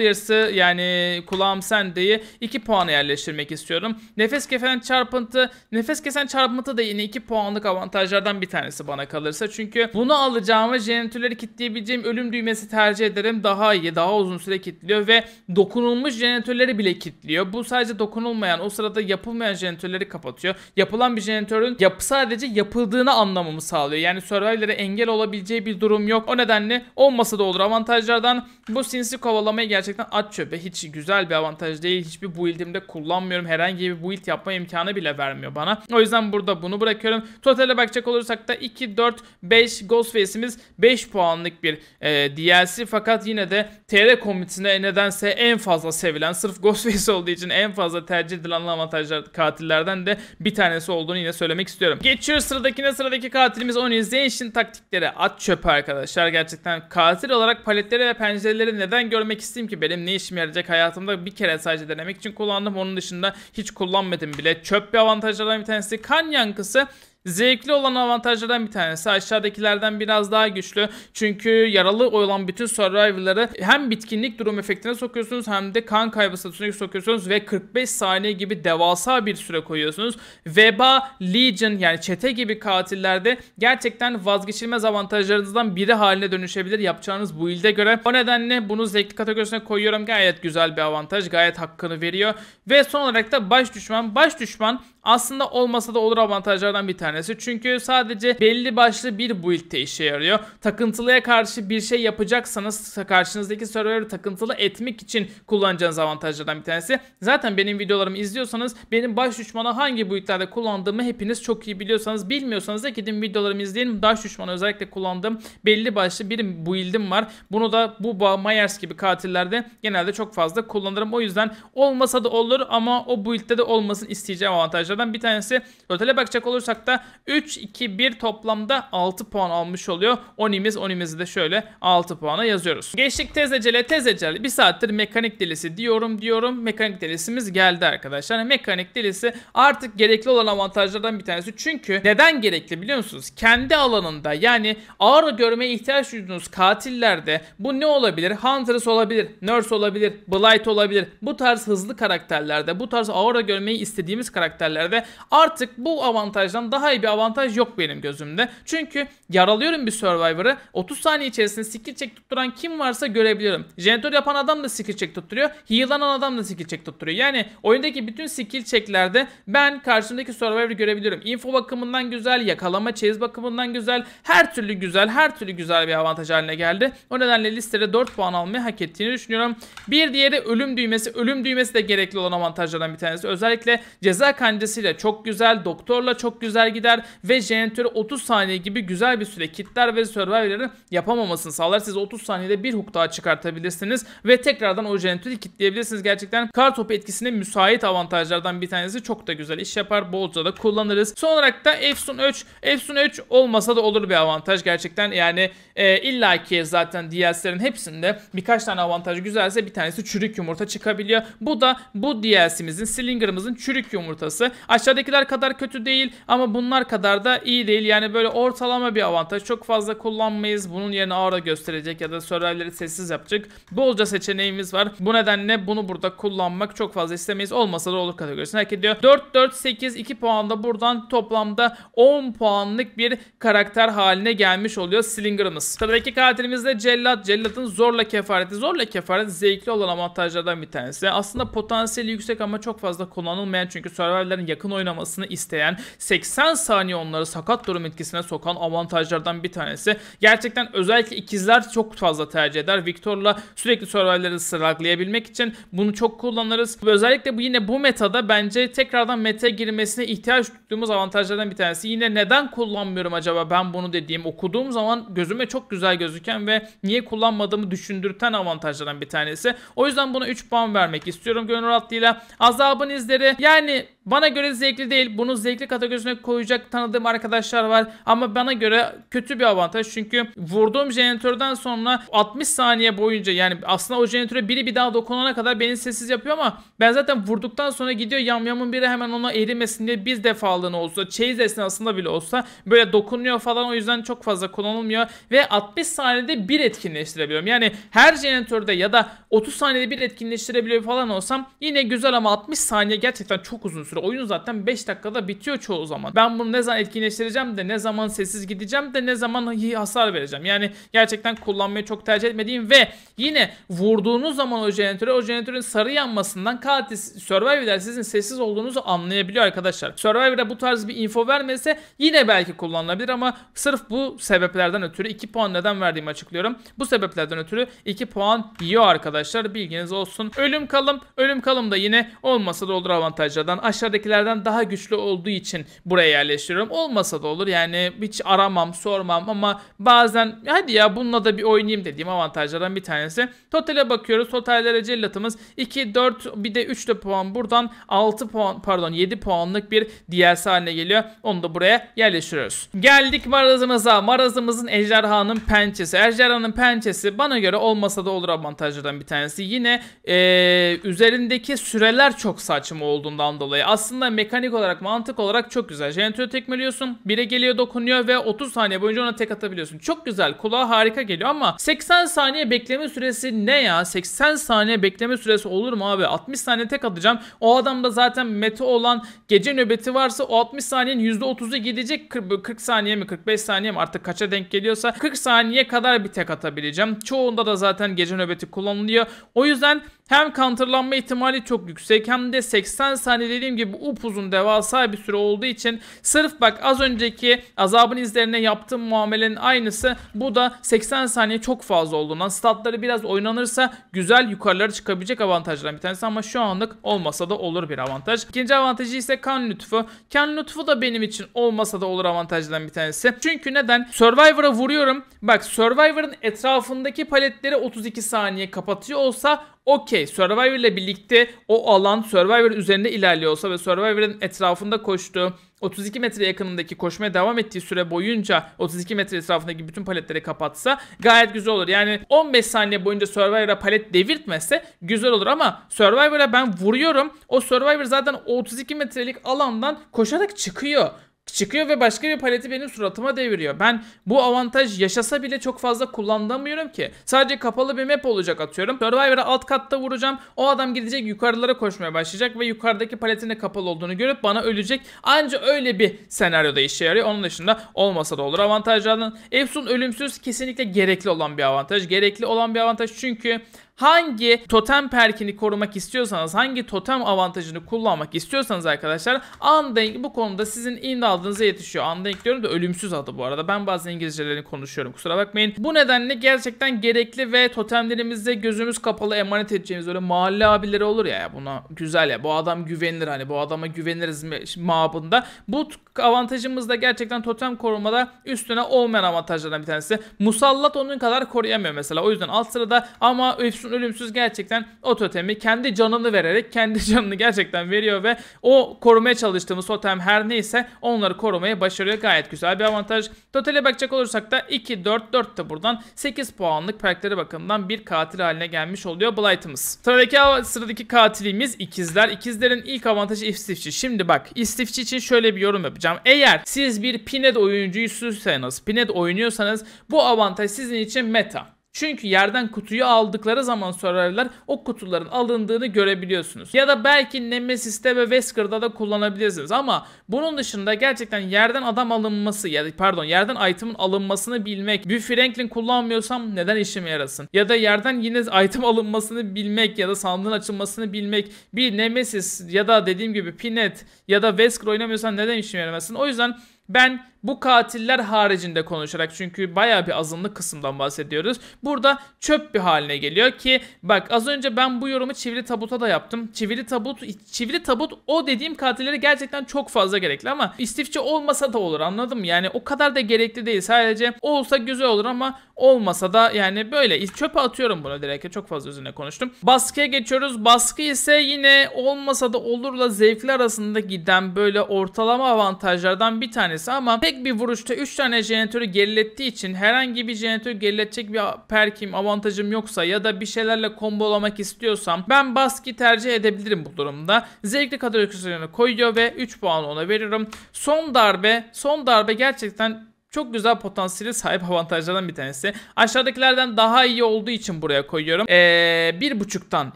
yarısı yani kulağım sendeyi 2 puanı yerleştirmek istiyorum. Nefes kesen çarpıntı nefes kesen çarpıntı da yine 2 puanlık avantajlardan bir tanesi bana kalırsa. Çünkü bunu alacağımı jeneratörleri kitleyebileceğim ölüm düğmesi tercih ederim. Daha iyi daha uzun süre kitliyor ve dokunulmuş jeneratörleri bile kitliyor. Bu sadece dokunulmayan o sırada yapılmayan jeneratörleri kapatıyor istiyor. Yapılan bir jeneratörün yapı sadece yapıldığını anlamamı sağlıyor. Yani survivor'lere engel olabileceği bir durum yok. O nedenle olmasa da olur avantajlardan. Bu sinsi kovalamayı gerçekten aç çöpe. Hiç güzel bir avantaj değil. Hiçbir build'imde kullanmıyorum. Herhangi bir build yapma imkanı bile vermiyor bana. O yüzden burada bunu bırakıyorum. Totale bakacak olursak da 2, 4, 5 Ghostface'imiz 5 puanlık bir e, DLC. Fakat yine de TR komitine nedense en fazla sevilen sırf Ghostface olduğu için en fazla tercih edilen avantajlar katillerden de bir tanesi olduğunu yine söylemek istiyorum. Geçiyoruz sıradakine sıradaki katilimiz Onization taktikleri at çöpe arkadaşlar. Gerçekten katil olarak paletleri ve pencereleri neden görmek isteyeyim ki benim ne işime yarayacak hayatımda bir kere sadece denemek için kullandım. Onun dışında hiç kullanmadım bile. Çöp bir avantajlardan bir tanesi kan yankısı Zevkli olan avantajlardan bir tanesi aşağıdakilerden biraz daha güçlü. Çünkü yaralı olan bütün survivor'ları hem bitkinlik durum efektine sokuyorsunuz hem de kan kaybı statüsüne sokuyorsunuz ve 45 saniye gibi devasa bir süre koyuyorsunuz. Veba, Legion yani çete gibi katillerde gerçekten vazgeçilmez avantajlarınızdan biri haline dönüşebilir yapacağınız bu ilde göre. O nedenle bunu zevkli kategorisine koyuyorum. Gayet güzel bir avantaj. Gayet hakkını veriyor. Ve son olarak da baş düşman. Baş düşman aslında olmasa da olur avantajlardan bir tanesi. Çünkü sadece belli başlı bir build'te işe yarıyor. Takıntılıya karşı bir şey yapacaksanız karşınızdaki server'ı takıntılı etmek için kullanacağınız avantajlardan bir tanesi. Zaten benim videolarımı izliyorsanız benim baş düşmanı hangi build'lerde kullandığımı hepiniz çok iyi biliyorsanız bilmiyorsanız da gidin videolarımı izleyin. Baş düşmanı özellikle kullandığım belli başlı bir build'im var. Bunu da bu Myers gibi katillerde genelde çok fazla kullanırım. O yüzden olmasa da olur ama o build'de de olmasın isteyeceğim avantajlar Noktadan bir tanesi. Total'e bakacak olursak da 3-2-1 toplamda 6 puan almış oluyor. Onimiz onimizi de şöyle 6 puana yazıyoruz. Geçtik tezecele tezecele. Bir saattir mekanik delisi diyorum diyorum. Mekanik delisimiz geldi arkadaşlar. mekanik delisi artık gerekli olan avantajlardan bir tanesi. Çünkü neden gerekli biliyor musunuz? Kendi alanında yani ağır görmeye ihtiyaç duyduğunuz katillerde bu ne olabilir? Huntress olabilir, Nurse olabilir, Blight olabilir. Bu tarz hızlı karakterlerde, bu tarz aura görmeyi istediğimiz karakterlerde yerlerde. Artık bu avantajdan daha iyi bir avantaj yok benim gözümde. Çünkü yaralıyorum bir Survivor'ı. 30 saniye içerisinde skill check tutturan kim varsa görebiliyorum. Jenerator yapan adam da skill check tutturuyor. Heal'lanan adam da skill check tutturuyor. Yani oyundaki bütün skill checklerde ben karşımdaki Survivor'ı görebiliyorum. Info bakımından güzel, yakalama, chase bakımından güzel. Her türlü güzel, her türlü güzel bir avantaj haline geldi. O nedenle listede 4 puan almayı hak ettiğini düşünüyorum. Bir diğeri ölüm düğmesi. Ölüm düğmesi de gerekli olan avantajlardan bir tanesi. Özellikle ceza kancası saldırısıyla çok güzel, doktorla çok güzel gider ve jeneratöre 30 saniye gibi güzel bir süre kitler ve survivor'ların yapamamasını sağlar. Siz 30 saniyede bir hook daha çıkartabilirsiniz ve tekrardan o jeneratörü kitleyebilirsiniz. Gerçekten kar topu etkisine müsait avantajlardan bir tanesi. Çok da güzel iş yapar. Bolca da kullanırız. Son olarak da Efsun 3. Efsun 3 olmasa da olur bir avantaj gerçekten. Yani e, illaki zaten DLC'lerin hepsinde birkaç tane avantaj güzelse bir tanesi çürük yumurta çıkabiliyor. Bu da bu DLC'mizin Slinger'ımızın çürük yumurtası. Aşağıdakiler kadar kötü değil ama bunlar kadar da iyi değil. Yani böyle ortalama bir avantaj. Çok fazla kullanmayız. Bunun yerine ağırda gösterecek ya da survivor'ları sessiz yapacak. Bolca seçeneğimiz var. Bu nedenle bunu burada kullanmak çok fazla istemeyiz. Olmasa da olur kategorisine hak ediyor. 4, 4, 8, 2 da buradan toplamda 10 puanlık bir karakter haline gelmiş oluyor Slinger'ımız. Sıradaki katilimiz de Cellat. Cellat'ın zorla kefareti. Zorla kefaret zevkli olan avantajlardan bir tanesi. Aslında potansiyeli yüksek ama çok fazla kullanılmayan çünkü survivor'ların yakın oynamasını isteyen 80 saniye onları sakat durum etkisine sokan avantajlardan bir tanesi. Gerçekten özellikle ikizler çok fazla tercih eder. Victor'la sürekli survivor'ları sıralayabilmek için bunu çok kullanırız. özellikle bu yine bu metada bence tekrardan meta girmesine ihtiyaç duyduğumuz avantajlardan bir tanesi. Yine neden kullanmıyorum acaba ben bunu dediğim okuduğum zaman gözüme çok güzel gözüken ve niye kullanmadığımı düşündürten avantajlardan bir tanesi. O yüzden buna 3 puan vermek istiyorum gönül rahatlığıyla. Azabın izleri yani bana göre zevkli değil. Bunu zevkli kategorisine koyacak tanıdığım arkadaşlar var. Ama bana göre kötü bir avantaj. Çünkü vurduğum jeneratörden sonra 60 saniye boyunca yani aslında o jeneratöre biri bir daha dokunana kadar beni sessiz yapıyor ama ben zaten vurduktan sonra gidiyor yamyamın biri hemen ona erimesin diye bir defalığına olsa chase esnasında bile olsa böyle dokunuyor falan o yüzden çok fazla kullanılmıyor ve 60 saniyede bir etkinleştirebiliyorum. Yani her jeneratörde ya da 30 saniyede bir etkinleştirebiliyor falan olsam yine güzel ama 60 saniye gerçekten çok uzun süre süre. Oyun zaten 5 dakikada bitiyor çoğu zaman. Ben bunu ne zaman etkinleştireceğim de ne zaman sessiz gideceğim de ne zaman hasar vereceğim. Yani gerçekten kullanmayı çok tercih etmediğim ve yine vurduğunuz zaman o jeneratöre o jeneratörün sarı yanmasından katil Survivor'da sizin sessiz olduğunuzu anlayabiliyor arkadaşlar. Survivor'a bu tarz bir info vermese yine belki kullanılabilir ama sırf bu sebeplerden ötürü 2 puan neden verdiğimi açıklıyorum. Bu sebeplerden ötürü 2 puan yiyor arkadaşlar. Bilginiz olsun. Ölüm kalım. Ölüm kalım da yine olmasa da olur avantajlardan. Aşağı dışarıdakilerden daha güçlü olduğu için buraya yerleştiriyorum. Olmasa da olur yani hiç aramam sormam ama bazen hadi ya bununla da bir oynayayım dediğim avantajlardan bir tanesi. Totale bakıyoruz. Totallere cellatımız 2, 4 bir de 3 de puan buradan 6 puan pardon 7 puanlık bir DLC haline geliyor. Onu da buraya yerleştiriyoruz. Geldik marazımıza. Marazımızın ejderhanın pençesi. Ejderhanın pençesi bana göre olmasa da olur avantajlardan bir tanesi. Yine ee, üzerindeki süreler çok saçma olduğundan dolayı aslında mekanik olarak mantık olarak çok güzel. Jeneratörü tekmeliyorsun. Bire geliyor dokunuyor ve 30 saniye boyunca ona tek atabiliyorsun. Çok güzel. Kulağa harika geliyor ama 80 saniye bekleme süresi ne ya? 80 saniye bekleme süresi olur mu abi? 60 saniye tek atacağım. O adamda zaten meta olan gece nöbeti varsa o 60 saniyenin %30'u gidecek. 40 saniye mi 45 saniye mi artık kaça denk geliyorsa 40 saniye kadar bir tek atabileceğim. Çoğunda da zaten gece nöbeti kullanılıyor. O yüzden hem counterlanma ihtimali çok yüksek hem de 80 saniye dediğim gibi bu upuzun devasa bir süre olduğu için sırf bak az önceki azabın izlerine yaptığım muamelenin aynısı bu da 80 saniye çok fazla olduğundan statları biraz oynanırsa güzel yukarılara çıkabilecek avantajlardan bir tanesi ama şu anlık olmasa da olur bir avantaj. İkinci avantajı ise kan lütfu. Kan lütfu da benim için olmasa da olur avantajlardan bir tanesi. Çünkü neden? Survivor'a vuruyorum. Bak Survivor'ın etrafındaki paletleri 32 saniye kapatıyor olsa Okey Survivor ile birlikte o alan Survivor üzerinde ilerliyorsa ve Survivor'ın etrafında koştuğu 32 metre yakınındaki koşmaya devam ettiği süre boyunca 32 metre etrafındaki bütün paletleri kapatsa gayet güzel olur. Yani 15 saniye boyunca Survivor'a palet devirtmese güzel olur ama Survivor'a ben vuruyorum. O Survivor zaten 32 metrelik alandan koşarak çıkıyor çıkıyor ve başka bir paleti benim suratıma deviriyor. Ben bu avantaj yaşasa bile çok fazla kullanamıyorum ki. Sadece kapalı bir map olacak atıyorum. Survivor'a alt katta vuracağım. O adam gidecek yukarılara koşmaya başlayacak ve yukarıdaki paletin de kapalı olduğunu görüp bana ölecek. Ancak öyle bir senaryoda işe yarıyor. Onun dışında olmasa da olur avantajlardan. Efsun ölümsüz kesinlikle gerekli olan bir avantaj. Gerekli olan bir avantaj çünkü hangi totem perkini korumak istiyorsanız, hangi totem avantajını kullanmak istiyorsanız arkadaşlar Undying bu konuda sizin imdadınıza yetişiyor. Undying diyorum da ölümsüz adı bu arada. Ben bazen İngilizcelerini konuşuyorum kusura bakmayın. Bu nedenle gerçekten gerekli ve totemlerimizde gözümüz kapalı emanet edeceğimiz öyle mahalle abileri olur ya buna güzel ya bu adam güvenilir hani bu adama güveniriz mabında. Bu avantajımız da gerçekten totem korumada üstüne olmayan avantajlardan bir tanesi. Musallat onun kadar koruyamıyor mesela. O yüzden alt sırada ama Efsun olsun ölümsüz gerçekten o totemi kendi canını vererek kendi canını gerçekten veriyor ve o korumaya çalıştığımız totem her neyse onları korumaya başarıyor. Gayet güzel bir avantaj. Totale bakacak olursak da 2, 4, 4 de buradan 8 puanlık perkleri bakımından bir katil haline gelmiş oluyor Blight'ımız. Sıradaki, sıradaki katilimiz ikizler. İkizlerin ilk avantajı istifçi. Şimdi bak istifçi için şöyle bir yorum yapacağım. Eğer siz bir Pined oyuncuysanız, Pined oynuyorsanız bu avantaj sizin için meta. Çünkü yerden kutuyu aldıkları zaman sorarlar o kutuların alındığını görebiliyorsunuz. Ya da belki Nemesis'te ve Wesker'da da kullanabilirsiniz ama bunun dışında gerçekten yerden adam alınması ya da pardon yerden item'ın alınmasını bilmek. Bir Franklin kullanmıyorsam neden işime yarasın? Ya da yerden yine item alınmasını bilmek ya da sandığın açılmasını bilmek. Bir Nemesis ya da dediğim gibi Pinet ya da Wesker oynamıyorsan neden işime yaramasın? O yüzden ben bu katiller haricinde konuşarak çünkü baya bir azınlık kısımdan bahsediyoruz. Burada çöp bir haline geliyor ki bak az önce ben bu yorumu çivili tabuta da yaptım. Çivili tabut çivili tabut o dediğim katillere gerçekten çok fazla gerekli ama istifçi olmasa da olur anladım yani o kadar da gerekli değil sadece olsa güzel olur ama olmasa da yani böyle çöpe atıyorum bunu direkt çok fazla üzerine konuştum. Baskıya geçiyoruz. Baskı ise yine olmasa da olurla zevkli arasında giden böyle ortalama avantajlardan bir tanesi ama pek tek bir vuruşta 3 tane jeneratörü gerilettiği için herhangi bir jeneratörü geriletecek bir perkim avantajım yoksa ya da bir şeylerle kombolamak istiyorsam ben baski tercih edebilirim bu durumda. Zevkli kadro koyuyor ve 3 puan ona veriyorum. Son darbe son darbe gerçekten çok güzel potansiyeli sahip avantajlardan bir tanesi. Aşağıdakilerden daha iyi olduğu için buraya koyuyorum. Ee, bir buçuktan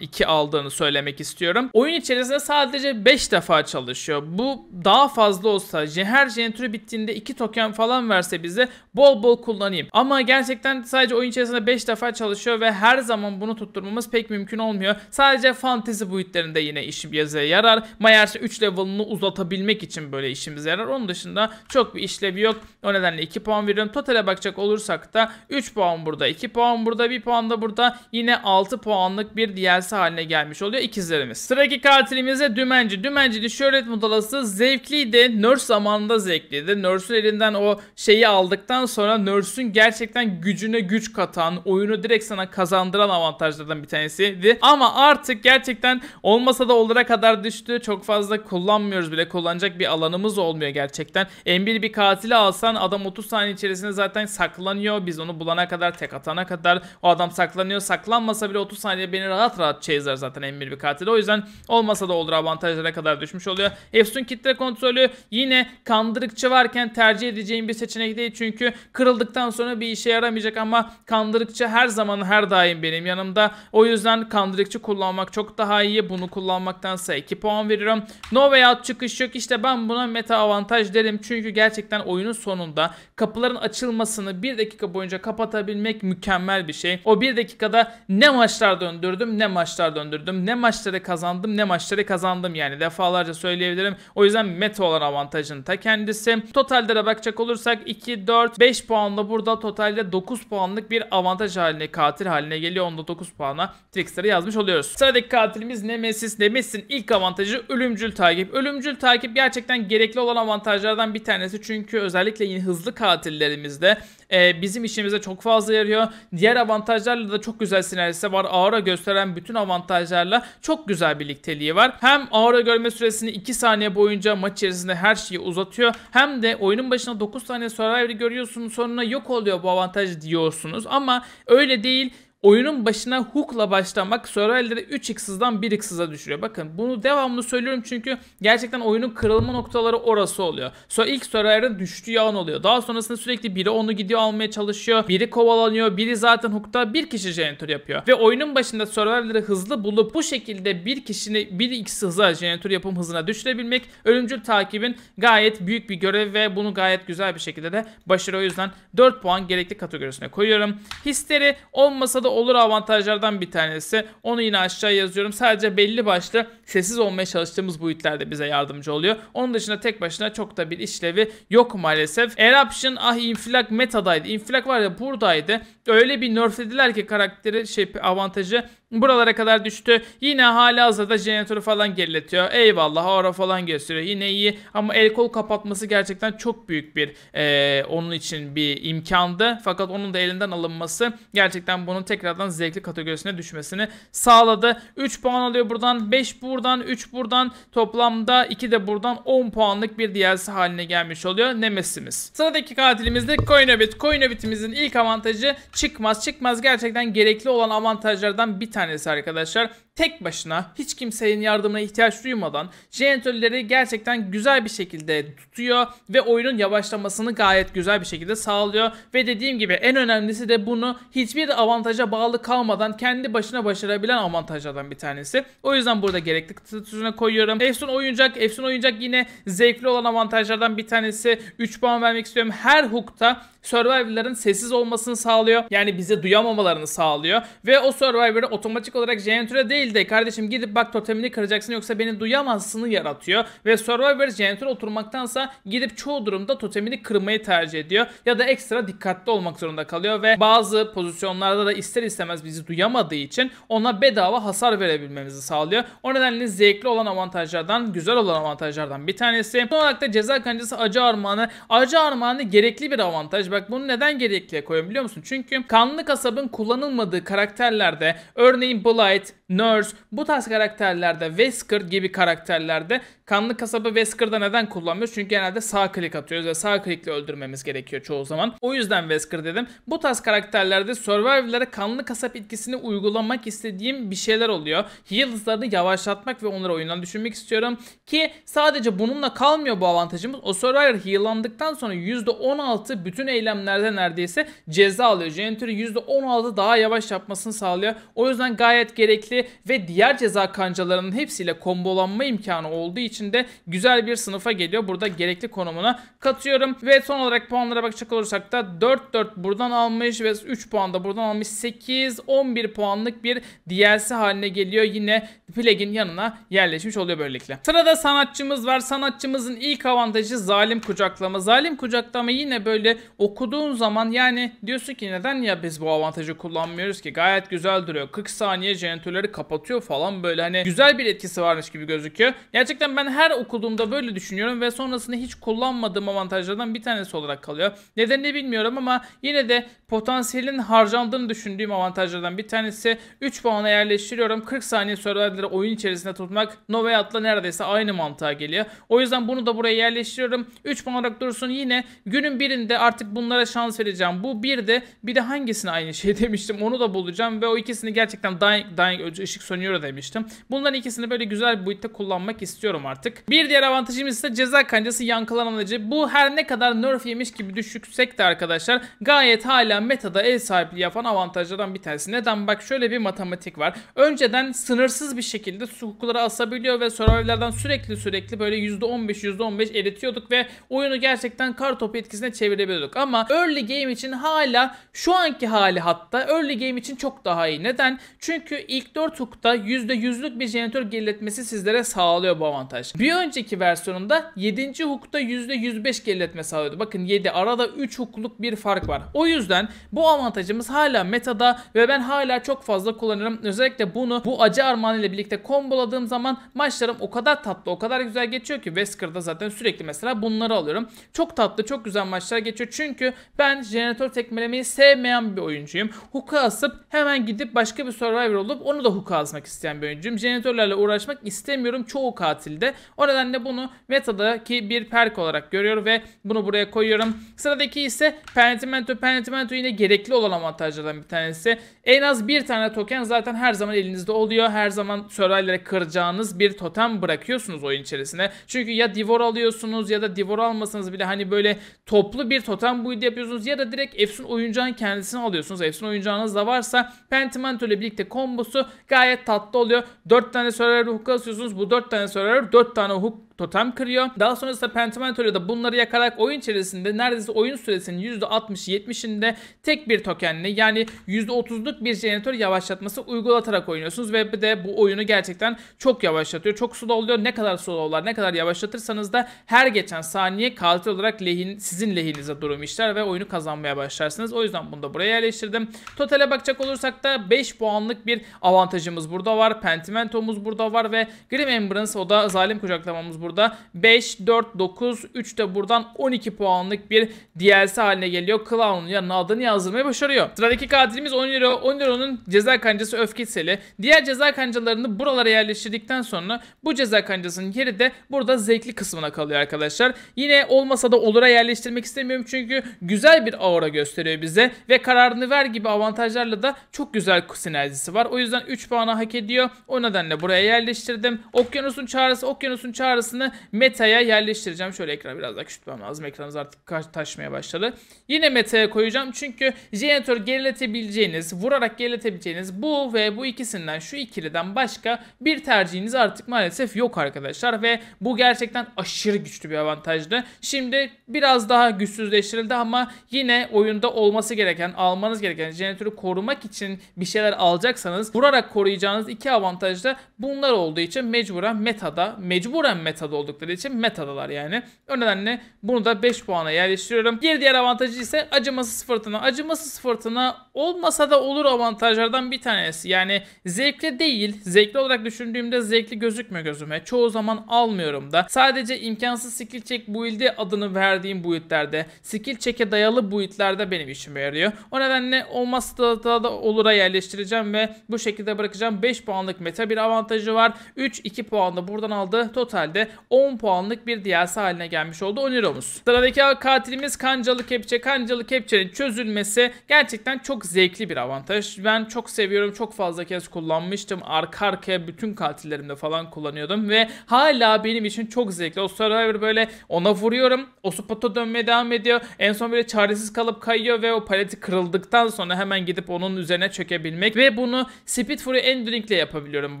iki aldığını söylemek istiyorum. Oyun içerisinde sadece 5 defa çalışıyor. Bu daha fazla olsa her jenitürü bittiğinde 2 token falan verse bize bol bol kullanayım. Ama gerçekten sadece oyun içerisinde 5 defa çalışıyor ve her zaman bunu tutturmamız pek mümkün olmuyor. Sadece fantezi boyutlarında yine işimize yarar. Mayerse 3 level'ını uzatabilmek için böyle işimize yarar. Onun dışında çok bir işlevi yok. O nedenle nedenle 2 puan veriyorum. Totale bakacak olursak da 3 puan burada, 2 puan burada, 1 puan da burada. Yine 6 puanlık bir DLC haline gelmiş oluyor ikizlerimiz. Sıraki katilimiz de Dümenci. Dümenci'nin şöhret mutalası zevkliydi. Nurse zamanında zevkliydi. Nurse'ün elinden o şeyi aldıktan sonra Nurse'ün gerçekten gücüne güç katan, oyunu direkt sana kazandıran avantajlardan bir tanesiydi. Ama artık gerçekten olmasa da olarak kadar düştü. Çok fazla kullanmıyoruz bile. Kullanacak bir alanımız olmuyor gerçekten. En 1 bir katili alsan adam 30 saniye içerisinde zaten saklanıyor. Biz onu bulana kadar tek atana kadar o adam saklanıyor. Saklanmasa bile 30 saniye beni rahat rahat chaser zaten emir bir katili. O yüzden olmasa da olur avantajlara kadar düşmüş oluyor. Efsun kitle kontrolü yine kandırıkçı varken tercih edeceğim bir seçenek değil. Çünkü kırıldıktan sonra bir işe yaramayacak ama kandırıkçı her zaman her daim benim yanımda. O yüzden kandırıkçı kullanmak çok daha iyi. Bunu kullanmaktansa 2 puan veriyorum. No veya çıkış yok. İşte ben buna meta avantaj derim. Çünkü gerçekten oyunun sonunda kapıların açılmasını bir dakika boyunca kapatabilmek mükemmel bir şey. O bir dakikada ne maçlar döndürdüm ne maçlar döndürdüm ne maçları kazandım ne maçları kazandım yani defalarca söyleyebilirim. O yüzden Mete olan avantajın ta kendisi. Totallere bakacak olursak 2, 4, 5 puanla burada totalde 9 puanlık bir avantaj haline katil haline geliyor. Onda 9 puana Trickster'ı yazmış oluyoruz. Sıradaki katilimiz Nemesis. Nemesis'in ilk avantajı ölümcül takip. Ölümcül takip gerçekten gerekli olan avantajlardan bir tanesi çünkü özellikle yine hızlı hızlı katillerimizde e, bizim işimize çok fazla yarıyor. Diğer avantajlarla da çok güzel sinerjisi var. Aura gösteren bütün avantajlarla çok güzel birlikteliği var. Hem aura görme süresini 2 saniye boyunca maç içerisinde her şeyi uzatıyor. Hem de oyunun başına 9 saniye Survivor'ı görüyorsunuz sonra yok oluyor bu avantaj diyorsunuz. Ama öyle değil. Oyunun başına hook'la başlamak survival'leri 3x hızdan 1x düşürüyor. Bakın bunu devamlı söylüyorum çünkü gerçekten oyunun kırılma noktaları orası oluyor. So ilk survival'ın düştüğü an oluyor. Daha sonrasında sürekli biri onu gidiyor almaya çalışıyor. Biri kovalanıyor. Biri zaten hook'ta bir kişi generator yapıyor. Ve oyunun başında survival'ları hızlı bulup bu şekilde bir kişini 1x hıza generator yapım hızına düşürebilmek ölümcül takibin gayet büyük bir görev ve bunu gayet güzel bir şekilde de başarı. O yüzden 4 puan gerekli kategorisine koyuyorum. Histeri olmasa da aslında olur avantajlardan bir tanesi. Onu yine aşağıya yazıyorum. Sadece belli başlı sessiz olmaya çalıştığımız bu itlerde bize yardımcı oluyor. Onun dışında tek başına çok da bir işlevi yok maalesef. Eruption ah infilak metadaydı. Infilak var ya buradaydı. Öyle bir nerflediler ki karakteri şey avantajı Buralara kadar düştü. Yine hala hazırda jeneratörü falan geriletiyor. Eyvallah aura falan gösteriyor. Yine iyi ama el kol kapatması gerçekten çok büyük bir e, onun için bir imkandı. Fakat onun da elinden alınması gerçekten bunun tekrardan zevkli kategorisine düşmesini sağladı. 3 puan alıyor buradan. 5 buradan. 3 buradan. Toplamda 2 de buradan 10 puanlık bir DLC haline gelmiş oluyor. Nemesimiz. Sıradaki katilimiz de Coinobit. Coinobit'imizin ilk avantajı çıkmaz. Çıkmaz gerçekten gerekli olan avantajlardan bir tanesi tanesi arkadaşlar tek başına hiç kimsenin yardımına ihtiyaç duymadan jenitörleri gerçekten güzel bir şekilde tutuyor ve oyunun yavaşlamasını gayet güzel bir şekilde sağlıyor. Ve dediğim gibi en önemlisi de bunu hiçbir avantaja bağlı kalmadan kendi başına başarabilen avantajlardan bir tanesi. O yüzden burada gerekli statüsüne koyuyorum. Efsun oyuncak, Efsun oyuncak yine zevkli olan avantajlardan bir tanesi. 3 puan vermek istiyorum. Her hook'ta Survivor'ların sessiz olmasını sağlıyor. Yani bizi duyamamalarını sağlıyor. Ve o Survivor'ı otomatik otomatik olarak Gentura değil de kardeşim gidip bak totemini kıracaksın yoksa beni duyamazsını yaratıyor. Ve Survivor Gentura oturmaktansa gidip çoğu durumda totemini kırmayı tercih ediyor. Ya da ekstra dikkatli olmak zorunda kalıyor ve bazı pozisyonlarda da ister istemez bizi duyamadığı için ona bedava hasar verebilmemizi sağlıyor. O nedenle zevkli olan avantajlardan, güzel olan avantajlardan bir tanesi. Son olarak da ceza kancası acı armağanı. Acı armağanı gerekli bir avantaj. Bak bunu neden gerekli koyuyorum biliyor musun? Çünkü kanlı kasabın kullanılmadığı karakterlerde örneğin Örneğin Blight, Nurse bu tarz karakterlerde, Wesker gibi karakterlerde Kanlı kasabı Wesker'da neden kullanmıyoruz? Çünkü genelde sağ klik atıyoruz ve sağ klikle öldürmemiz gerekiyor çoğu zaman. O yüzden Wesker dedim. Bu tarz karakterlerde survivor'lara kanlı kasap etkisini uygulamak istediğim bir şeyler oluyor. Heals'larını yavaşlatmak ve onları oyundan düşünmek istiyorum. Ki sadece bununla kalmıyor bu avantajımız. O survivor heal'landıktan sonra %16 bütün eylemlerde neredeyse ceza alıyor. Genitörü %16 daha yavaş yapmasını sağlıyor. O yüzden gayet gerekli ve diğer ceza kancalarının hepsiyle kombolanma imkanı olduğu için için de güzel bir sınıfa geliyor. Burada gerekli konumuna katıyorum. Ve son olarak puanlara bakacak olursak da 4-4 buradan almış ve 3 puan da buradan almış. 8-11 puanlık bir DLC haline geliyor. Yine plugin yanına yerleşmiş oluyor böylelikle. Sırada sanatçımız var. Sanatçımızın ilk avantajı zalim kucaklama. Zalim kucaklama yine böyle okuduğun zaman yani diyorsun ki neden ya biz bu avantajı kullanmıyoruz ki? Gayet güzel duruyor. 40 saniye jeneratorları kapatıyor falan böyle hani güzel bir etkisi varmış gibi gözüküyor. Gerçekten ben her okuduğumda böyle düşünüyorum ve sonrasında hiç kullanmadığım avantajlardan bir tanesi olarak kalıyor. Nedenini bilmiyorum ama yine de potansiyelin harcandığını düşündüğüm avantajlardan bir tanesi 3 puana yerleştiriyorum. 40 saniye survivor'ları oyun içerisinde tutmak Noveat'la neredeyse aynı mantığa geliyor. O yüzden bunu da buraya yerleştiriyorum. 3 puan olarak dursun yine günün birinde artık bunlara şans vereceğim. Bu bir de bir de hangisine aynı şey demiştim onu da bulacağım ve o ikisini gerçekten dying, dying ışık sönüyor demiştim. Bunların ikisini böyle güzel bir boyutta kullanmak istiyorum artık artık. Bir diğer avantajımız ise ceza kancası yankılanamacı. Bu her ne kadar nerf yemiş gibi düşüksek de arkadaşlar gayet hala metada el sahipliği yapan avantajlardan bir tanesi. Neden? Bak şöyle bir matematik var. Önceden sınırsız bir şekilde sukuları asabiliyor ve survivor'lardan sürekli sürekli böyle %15 %15 eritiyorduk ve oyunu gerçekten kar topu etkisine çevirebiliyorduk. Ama early game için hala şu anki hali hatta early game için çok daha iyi. Neden? Çünkü ilk 4 hukta %100'lük bir jeneratör geriletmesi sizlere sağlıyor bu avantaj avantaj. Bir önceki versiyonunda 7. hukukta %105 geriletme sağlıyordu. Bakın 7 arada 3 hukukluk bir fark var. O yüzden bu avantajımız hala metada ve ben hala çok fazla kullanırım. Özellikle bunu bu acı armağanı ile birlikte komboladığım zaman maçlarım o kadar tatlı o kadar güzel geçiyor ki Wesker'da zaten sürekli mesela bunları alıyorum. Çok tatlı çok güzel maçlar geçiyor. Çünkü ben jeneratör tekmelemeyi sevmeyen bir oyuncuyum. Hook'a asıp hemen gidip başka bir survivor olup onu da hook'a asmak isteyen bir oyuncuyum. Jeneratörlerle uğraşmak istemiyorum çoğu katilde. O nedenle bunu metadaki bir perk olarak görüyorum ve bunu buraya koyuyorum. Sıradaki ise Pentimento. Pentimento yine gerekli olan avantajlardan bir tanesi. En az bir tane token zaten her zaman elinizde oluyor. Her zaman survivor'lere kıracağınız bir totem bırakıyorsunuz oyun içerisine. Çünkü ya divor alıyorsunuz ya da divor almasanız bile hani böyle toplu bir totem build yapıyorsunuz ya da direkt Efsun oyuncağın kendisini alıyorsunuz. Efsun oyuncağınız da varsa Pentimento ile birlikte kombosu gayet tatlı oluyor. 4 tane survivor hukuk asıyorsunuz. Bu 4 tane survivor जो तनहुक totem kırıyor. Daha sonrasında Pentamentolio da bunları yakarak oyun içerisinde neredeyse oyun süresinin %60-70'inde tek bir tokenle yani %30'luk bir jeneratör yavaşlatması uygulatarak oynuyorsunuz ve bir de bu oyunu gerçekten çok yavaşlatıyor. Çok slow oluyor. Ne kadar slow olar, ne kadar yavaşlatırsanız da her geçen saniye kalite olarak lehin, sizin lehinize durum işler ve oyunu kazanmaya başlarsınız. O yüzden bunu da buraya yerleştirdim. Totale bakacak olursak da 5 puanlık bir avantajımız burada var. Pentimentomuz burada var ve Grim Embrance o da zalim kucaklamamız burada burada. 5, 4, 9, 3 de buradan 12 puanlık bir DLC haline geliyor. Clown'un yanına adını yazdırmayı başarıyor. Sıradaki katilimiz 10 euro, 10 euronun ceza kancası öfkeseli. Diğer ceza kancalarını buralara yerleştirdikten sonra bu ceza kancasının yeri de burada zevkli kısmına kalıyor arkadaşlar. Yine olmasa da olura yerleştirmek istemiyorum çünkü güzel bir aura gösteriyor bize ve kararını ver gibi avantajlarla da çok güzel sinerjisi var. O yüzden 3 puanı hak ediyor. O nedenle buraya yerleştirdim. Okyanusun çağrısı, okyanusun çağrısını aslında meta'ya yerleştireceğim. Şöyle ekranı biraz daha küçültmem lazım. Ekranınız artık taşmaya başladı. Yine meta'ya koyacağım. Çünkü jeneratör geriletebileceğiniz, vurarak geriletebileceğiniz bu ve bu ikisinden şu ikiliden başka bir tercihiniz artık maalesef yok arkadaşlar. Ve bu gerçekten aşırı güçlü bir avantajdı. Şimdi biraz daha güçsüzleştirildi ama yine oyunda olması gereken, almanız gereken jeneratörü korumak için bir şeyler alacaksanız vurarak koruyacağınız iki avantaj da bunlar olduğu için mecburen metada, mecburen meta metada oldukları için metadalar yani. O nedenle bunu da 5 puana yerleştiriyorum. Bir diğer avantajı ise acımasız fırtına. Acımasız fırtına olmasa da olur avantajlardan bir tanesi. Yani zevkli değil. Zevkli olarak düşündüğümde zevkli gözükmüyor gözüme. Çoğu zaman almıyorum da. Sadece imkansız skill check build'i adını verdiğim build'lerde, skill check'e dayalı build'lerde benim işime yarıyor. O nedenle olmazsa da, da olura yerleştireceğim ve bu şekilde bırakacağım. 5 puanlık meta bir avantajı var. 3 2 puan da buradan aldı. Totalde 10 puanlık bir DLC haline gelmiş oldu Oniro'muz. Sıradaki katilimiz Kancalı Kepçe. Kancalı Kepçe'nin çözülmesi gerçekten çok zevkli bir avantaj. Ben çok seviyorum. Çok fazla kez kullanmıştım. Arka arkaya bütün katillerimde falan kullanıyordum ve hala benim için çok zevkli. O Survivor böyle ona vuruyorum. O spota dönmeye devam ediyor. En son böyle çaresiz kalıp kayıyor ve o paleti kırıldıktan sonra hemen gidip onun üzerine çökebilmek ve bunu Speed Fury Enduring ile yapabiliyorum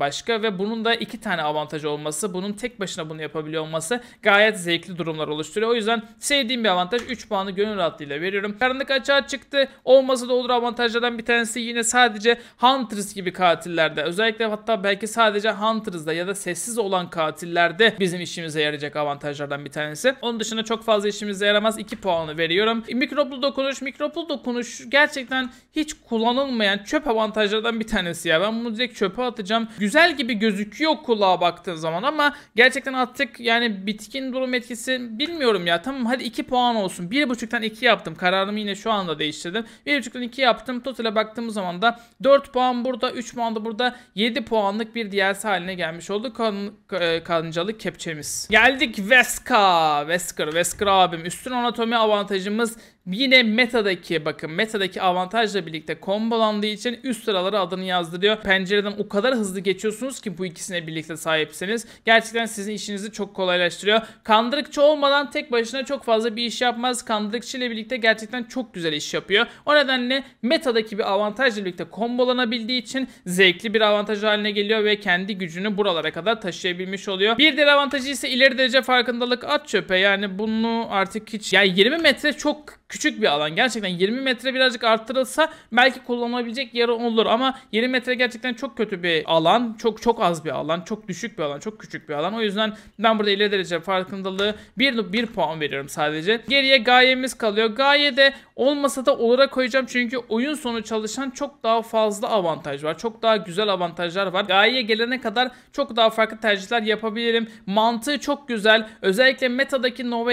başka ve bunun da iki tane avantajı olması. Bunun tek başına bunu bunu yapabiliyor olması gayet zevkli durumlar oluşturuyor. O yüzden sevdiğim bir avantaj 3 puanı gönül rahatlığıyla veriyorum. Karanlık açığa çıktı. Olması da olur avantajlardan bir tanesi yine sadece Hunters gibi katillerde özellikle hatta belki sadece Hunters'da ya da sessiz olan katillerde bizim işimize yarayacak avantajlardan bir tanesi. Onun dışında çok fazla işimize yaramaz 2 puanı veriyorum. E, mikroplu dokunuş, mikroplu dokunuş gerçekten hiç kullanılmayan çöp avantajlardan bir tanesi ya. Ben bunu direkt çöpe atacağım. Güzel gibi gözüküyor kulağa baktığın zaman ama gerçekten at artık yani bitkin durum etkisi bilmiyorum ya. Tamam hadi 2 puan olsun. 1.5'tan 2 yaptım. Kararımı yine şu anda değiştirdim. 1.5'tan 2 yaptım. Totale baktığımız zaman da 4 puan burada, 3 puan da burada. 7 puanlık bir DLC haline gelmiş oldu. Kan e, kancalı kepçemiz. Geldik Veska. Vesker. Vesker abim. Üstün anatomi avantajımız Yine metadaki bakın metadaki avantajla birlikte kombolandığı için üst sıraları adını yazdırıyor. Pencereden o kadar hızlı geçiyorsunuz ki bu ikisine birlikte sahipseniz. Gerçekten sizin işinizi çok kolaylaştırıyor. Kandırıkçı olmadan tek başına çok fazla bir iş yapmaz. Kandırıkçı ile birlikte gerçekten çok güzel iş yapıyor. O nedenle metadaki bir avantajla birlikte kombolanabildiği için zevkli bir avantaj haline geliyor ve kendi gücünü buralara kadar taşıyabilmiş oluyor. Bir diğer avantajı ise ileri derece farkındalık at çöpe. Yani bunu artık hiç yani 20 metre çok küçük bir alan. Gerçekten 20 metre birazcık arttırılsa belki kullanılabilecek yarı olur ama 20 metre gerçekten çok kötü bir alan. Çok çok az bir alan. Çok düşük bir alan. Çok küçük bir alan. O yüzden ben burada ileri derece farkındalığı 1, 1 puan veriyorum sadece. Geriye gayemiz kalıyor. Gaye de Olmasa da olara koyacağım çünkü oyun sonu çalışan çok daha fazla avantaj var. Çok daha güzel avantajlar var. Gayeye gelene kadar çok daha farklı tercihler yapabilirim. Mantığı çok güzel. Özellikle metadaki No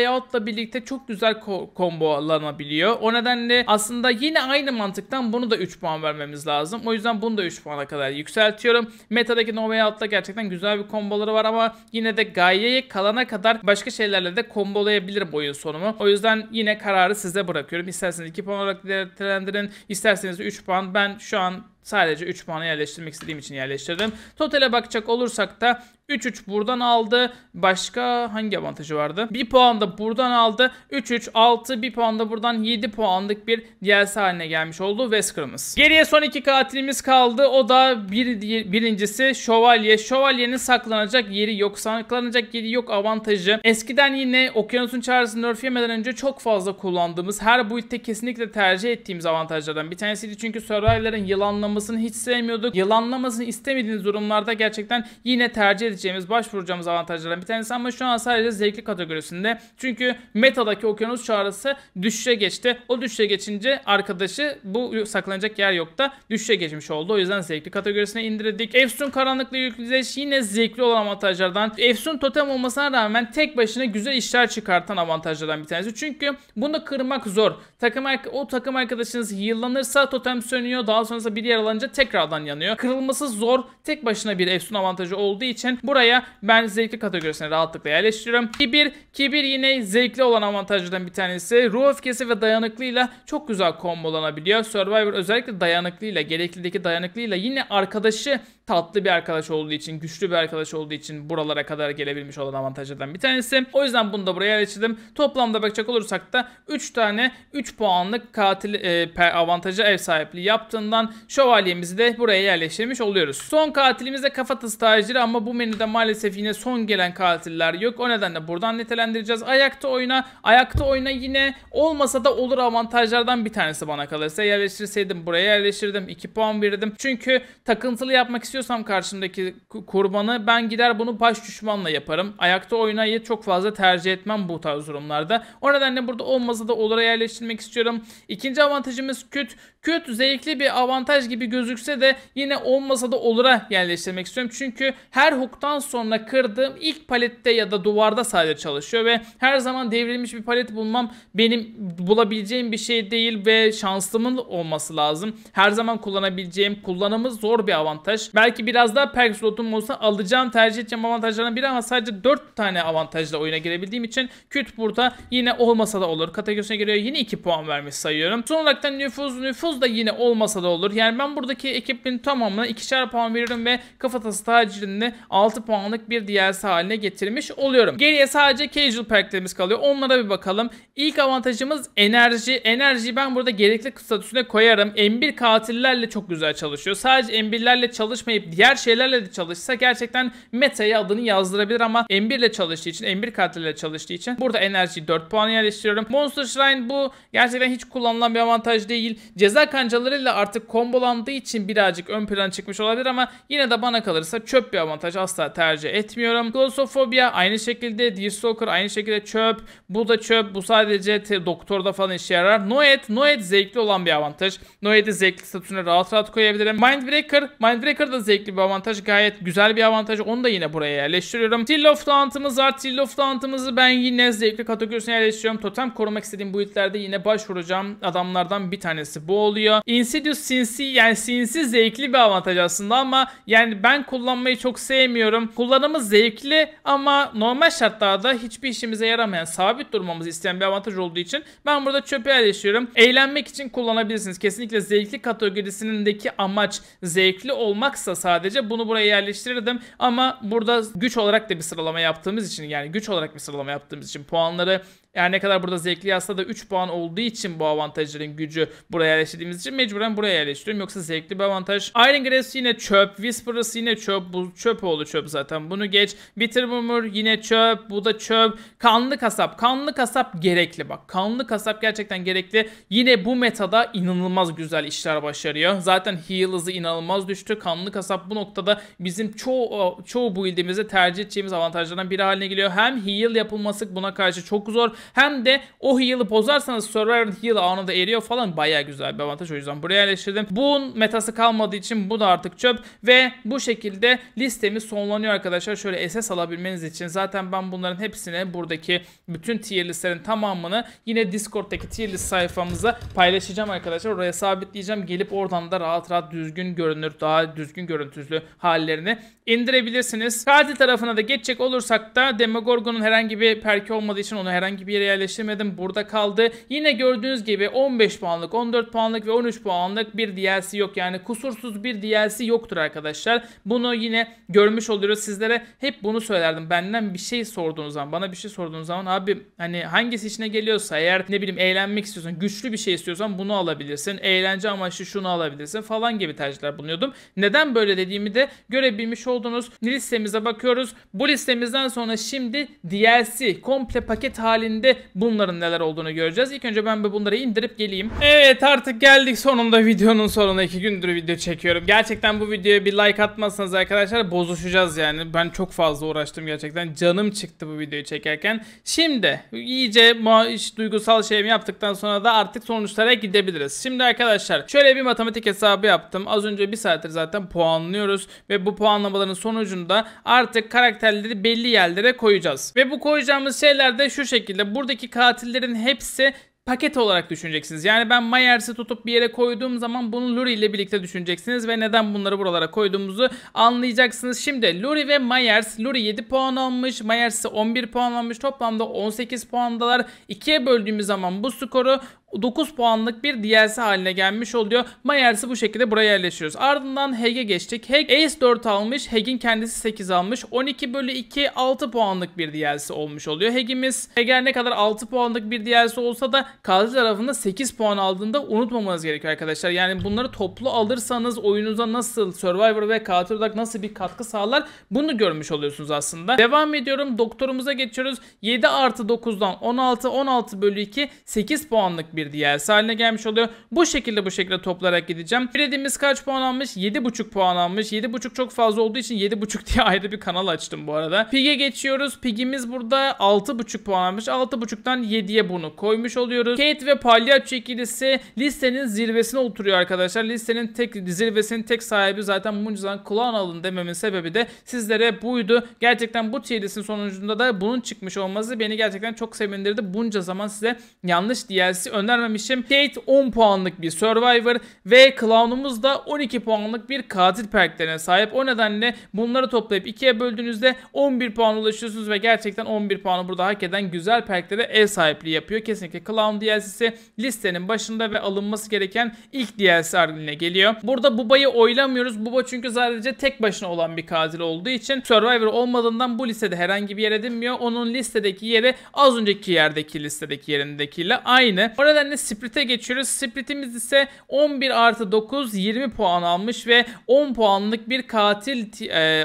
birlikte çok güzel ko- kombolanabiliyor. O nedenle aslında yine aynı mantıktan bunu da 3 puan vermemiz lazım. O yüzden bunu da 3 puana kadar yükseltiyorum. Metadaki No gerçekten güzel bir komboları var ama yine de gayeye kalana kadar başka şeylerle de kombolayabilirim oyun sonumu. O yüzden yine kararı size bırakıyorum. İsterseniz İsterseniz 2 puan olarak değerlendirin. İsterseniz 3 puan. Ben şu an sadece 3 puanı yerleştirmek istediğim için yerleştirdim. Totale bakacak olursak da 3-3 buradan aldı. Başka hangi avantajı vardı? 1 puan da buradan aldı. 3-3 6 1 puan da buradan 7 puanlık bir DLC haline gelmiş oldu West Geriye son iki katilimiz kaldı. O da bir, birincisi Şövalye. Şövalyenin saklanacak yeri yok. Saklanacak yeri yok avantajı. Eskiden yine Okyanus'un çağrısını nerf yemeden önce çok fazla kullandığımız her build'te kesinlikle tercih ettiğimiz avantajlardan bir tanesiydi. Çünkü Survivor'ların yılanlamasını hiç sevmiyorduk. Yılanlamasını istemediğiniz durumlarda gerçekten yine tercih edeceğimiz, başvuracağımız avantajlardan bir tanesi ama şu an sadece zevkli kategorisinde. Çünkü metadaki okyanus çağrısı düşüşe geçti. O düşüşe geçince arkadaşı bu saklanacak yer yok da düşüşe geçmiş oldu. O yüzden zevkli kategorisine indirdik. Efsun karanlıkla yükleş yine zevkli olan avantajlardan. Efsun totem olmasına rağmen tek başına güzel işler çıkartan avantajlardan bir tanesi. Çünkü bunu kırmak zor. Takım o takım arkadaşınız yıllanırsa totem sönüyor. Daha sonrasında bir yer alınca tekrardan yanıyor. Kırılması zor. Tek başına bir Efsun avantajı olduğu için Buraya ben zevkli kategorisine rahatlıkla yerleştiriyorum. Kibir, kibir yine zevkli olan avantajlardan bir tanesi. Ruh öfkesi ve dayanıklıyla çok güzel kombolanabiliyor. Survivor özellikle dayanıklıyla, gereklideki dayanıklıyla yine arkadaşı tatlı bir arkadaş olduğu için, güçlü bir arkadaş olduğu için buralara kadar gelebilmiş olan avantajlardan bir tanesi. O yüzden bunu da buraya yerleştirdim. Toplamda bakacak olursak da 3 tane 3 puanlık katil e, avantaja ev sahipliği yaptığından şövalyemizi de buraya yerleştirmiş oluyoruz. Son katilimiz de kafatası taciri ama bu menüde maalesef yine son gelen katiller yok. O nedenle buradan nitelendireceğiz. Ayakta oyna, ayakta oyna yine olmasa da olur avantajlardan bir tanesi bana kalırsa. Yerleştirseydim buraya yerleştirdim. 2 puan verirdim. Çünkü takıntılı yapmak istiyorum istiyorsam karşımdaki kurbanı ben gider bunu baş düşmanla yaparım. Ayakta oynayı çok fazla tercih etmem bu tarz durumlarda. O nedenle burada olmazı da olara yerleştirmek istiyorum. İkinci avantajımız küt kötü zevkli bir avantaj gibi gözükse de yine olmasa da olura yerleştirmek istiyorum. Çünkü her hook'tan sonra kırdığım ilk palette ya da duvarda sadece çalışıyor ve her zaman devrilmiş bir palet bulmam benim bulabileceğim bir şey değil ve şanslımın olması lazım. Her zaman kullanabileceğim kullanımı zor bir avantaj. Belki biraz daha perk slotum olsa alacağım tercih edeceğim avantajlardan biri ama sadece 4 tane avantajla oyuna girebildiğim için küt burada yine olmasa da olur. Kategorisine giriyor yine 2 puan vermiş sayıyorum. Son olarak da nüfuz nüfuz Domuz da yine olmasa da olur. Yani ben buradaki ekibin tamamına ikişer puan veriyorum ve kafatası tacirini 6 puanlık bir DLC haline getirmiş oluyorum. Geriye sadece casual perklerimiz kalıyor. Onlara bir bakalım. İlk avantajımız enerji. Enerjiyi ben burada gerekli statüsüne koyarım. M1 katillerle çok güzel çalışıyor. Sadece M1'lerle çalışmayıp diğer şeylerle de çalışsa gerçekten meta'ya adını yazdırabilir ama M1 ile çalıştığı için, M1 katillerle çalıştığı için burada enerjiyi 4 puan yerleştiriyorum. Monster Shrine bu gerçekten hiç kullanılan bir avantaj değil. Ceza Özel kancalarıyla artık kombolandığı için birazcık ön plan çıkmış olabilir ama yine de bana kalırsa çöp bir avantaj asla tercih etmiyorum. Glossofobia aynı şekilde, Deerstalker aynı şekilde çöp. Bu da çöp. Bu sadece doktorda falan işe yarar. Noet, Noet zevkli olan bir avantaj. Noet'i zevkli statüsüne rahat rahat koyabilirim. Mindbreaker, Mindbreaker da zevkli bir avantaj. Gayet güzel bir avantaj. Onu da yine buraya yerleştiriyorum. Till of Taunt'ımız var. Till of Taunt'ımızı ben yine zevkli kategorisine yerleştiriyorum. Totem korumak istediğim bu itlerde yine başvuracağım adamlardan bir tanesi bu oluyor. Insidious sinsi yani sinsi zevkli bir avantaj aslında ama yani ben kullanmayı çok sevmiyorum. Kullanımı zevkli ama normal şartlarda hiçbir işimize yaramayan sabit durmamızı isteyen bir avantaj olduğu için ben burada çöpe yerleştiriyorum. Eğlenmek için kullanabilirsiniz. Kesinlikle zevkli kategorisindeki amaç zevkli olmaksa sadece bunu buraya yerleştirirdim ama burada güç olarak da bir sıralama yaptığımız için yani güç olarak bir sıralama yaptığımız için puanları eğer ne kadar burada zevkli yazsa da 3 puan olduğu için bu avantajların gücü buraya yerleştirdiğimiz için mecburen buraya yerleştiriyorum. Yoksa zevkli bir avantaj. Iron Graves yine çöp. Whisperers yine çöp. Bu çöp oğlu çöp zaten. Bunu geç. Bitter Mumur yine çöp. Bu da çöp. Kanlı kasap. Kanlı kasap gerekli bak. Kanlı kasap gerçekten gerekli. Yine bu metada inanılmaz güzel işler başarıyor. Zaten heal hızı inanılmaz düştü. Kanlı kasap bu noktada bizim çoğu çoğu bu ildimizde tercih edeceğimiz avantajlardan biri haline geliyor. Hem heal yapılması buna karşı çok zor hem de o heal'ı bozarsanız Survivor'ın heal da eriyor falan baya güzel bir avantaj. O yüzden buraya yerleştirdim. Bunun metası kalmadığı için bu da artık çöp ve bu şekilde listemiz sonlanıyor arkadaşlar. Şöyle SS alabilmeniz için zaten ben bunların hepsini buradaki bütün tier listlerin tamamını yine Discord'daki tier list sayfamıza paylaşacağım arkadaşlar. Oraya sabitleyeceğim. Gelip oradan da rahat rahat düzgün görünür, daha düzgün görüntüsü hallerini indirebilirsiniz. Katil tarafına da geçecek olursak da Demogorgon'un herhangi bir perki olmadığı için onu herhangi bir yere yerleştirmedim. Burada kaldı. Yine gördüğünüz gibi 15 puanlık, 14 puanlık ve 13 puanlık bir DLC yok. Yani kusursuz bir DLC yoktur arkadaşlar. Bunu yine görmüş oluyoruz. Sizlere hep bunu söylerdim. Benden bir şey sorduğunuz zaman, bana bir şey sorduğunuz zaman abi hani hangisi içine geliyorsa eğer ne bileyim eğlenmek istiyorsan, güçlü bir şey istiyorsan bunu alabilirsin. Eğlence amaçlı şunu alabilirsin falan gibi tercihler bulunuyordum. Neden böyle dediğimi de görebilmiş oldunuz. Listemize bakıyoruz. Bu listemizden sonra şimdi DLC komple paket halinde bölümünde bunların neler olduğunu göreceğiz. İlk önce ben bunları indirip geleyim. Evet artık geldik sonunda videonun sonuna. iki gündür video çekiyorum. Gerçekten bu videoya bir like atmazsanız arkadaşlar bozuşacağız yani. Ben çok fazla uğraştım gerçekten. Canım çıktı bu videoyu çekerken. Şimdi iyice maaş duygusal şeyimi yaptıktan sonra da artık sonuçlara gidebiliriz. Şimdi arkadaşlar şöyle bir matematik hesabı yaptım. Az önce bir saattir zaten puanlıyoruz ve bu puanlamaların sonucunda artık karakterleri belli yerlere koyacağız. Ve bu koyacağımız şeyler de şu şekilde buradaki katillerin hepsi paket olarak düşüneceksiniz. Yani ben Myers'i tutup bir yere koyduğum zaman bunu Luri ile birlikte düşüneceksiniz ve neden bunları buralara koyduğumuzu anlayacaksınız. Şimdi Luri ve Myers, Luri 7 puan almış, Myers 11 puan almış. Toplamda 18 puandalar. 2'ye böldüğümüz zaman bu skoru 9 puanlık bir DLC haline gelmiş oluyor. Mayers'i bu şekilde buraya yerleşiyoruz. Ardından Heg'e geçtik. Heg Ace 4 almış. Heg'in kendisi 8 almış. 12 bölü 2 6 puanlık bir DLC olmuş oluyor. Heg'imiz Heg'er ne kadar 6 puanlık bir DLC olsa da kalıcı tarafında 8 puan aldığında unutmamanız gerekiyor arkadaşlar. Yani bunları toplu alırsanız oyununuza nasıl Survivor ve katil nasıl bir katkı sağlar bunu görmüş oluyorsunuz aslında. Devam ediyorum. Doktorumuza geçiyoruz. 7 artı 9'dan 16 16 bölü 2 8 puanlık bir DLC haline gelmiş oluyor. Bu şekilde bu şekilde toplarak gideceğim. Freddy'miz kaç puan almış? 7.5 puan almış. 7.5 çok fazla olduğu için 7.5 diye ayrı bir kanal açtım bu arada. Pig'e geçiyoruz. Pig'imiz burada 6.5 puan almış. 6.5'tan 7'ye bunu koymuş oluyoruz. Kate ve Palyaço ikilisi listenin zirvesine oturuyor arkadaşlar. Listenin tek zirvesinin tek sahibi zaten Munizan Clown alın dememin sebebi de sizlere buydu. Gerçekten bu tier sonucunda da bunun çıkmış olması beni gerçekten çok sevindirdi. Bunca zaman size yanlış DLC ön göndermemişim. Kate 10 puanlık bir Survivor ve Clown'umuz da 12 puanlık bir katil perklerine sahip. O nedenle bunları toplayıp ikiye böldüğünüzde 11 puan ulaşıyorsunuz ve gerçekten 11 puanı burada hak eden güzel perklere ev sahipliği yapıyor. Kesinlikle Clown DLC'si listenin başında ve alınması gereken ilk DLC haline geliyor. Burada Buba'yı oylamıyoruz. Buba çünkü sadece tek başına olan bir katil olduğu için Survivor olmadığından bu listede herhangi bir yer edinmiyor. Onun listedeki yeri az önceki yerdeki listedeki yerindekiyle aynı. Orada nedenle Sprit'e geçiyoruz. Sprit'imiz ise 11 artı 9 20 puan almış ve 10 puanlık bir katil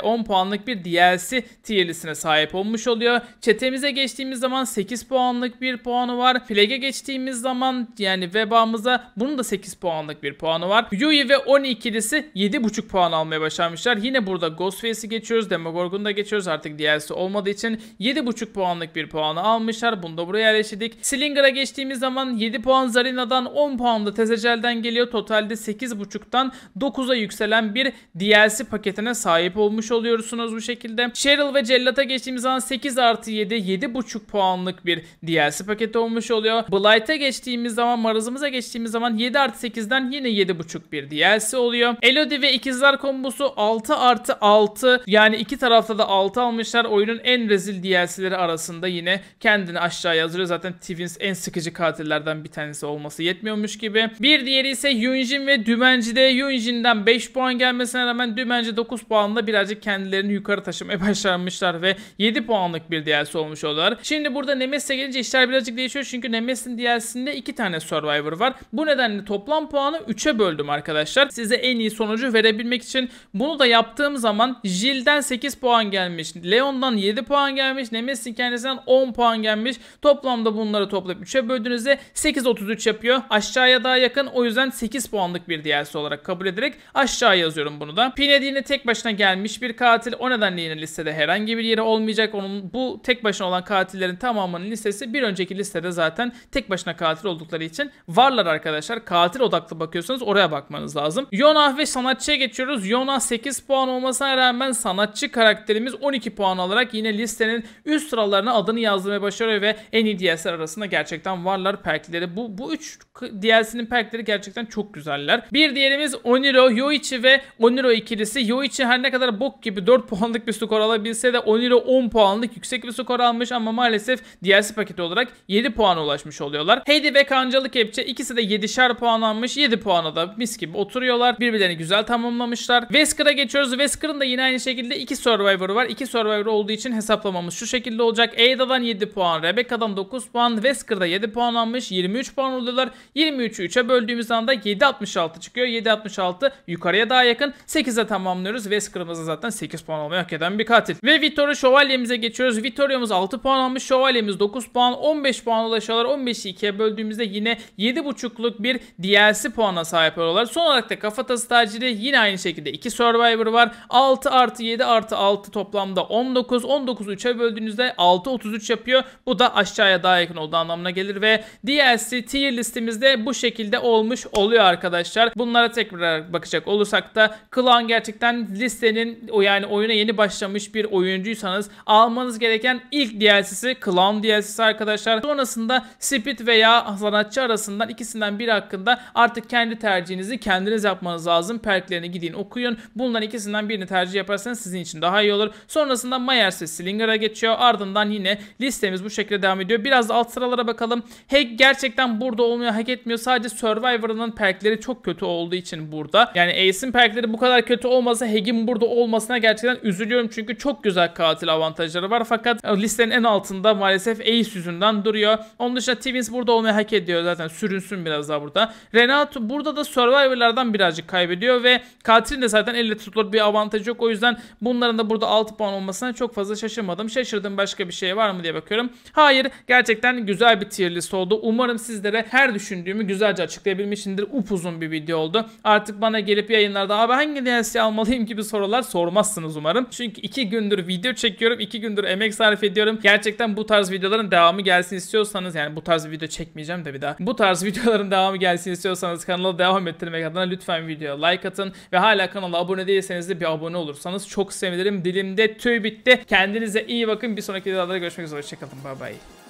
10 e, puanlık bir DLC tier listine sahip olmuş oluyor. Çetemize geçtiğimiz zaman 8 puanlık bir puanı var. Plague'e geçtiğimiz zaman yani vebamıza bunun da 8 puanlık bir puanı var. Yui ve 12'lisi 7.5 puan almaya başarmışlar. Yine burada Ghostface'i geçiyoruz. Demogorgon'u da geçiyoruz artık DLC olmadığı için. 7.5 puanlık bir puanı almışlar. Bunu da buraya yerleştirdik. Slinger'a geçtiğimiz zaman 7 puan Zarina'dan 10 puan da Tezecel'den geliyor. Totalde 8.5'tan 9'a yükselen bir DLC paketine sahip olmuş oluyorsunuz bu şekilde. Cheryl ve Cellat'a geçtiğimiz zaman 8 artı 7 7.5 puanlık bir DLC paketi olmuş oluyor. Blight'a geçtiğimiz zaman marazımıza geçtiğimiz zaman 7 artı 8'den yine 7.5 bir DLC oluyor. Elodie ve ikizler kombosu 6 artı 6 yani iki tarafta da 6 almışlar. Oyunun en rezil DLC'leri arasında yine kendini aşağı yazıyor. Zaten Twins en sıkıcı katillerden bir tanesi olması yetmiyormuş gibi. Bir diğeri ise Yunjin ve Dümenci'de. Yunjin'den 5 puan gelmesine rağmen Dümenci 9 puanla birazcık kendilerini yukarı taşımaya başarmışlar ve 7 puanlık bir DLC olmuş oluyorlar. Şimdi burada Nemesis'e gelince işler birazcık değişiyor çünkü Nemesis'in DLC'sinde 2 tane Survivor var. Bu nedenle toplam puanı 3'e böldüm arkadaşlar. Size en iyi sonucu verebilmek için bunu da yaptığım zaman Jill'den 8 puan gelmiş, Leon'dan 7 puan gelmiş, Nemesis'in kendisinden 10 puan gelmiş. Toplamda bunları toplayıp 3'e böldüğünüzde 8 8.33 yapıyor. Aşağıya daha yakın o yüzden 8 puanlık bir DLC olarak kabul ederek aşağı yazıyorum bunu da. Pinhead tek başına gelmiş bir katil. O nedenle yine listede herhangi bir yeri olmayacak. Onun bu tek başına olan katillerin tamamının listesi bir önceki listede zaten tek başına katil oldukları için varlar arkadaşlar. Katil odaklı bakıyorsanız oraya bakmanız lazım. Yonah ve sanatçıya geçiyoruz. Yonah 8 puan olmasına rağmen sanatçı karakterimiz 12 puan alarak yine listenin üst sıralarına adını yazdırmaya başarıyor ve en iyi DS'ler arasında gerçekten varlar. Perkleri bu, bu üç DLC'nin perkleri gerçekten çok güzeller. Bir diğerimiz Oniro, Yoichi ve Oniro ikilisi. Yoichi her ne kadar bok gibi 4 puanlık bir skor alabilse de Oniro 10 puanlık yüksek bir skor almış ama maalesef DLC paketi olarak 7 puan ulaşmış oluyorlar. Heidi ve Kancalı Kepçe ikisi de 7'şer puan almış. 7 puana da mis gibi oturuyorlar. Birbirlerini güzel tamamlamışlar. Vesker'a geçiyoruz. Vesker'ın da yine aynı şekilde 2 Survivor'u var. 2 Survivor olduğu için hesaplamamız şu şekilde olacak. Aida'dan 7 puan, Rebecca'dan 9 puan, Vesker'da 7 puan almış. 23 23 puan oluyorlar. 23'ü 3'e böldüğümüz anda 7.66 çıkıyor. 7.66 yukarıya daha yakın. 8'e tamamlıyoruz. West Kırmızı zaten 8 puan almayı hak eden bir katil. Ve Vitoria Şövalye'mize geçiyoruz. Vitoria'mız 6 puan almış. Şövalye'miz 9 puan. 15 puan ulaşıyorlar. 15'i 2'ye böldüğümüzde yine 7.5'luk bir DLC puana sahip oluyorlar. Son olarak da kafatası taciri yine aynı şekilde 2 Survivor var. 6 artı 7 artı 6 toplamda 19. 19'u 3'e böldüğünüzde 6.33 yapıyor. Bu da aşağıya daha yakın olduğu anlamına gelir ve DLC tersi tier listemizde bu şekilde olmuş oluyor arkadaşlar. Bunlara tekrar bakacak olursak da Klan gerçekten listenin yani oyuna yeni başlamış bir oyuncuysanız almanız gereken ilk DLC'si Clown DLC'si arkadaşlar. Sonrasında Spit veya sanatçı arasından ikisinden biri hakkında artık kendi tercihinizi kendiniz yapmanız lazım. Perklerini gidin okuyun. Bunların ikisinden birini tercih yaparsanız sizin için daha iyi olur. Sonrasında Myers ve Slinger'a geçiyor. Ardından yine listemiz bu şekilde devam ediyor. Biraz alt sıralara bakalım. Hack gerçekten gerçekten burada olmayı hak etmiyor. Sadece Survivor'ın perkleri çok kötü olduğu için burada. Yani Ace'in perkleri bu kadar kötü olmasa Hag'in burada olmasına gerçekten üzülüyorum. Çünkü çok güzel katil avantajları var. Fakat listenin en altında maalesef Ace yüzünden duruyor. Onun dışında Twins burada olmayı hak ediyor zaten. Sürünsün biraz daha burada. Renato burada da Survivor'lardan birazcık kaybediyor ve katilin de zaten elle tutulur bir avantajı yok. O yüzden bunların da burada 6 puan olmasına çok fazla şaşırmadım. Şaşırdım başka bir şey var mı diye bakıyorum. Hayır gerçekten güzel bir tier list oldu. Umarım sizlere her düşündüğümü güzelce açıklayabilmişimdir. Upuzun bir video oldu. Artık bana gelip yayınlarda abi hangi DLC almalıyım gibi sorular sormazsınız umarım. Çünkü iki gündür video çekiyorum. iki gündür emek sarf ediyorum. Gerçekten bu tarz videoların devamı gelsin istiyorsanız yani bu tarz video çekmeyeceğim de bir daha. Bu tarz videoların devamı gelsin istiyorsanız kanala devam ettirmek adına lütfen videoya like atın ve hala kanala abone değilseniz de bir abone olursanız çok sevinirim. Dilimde tüy bitti. Kendinize iyi bakın. Bir sonraki videolarda görüşmek üzere. Hoşçakalın. Bye bye.